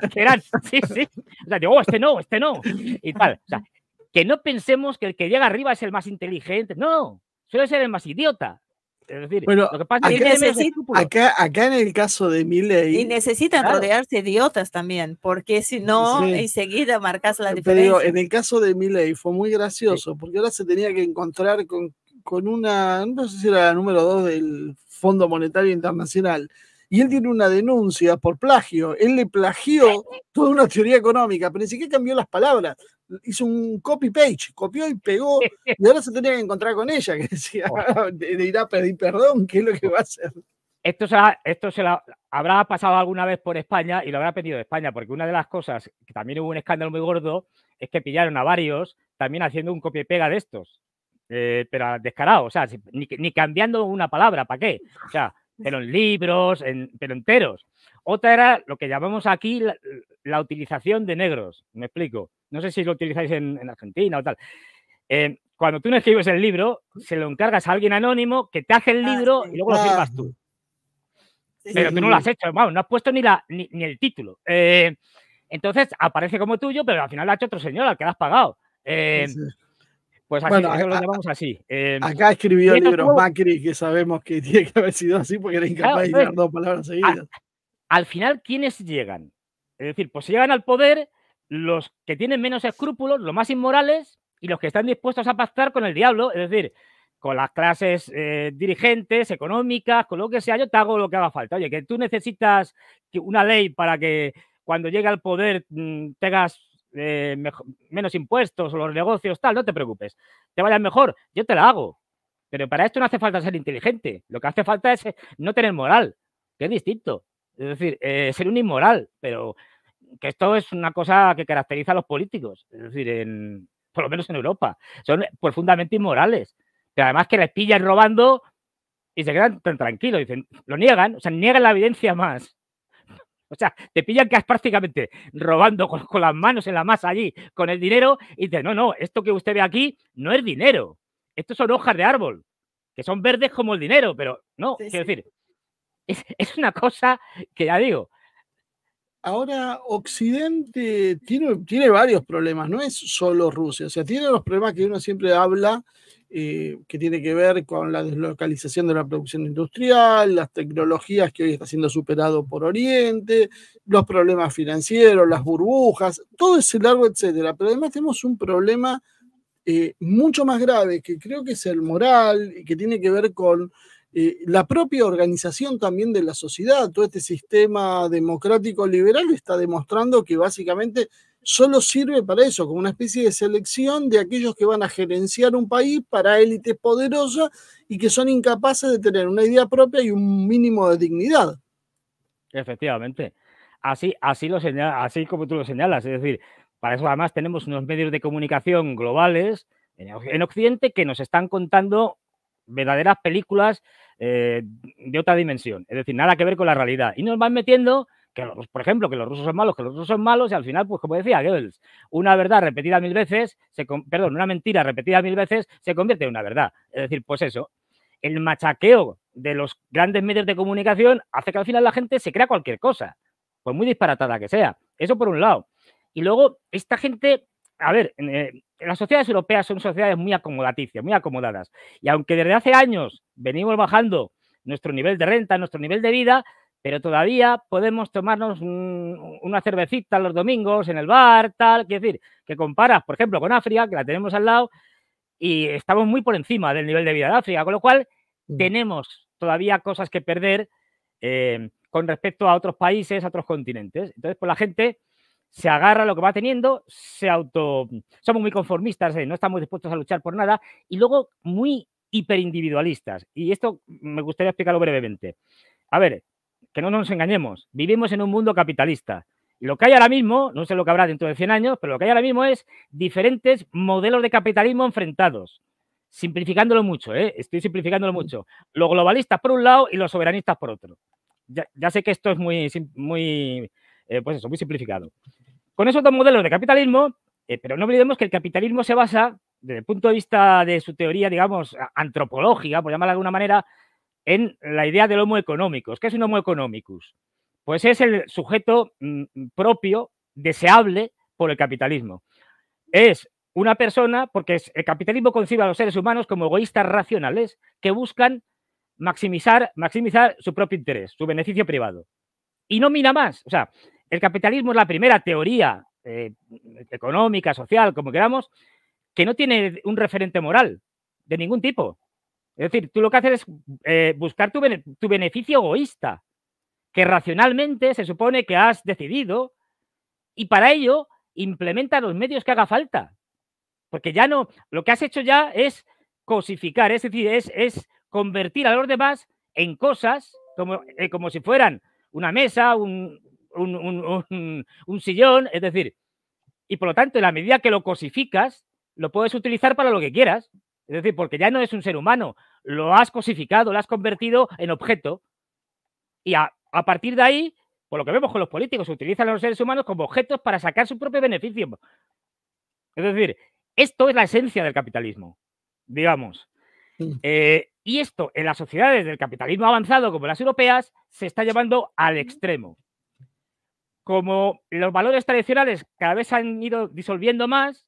Que eran, sí, sí. O sea, digo, oh, este no, este no. Y tal. O sea, que no pensemos que el que llega arriba es el más inteligente. No, suele ser el más idiota. Es decir, bueno, lo que pasa acá, es que acá, en el caso de Milley. Y necesitan rodearse de idiotas también, porque si no, enseguida marcas la diferencia. Pero en el caso de Milley fue muy gracioso, porque ahora se tenía que encontrar con con una, no sé si era la número dos del Fondo Monetario Internacional, y él tiene una denuncia por plagio. Él le plagió toda una teoría económica, pero ni siquiera cambió las palabras. Hizo un copy-page, copió y pegó, y ahora se tenía que encontrar con ella, que decía, le oh. irá a pedir perdón, ¿qué es lo que va a hacer? Esto se, esto se habrá pasado alguna vez por España y lo habrá pedido de España, porque una de las cosas que también hubo un escándalo muy gordo es que pillaron a varios también haciendo un copy y pega de estos. Eh, pero descarado, o sea, ni, cambiando una palabra, ¿para qué? O sea, pero en libros, pero enteros. Otra era lo que llamamos aquí la, utilización de negros, me explico. No sé si lo utilizáis en, Argentina o tal. Eh, cuando tú no escribes el libro, se lo encargas a alguien anónimo que te hace el ah, libro y luego lo firmas tú. Ah. pero tú no lo has hecho, no has puesto ni, la, ni, el título. Eh, entonces aparece como tuyo, pero al final lo ha hecho otro señor al que has pagado. Eh, pues así, lo llamamos así. Em, acá escribió el libro Macri, que sabemos que tiene que haber sido así porque era incapaz de dar dos palabras seguidas. al final, ¿quiénes llegan? Es decir, pues llegan al poder los que tienen menos escrúpulos, los más inmorales y los que están dispuestos a pactar con el diablo, es decir, con las clases eh, dirigentes, económicas, con lo que sea, yo te hago lo que haga falta. Oye, que tú necesitas una ley para que cuando llegue al poder mm, tengas eh, menos impuestos, o los negocios, tal, no te preocupes. Te vayas mejor, yo te la hago. Pero para esto no hace falta ser inteligente. Lo que hace falta es eh, no tener moral, que es distinto. Es decir, eh, ser un inmoral, pero que esto es una cosa que caracteriza a los políticos. Es decir, en, por lo menos en Europa. Son profundamente inmorales. Pero además que les pillan robando y se quedan tan tranquilos. Dicen, lo niegan, o sea, niegan la evidencia más o sea, te pillan que has prácticamente robando con, las manos en la masa allí, con el dinero, y dices, no, no, esto que usted ve aquí no es dinero. Estos son hojas de árbol, que son verdes como el dinero, pero no, quiero decir, es, es, una cosa que ya digo, Ahora, Occidente tiene, varios problemas, no es solo Rusia, o sea, tiene los problemas que uno siempre habla, eh, que tiene que ver con la deslocalización de la producción industrial, las tecnologías que hoy está siendo superado por Oriente, los problemas financieros, las burbujas, todo ese largo, etcétera. Pero además tenemos un problema eh, mucho más grave que creo que es el moral y que tiene que ver con eh, la propia organización también de la sociedad, todo este sistema democrático liberal está demostrando que básicamente solo sirve para eso, como una especie de selección de aquellos que van a gerenciar un país para élites poderosas y que son incapaces de tener una idea propia y un mínimo de dignidad. Efectivamente. Así, así, lo señala, así como tú lo señalas, es decir, para eso además tenemos unos medios de comunicación globales en Occidente que nos están contando verdaderas películas eh, de otra dimensión, es decir, nada que ver con la realidad. Y nos van metiendo que los, por ejemplo, que los rusos son malos, que los rusos son malos, y al final, pues como decía Goebbels, una verdad repetida mil veces, se, perdón, una mentira repetida mil veces se convierte en una verdad. Es decir, pues eso, el machaqueo de los grandes medios de comunicación hace que al final la gente se crea cualquier cosa, por muy disparatada que sea. Eso por un lado. Y luego, esta gente a ver, eh, las sociedades europeas son sociedades muy acomodaticias, muy acomodadas. Y aunque desde hace años venimos bajando nuestro nivel de renta, nuestro nivel de vida, pero todavía podemos tomarnos una cervecita los domingos en el bar, tal. Quiero decir, que comparas, por ejemplo, con África, que la tenemos al lado, y estamos muy por encima del nivel de vida de África, con lo cual mm. tenemos todavía cosas que perder eh, con respecto a otros países, a otros continentes. Entonces, pues la gente se agarra lo que va teniendo, se auto... Somos muy conformistas, eh, no estamos dispuestos a luchar por nada y luego muy hiperindividualistas. Y esto me gustaría explicarlo brevemente. A ver, que no nos engañemos, vivimos en un mundo capitalista. Lo que hay ahora mismo, no sé lo que habrá dentro de 100 años, pero lo que hay ahora mismo es diferentes modelos de capitalismo enfrentados. Simplificándolo mucho, eh, estoy simplificándolo mucho. Los globalistas por un lado y los soberanistas por otro. Ya, ya sé que esto es muy, muy eh, pues eso, muy simplificado con esos dos modelos de capitalismo, eh, pero no olvidemos que el capitalismo se basa, desde el punto de vista de su teoría, digamos, antropológica, por llamarla de alguna manera, en la idea del homo economicus. ¿Qué es un homo economicus? Pues es el sujeto mm, propio, deseable por el capitalismo. Es una persona, porque el capitalismo concibe a los seres humanos como egoístas racionales que buscan maximizar, maximizar su propio interés, su beneficio privado. Y no mira más. O sea, el capitalismo es la primera teoría eh, económica, social, como queramos, que no tiene un referente moral de ningún tipo. Es decir, tú lo que haces es eh, buscar tu, beneficio egoísta, que racionalmente se supone que has decidido y para ello implementa los medios que haga falta. Porque ya no, lo que has hecho ya es cosificar, es decir, es, convertir a los demás en cosas como eh, si fueran una mesa, un, un, sillón, es decir, y por lo tanto, en la medida que lo cosificas, lo puedes utilizar para lo que quieras. Es decir, porque ya no es un ser humano, lo has cosificado, lo has convertido en objeto. Y a, partir de ahí, por lo que vemos con los políticos, utilizan a los seres humanos como objetos para sacar su propio beneficio. Es decir, esto es la esencia del capitalismo, digamos. Eh, y esto en las sociedades del capitalismo avanzado como las europeas se está llevando al extremo como los valores tradicionales cada vez han ido disolviendo más,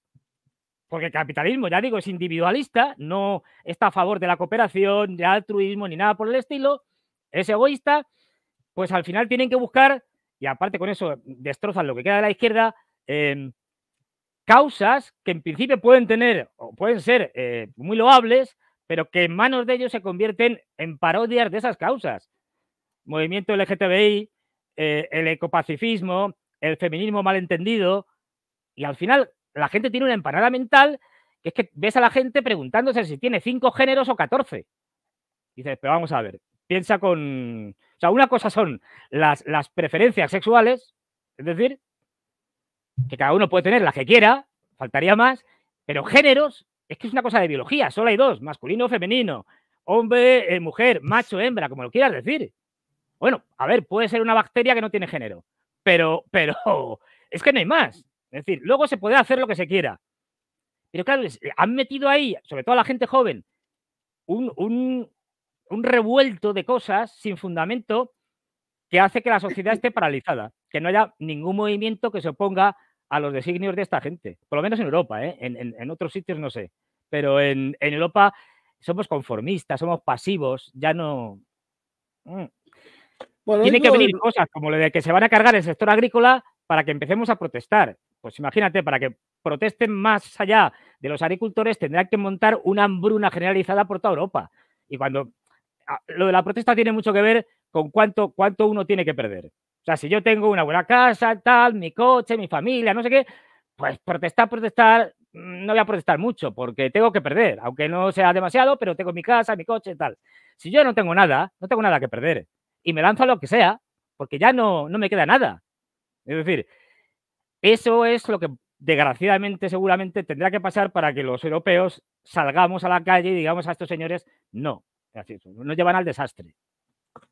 porque el capitalismo, ya digo, es individualista, no está a favor de la cooperación, de altruismo, ni nada por el estilo, es egoísta, pues al final tienen que buscar, y aparte con eso destrozan lo que queda de la izquierda, em, causas que en principio pueden tener o pueden ser eh, muy loables, pero que en manos de ellos se convierten en parodias de esas causas. Movimiento LGTBI, eh, el ecopacifismo, el feminismo malentendido, y al final la gente tiene una empanada mental que es que ves a la gente preguntándose si tiene cinco géneros o 14. Dices, pero vamos a ver, piensa con... O sea, una cosa son las, las preferencias sexuales, es decir, que cada uno puede tener las que quiera, faltaría más, pero géneros es que es una cosa de biología, solo hay dos, masculino, femenino, hombre, eh, mujer, macho, hembra, como lo quieras decir. Bueno, a ver, puede ser una bacteria que no tiene género, pero, pero es que no hay más. Es decir, luego se puede hacer lo que se quiera. Pero claro, han metido ahí, sobre todo a la gente joven, un, revuelto de cosas sin fundamento que hace que la sociedad esté paralizada, que no haya ningún movimiento que se oponga a los designios de esta gente, por lo menos en Europa, ¿eh? en, otros sitios no sé, pero en, en, Europa somos conformistas, somos pasivos, ya no... Mm. Tiene que venir cosas como lo de que se van a cargar el sector agrícola para que empecemos a protestar. Pues imagínate, para que protesten más allá de los agricultores, tendrán que montar una hambruna generalizada por toda Europa. Y cuando ah, lo de la protesta tiene mucho que ver con cuánto, cuánto uno tiene que perder. O sea, si yo tengo una buena casa, tal, mi coche, mi familia, no sé qué, pues protestar, protestar, mm, no voy a protestar mucho porque tengo que perder, aunque no sea demasiado, pero tengo mi casa, mi coche, tal. Si yo no tengo nada, no tengo nada que perder y me lanzo a lo que sea, porque ya no, no me queda nada. Es decir, eso es lo que desgraciadamente seguramente tendrá que pasar para que los europeos salgamos a la calle y digamos a estos señores, no, nos llevan al desastre.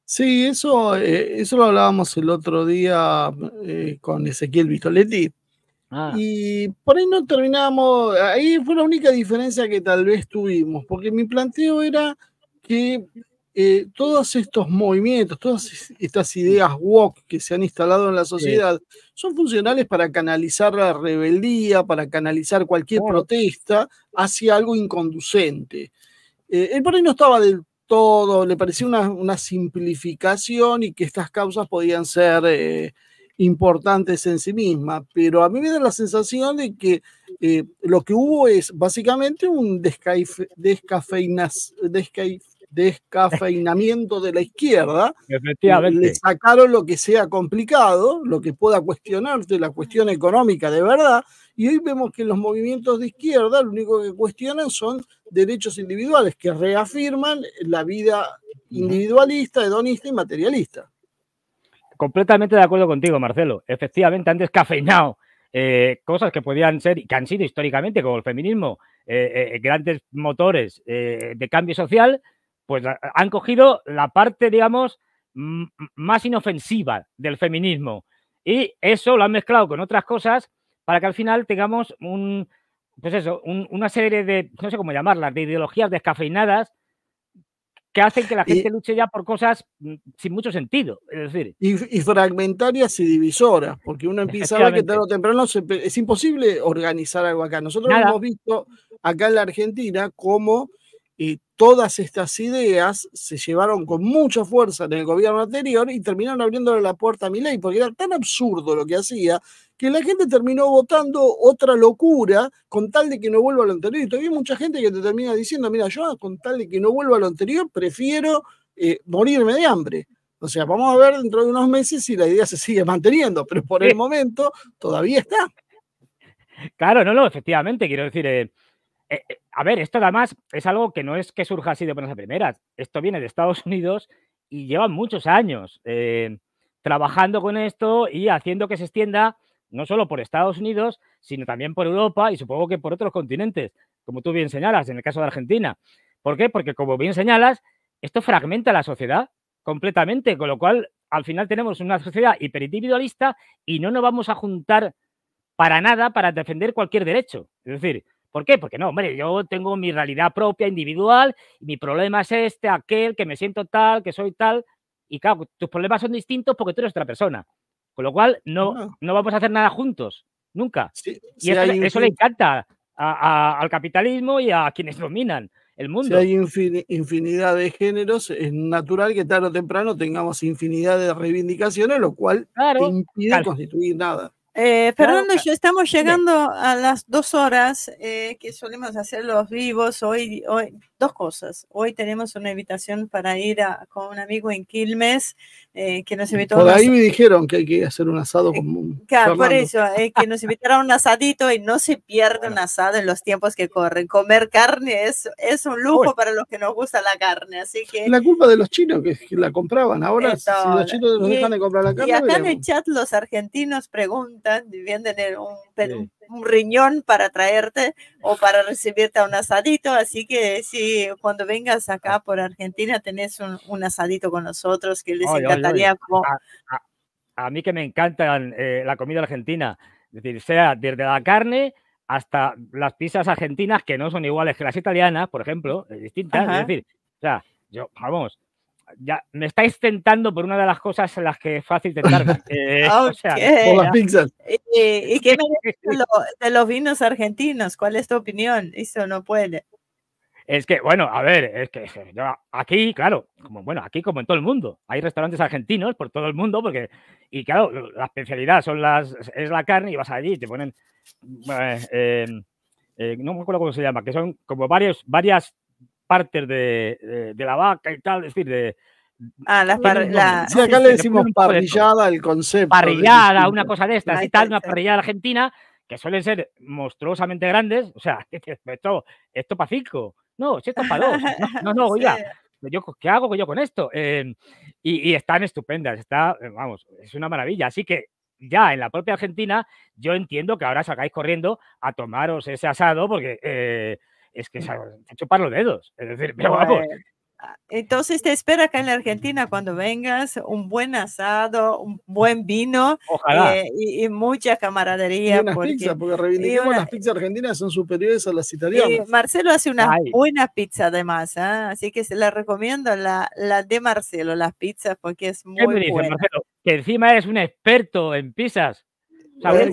Sí, eso, eh, eso lo hablábamos el otro día eh, con Ezequiel Vistoletti. Ah. Y por ahí no terminamos, ahí fue la única diferencia que tal vez tuvimos, porque mi planteo era que eh, todos estos movimientos, todas estas ideas woke que se han instalado en la sociedad, son funcionales para canalizar la rebeldía, para canalizar cualquier protesta hacia algo inconducente. Eh, el por ahí no estaba del todo, le parecía una, simplificación y que estas causas podían ser eh, importantes en sí mismas, pero a mí me da la sensación de que lo que hubo es básicamente un descafe, descafeinamiento de la izquierda. Efectivamente. Le sacaron lo que sea complicado, lo que pueda cuestionarte, la cuestión económica de verdad. Y hoy vemos que los movimientos de izquierda lo único que cuestionan son derechos individuales, que reafirman la vida individualista, hedonista y materialista. Completamente de acuerdo contigo, Marcelo. Efectivamente, han descafeinado eh, cosas que podían ser y que han sido históricamente, como el feminismo, eh, eh, grandes motores de cambio social, pues han cogido la parte, digamos, más inofensiva del feminismo. Y eso lo han mezclado con otras cosas para que al final tengamos un, pues una serie de, no sé cómo llamarlas, de ideologías descafeinadas que hacen que la gente luche ya por cosas mm, sin mucho sentido. Es decir, y, fragmentarias y divisoras, porque uno empieza a ver que tarde o temprano es imposible organizar algo acá. Nosotros hemos visto acá en la Argentina cómo todas estas ideas se llevaron con mucha fuerza en el gobierno anterior y terminaron abriéndole la puerta a mi ley porque era tan absurdo lo que hacía que la gente terminó votando otra locura con tal de que no vuelva a lo anterior. Y todavía hay mucha gente que te termina diciendo, mira, yo con tal de que no vuelva a lo anterior, prefiero eh, morirme de hambre. O sea, vamos a ver dentro de unos meses si la idea se sigue manteniendo, pero por el momento todavía está. Claro, no, no, efectivamente, quiero decir, eh, eh, a ver, esto además es algo que no es que surja así de buenas a primeras. Esto viene de Estados Unidos y lleva muchos años eh, trabajando con esto y haciendo que se extienda no solo por Estados Unidos, sino también por Europa y supongo que por otros continentes, como tú bien señalas, en el caso de Argentina. ¿Por qué? Porque como bien señalas, esto fragmenta la sociedad completamente, con lo cual al final tenemos una sociedad hiperindividualista y no nos vamos a juntar para nada para defender cualquier derecho. Es decir, ¿Por qué? Porque no, hombre, yo tengo mi realidad propia, individual, mi problema es este, aquel, que me siento tal, que soy tal. Y claro, tus problemas son distintos porque tú eres otra persona. Con lo cual, no, no. vamos a hacer nada juntos, nunca. Sí, y eso, le encanta al capitalismo y a quienes dominan el mundo. Si hay infinidad de géneros, es natural que tarde o temprano tengamos infinidad de reivindicaciones, lo cual impide constituir nada. Eh, Fernando estamos llegando a las dos horas eh, que solemos hacer los vivos. Hoy, hoy dos cosas. Hoy tenemos una invitación para ir a, con un amigo en Quilmes eh, que nos invitó. Por ahí me dijeron que hay que hacer un asado eh, común Claro, por eso, eh, que nos invitaron un asadito y no se pierde un asado en los tiempos que corren. Comer carne es, es un lujo para los que nos gusta la carne, así que. La culpa de los chinos que, la compraban. Ahora, si los chinos nos dejan de comprar la carne. Y acá en el chat los argentinos preguntan, vienen un un riñón para traerte o para recibirte a un asadito. Así que si cuando vengas acá ah. por Argentina tenés un, asadito con nosotros que les encantaría. A, mí que me encanta eh, la comida argentina, es decir, sea desde la carne hasta las pizzas argentinas que no son iguales que las italianas, por ejemplo, distintas. Es decir, o sea, yo, vamos, ya me estáis tentando por una de las cosas en las que es fácil tentar. o sea, por las pizzas. Eh, ¿Y, qué me de, lo, de los vinos argentinos? ¿Cuál es tu opinión? Eso no puede. Es que, bueno, a ver, es que aquí, claro, como bueno, aquí como en todo el mundo, hay restaurantes argentinos por todo el mundo, porque, y claro, la especialidad son las, es la carne y vas allí y te ponen, eh, eh, no me acuerdo cómo se llama, que son como varios, varias partes de, de, la vaca y tal, es decir, de, Ah, las la... Ah, sí, acá le decimos parrillada el concepto. Parrillada, una cosa de estas y tal, una parrillada argentina, que suelen ser monstruosamente grandes. O sea, esto, esto para cinco. No, esto para dos. No, no, oiga, yo, ¿qué hago yo con esto? Em, y, y, están estupendas, está, eh, vamos, es una maravilla. Así que ya en la propia Argentina, yo entiendo que ahora sacáis corriendo a tomaros ese asado, porque. Eh, es que se chupar los dedos. Es decir, pero vamos. Pues, ah, entonces te espera acá en la Argentina cuando vengas, un buen asado, un buen vino eh, y, mucha camaradería. porque, las pizzas argentinas, son superiores a las italianas. Marcelo hace una buena pizza además, masa ¿ah? así que se la recomiendo la, de Marcelo, las pizzas, porque es muy buena. que encima es un experto en pizzas. Eh,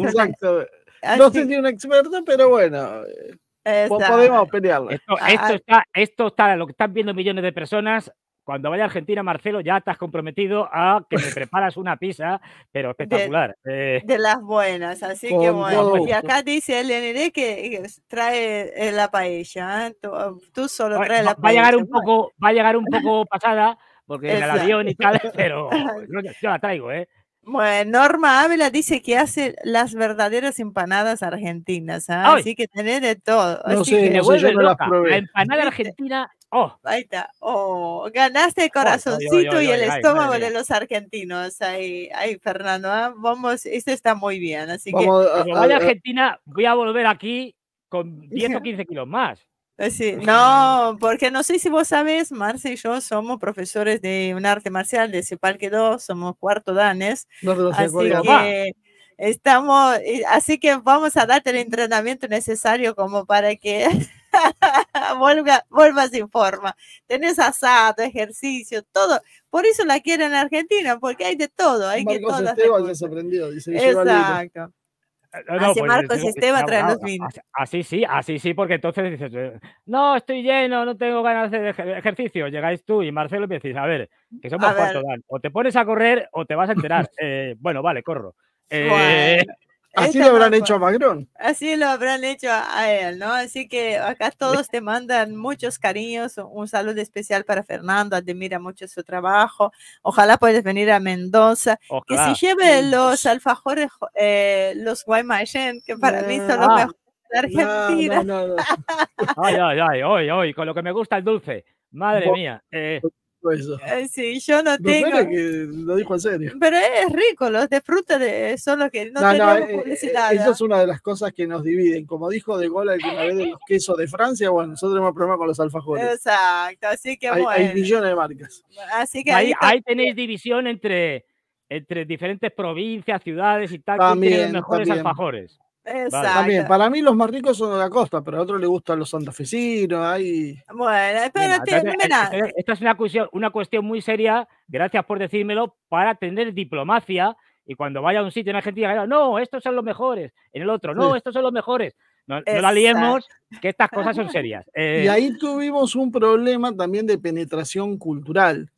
ah, no sé si un experto, pero bueno. Pues podemos pelearlo Esto, ah, ah. está, esto está, lo que están viendo millones de personas. Cuando vaya a Argentina, Marcelo, ya estás comprometido a que me preparas una pizza, pero espectacular. Eh. De, las buenas, así que bueno. Y acá dice el NRE que trae eh, la paella. ¿eh? Tú, solo traes va, la Va a llegar un pues. poco, va a llegar un poco pasada, porque en el avión y tal, pero yo, yo la traigo, ¿eh? Bueno, Norma Ávila dice que hace las verdaderas empanadas argentinas, ¿ah? así que tener de todo. La empanada argentina, oh. oh. Ganaste el corazoncito y el estómago de los argentinos. Ahí, Fernando, ¿ah? vamos, esto está muy bien, así Argentina, voy a volver aquí con 10 o 15 kilos más. Eh, no, porque no sé si vos sabes, Marce y yo somos profesores de un arte marcial de Cepal que somos cuarto danes. así que estamos, eh, así que vamos a darte el entrenamiento necesario como para que vuelva, vuelvas en forma. Tenés asado, ejercicio, todo. Por eso la quieren en Argentina, porque hay de todo, hay que todo. Exacto. Ah, pues, así sí, así sí, porque entonces dices, eh, no, estoy lleno, no tengo ganas de hacer ejercicio. Llegáis tú y Marcelo y decís, a ver, mm, que somos cuatro, O te pones a correr o te vas a enterar. Eh, bueno, vale, corro. Eh, Así lo habrán hecho a Macron. Así lo habrán hecho a, él, ¿no? Así que acá todos te mandan muchos cariños, un saludo especial para Fernando, admira mucho su trabajo. Ojalá puedas venir a Mendoza, que si lleve los pues. alfajores, eh, los guaymallén, que para mí son los ah. mejores de Argentina. ay, ay, ay, hoy, con lo que me gusta el dulce. Madre mía. Eh, eh, sí, yo no tengo. que lo dijo en serio. Pero es rico, los de fruta de, son los que no, no tenemos eh, eh, no, publicidad. eso es una de las cosas que nos dividen. Como dijo De Gaulle alguna vez de los quesos de Francia, bueno, nosotros tenemos problemas con los alfajores. Exacto, así que hay, bueno. hay millones de marcas. Así que ahí, tenéis división entre, entre diferentes provincias, ciudades y tal, también, que tienen mejores alfajores. También, para mí los más ricos son de la costa, pero a otro le gustan los santafesinos. Bueno, espérate, eh, eh, Esta, es una cuestión, una cuestión muy seria, gracias por decírmelo, para tener diplomacia y cuando vaya a un sitio en Argentina, no, estos son los mejores, en el otro, no, estos son los mejores. No, la liemos, que estas cosas son serias. Y eh, ahí tuvimos un problema también de penetración cultural.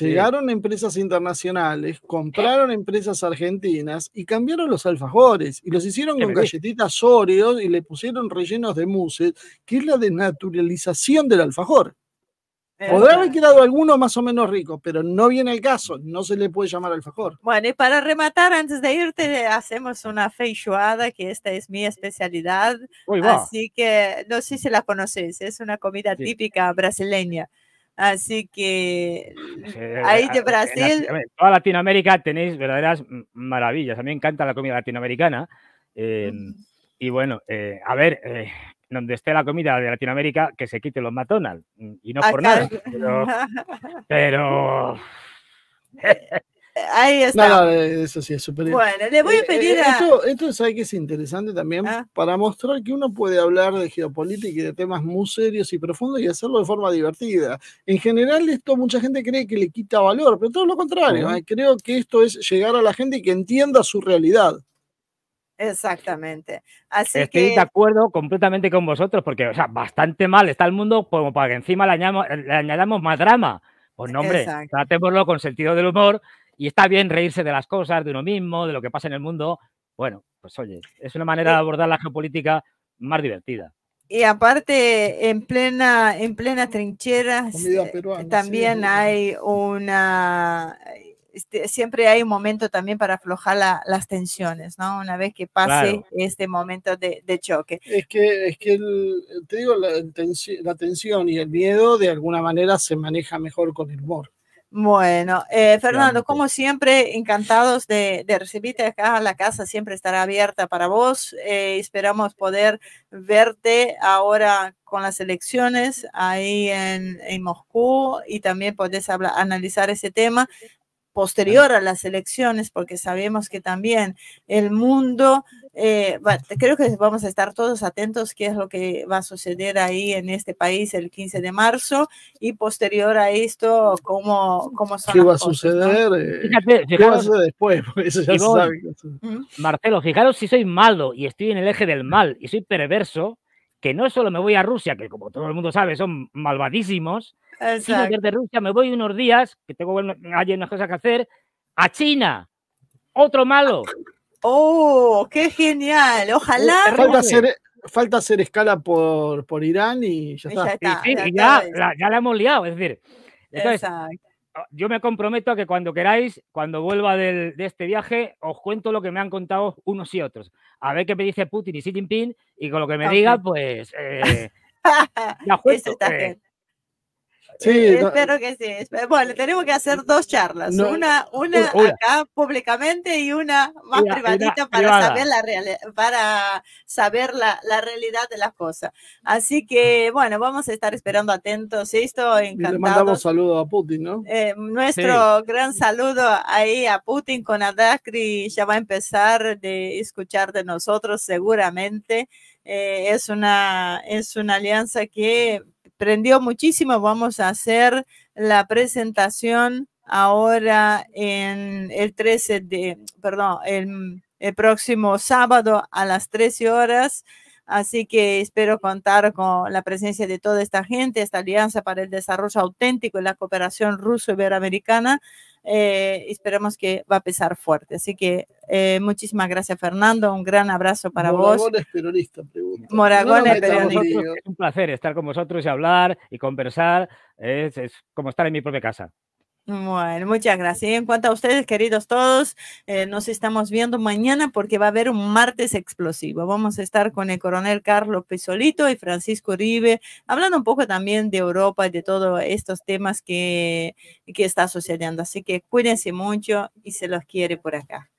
Eh, Llegaron empresas internacionales, compraron eh. empresas argentinas y cambiaron los alfajores y los hicieron con galletitas Oreo y le pusieron rellenos de mousse, que es la desnaturalización del alfajor. Podrá haber quedado alguno más o menos rico, pero no viene el caso, no se le puede llamar alfajor. Bueno, y para rematar, antes de irte, hacemos una feijoada, que esta es mi especialidad. Así que no sé si la conocéis, es una comida típica brasileña. Así que mm, ahí de Brasil. toda Latinoamérica tenéis verdaderas maravillas. A mí me encanta la comida latinoamericana. Eh, y bueno, eh, a ver, eh, donde esté la comida de Latinoamérica, que se quite los McDonald's. Mm, y no por nada. pero... Ahí está. No, eso sí es Bueno, le voy a eh, pedir eh, a... Esto, es algo que es interesante también ah. para mostrar que uno puede hablar de geopolítica y de temas muy serios y profundos y hacerlo de forma divertida. En general esto mucha gente cree que le quita valor, pero todo lo contrario. ¿eh? Creo que esto es llegar a la gente y que entienda su realidad. Exactamente. Así Estoy de acuerdo completamente con vosotros, porque o sea, bastante mal está el mundo como para que encima le añadamos, más drama. Pues no, hombre, tratémoslo con sentido del humor y está bien reírse de las cosas, de uno mismo, de lo que pasa en el mundo. Bueno, pues oye, es una manera de eh abordar la geopolítica más divertida. Y aparte, en plena, en plena trinchera eh, también hay una este, siempre hay un momento también para aflojar las tensiones, ¿no? Una vez que pase este momento de, choque. Es que, es que te digo, la, tensión y el miedo de alguna manera se maneja mejor con el humor. Bueno, eh, Fernando, como siempre, encantados de, recibirte acá. La casa siempre estará abierta para vos. Eh, esperamos poder verte ahora con las elecciones ahí en, Moscú y también podés analizar ese tema posterior a las elecciones, porque sabemos que también el mundo eh, creo que vamos a estar todos atentos qué es lo que va a suceder ahí en este país el 15 de marzo y posterior a esto, cómo, cómo son ¿Qué va a suceder? Fíjate, ¿Qué va a después? Marcelo, fijaros si soy malo y estoy en el eje del mal y soy perverso, que no solo me voy a Rusia, que como todo el mundo sabe son malvadísimos, sino que de Rusia me voy unos días, que tengo una, unas cosas que hacer, a China, otro malo. ¡Oh, qué genial! Ojalá. Eh, falta hacer, escala por, Irán y ya está. ya, ya, la, hemos liado, es decir. Ah, yo me comprometo a que cuando queráis, cuando vuelva de este viaje, os cuento lo que me han contado unos y otros. A ver qué me dice Putin y Xi Pin. y con lo que me diga, pues... Eh, ya está eh, Sí, eh, eh, espero que sí. Bueno, tenemos que hacer dos charlas, una, una, acá públicamente y una más privadita para saber la para saber la, la, realidad de las cosas. Así que bueno, vamos a estar esperando atentos esto, encantado. Le mandamos saludos a Putin, ¿no? Eh, nuestro gran saludo ahí a Putin con Adakri ya va a empezar de escuchar de nosotros seguramente. es una es una alianza que prendió muchísimo. Vamos a hacer la presentación ahora en el 13 de, perdón, el, el próximo sábado a las 13 horas. Así que espero contar con la presencia de toda esta gente, esta Alianza para el Desarrollo Auténtico y la Cooperación Ruso-Iberoamericana eh, esperamos que va a pesar fuerte. Así que eh, muchísimas gracias, Fernando. Un gran abrazo para vos. Moragón es pregunta. Moragón ¿eh? es un placer estar con vosotros y hablar y conversar. es como estar en mi propia casa. Bueno, muchas gracias. Y en cuanto a ustedes, queridos todos, eh, nos estamos viendo mañana porque va a haber un martes explosivo. Vamos a estar con el coronel Carlos Pesolito y Francisco Uribe, hablando un poco también de Europa y de todos estos temas que, que está sucediendo. Así que cuídense mucho y se los quiere por acá.